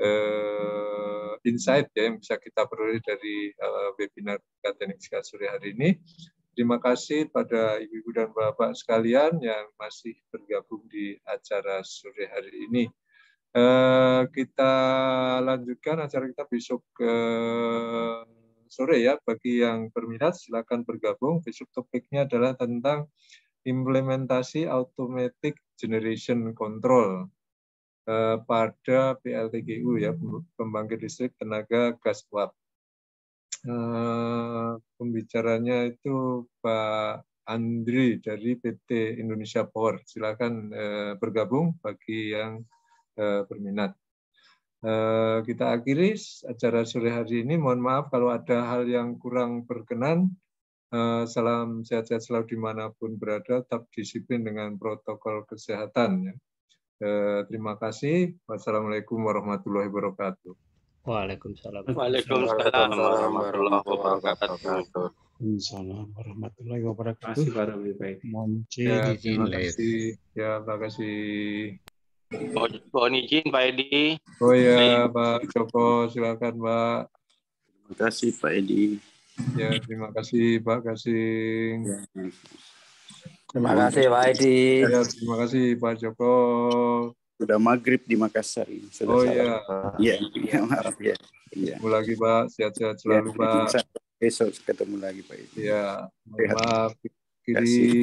eh, insight ya yang bisa kita peroleh dari eh, webinar teknik sore hari ini. Terima kasih pada ibu-ibu dan bapak sekalian yang masih bergabung di acara sore hari ini. Eh, kita lanjutkan acara kita besok ke sore ya. Bagi yang berminat silakan bergabung. Besok topiknya adalah tentang implementasi automatic generation control eh, pada PLTGU ya, pembangkit listrik tenaga gas uap. Eh, pembicaranya itu Pak Andri dari PT Indonesia Power. Silakan eh, bergabung bagi yang eh, berminat. kita akhiri acara sore hari ini. Mohon maaf kalau ada hal yang kurang berkenan. salam sehat-sehat selalu dimanapun berada. Tetap disiplin dengan protokol kesehatan. Ya. terima kasih. Wassalamualaikum warahmatullahi wabarakatuh. Waalaikumsalam. Waalaikumsalam warahmatullahi wabarakatuh. Waalaikumsalam warahmatullahi wabarakatuh. Terima kasih Pak Robi baik. Monce ya, terima kasih. Ya, terima kasih. Mohon izin Pak Edi. Oh ya, Pak Joko silakan Pak. Terima kasih Pak Edi. Ya, terima kasih Pak Kasing. Ya. Terima kasih Pak Edi. Ya, terima kasih Pak Joko sudah maghrib di Makassar ini. Sudah oh iya. Iya, iya maaf ya. Iya. Ketemu lagi Pak, sehat-sehat iya, selalu ya, Pak. Besok ketemu lagi Pak. Iya, maaf. Kiri.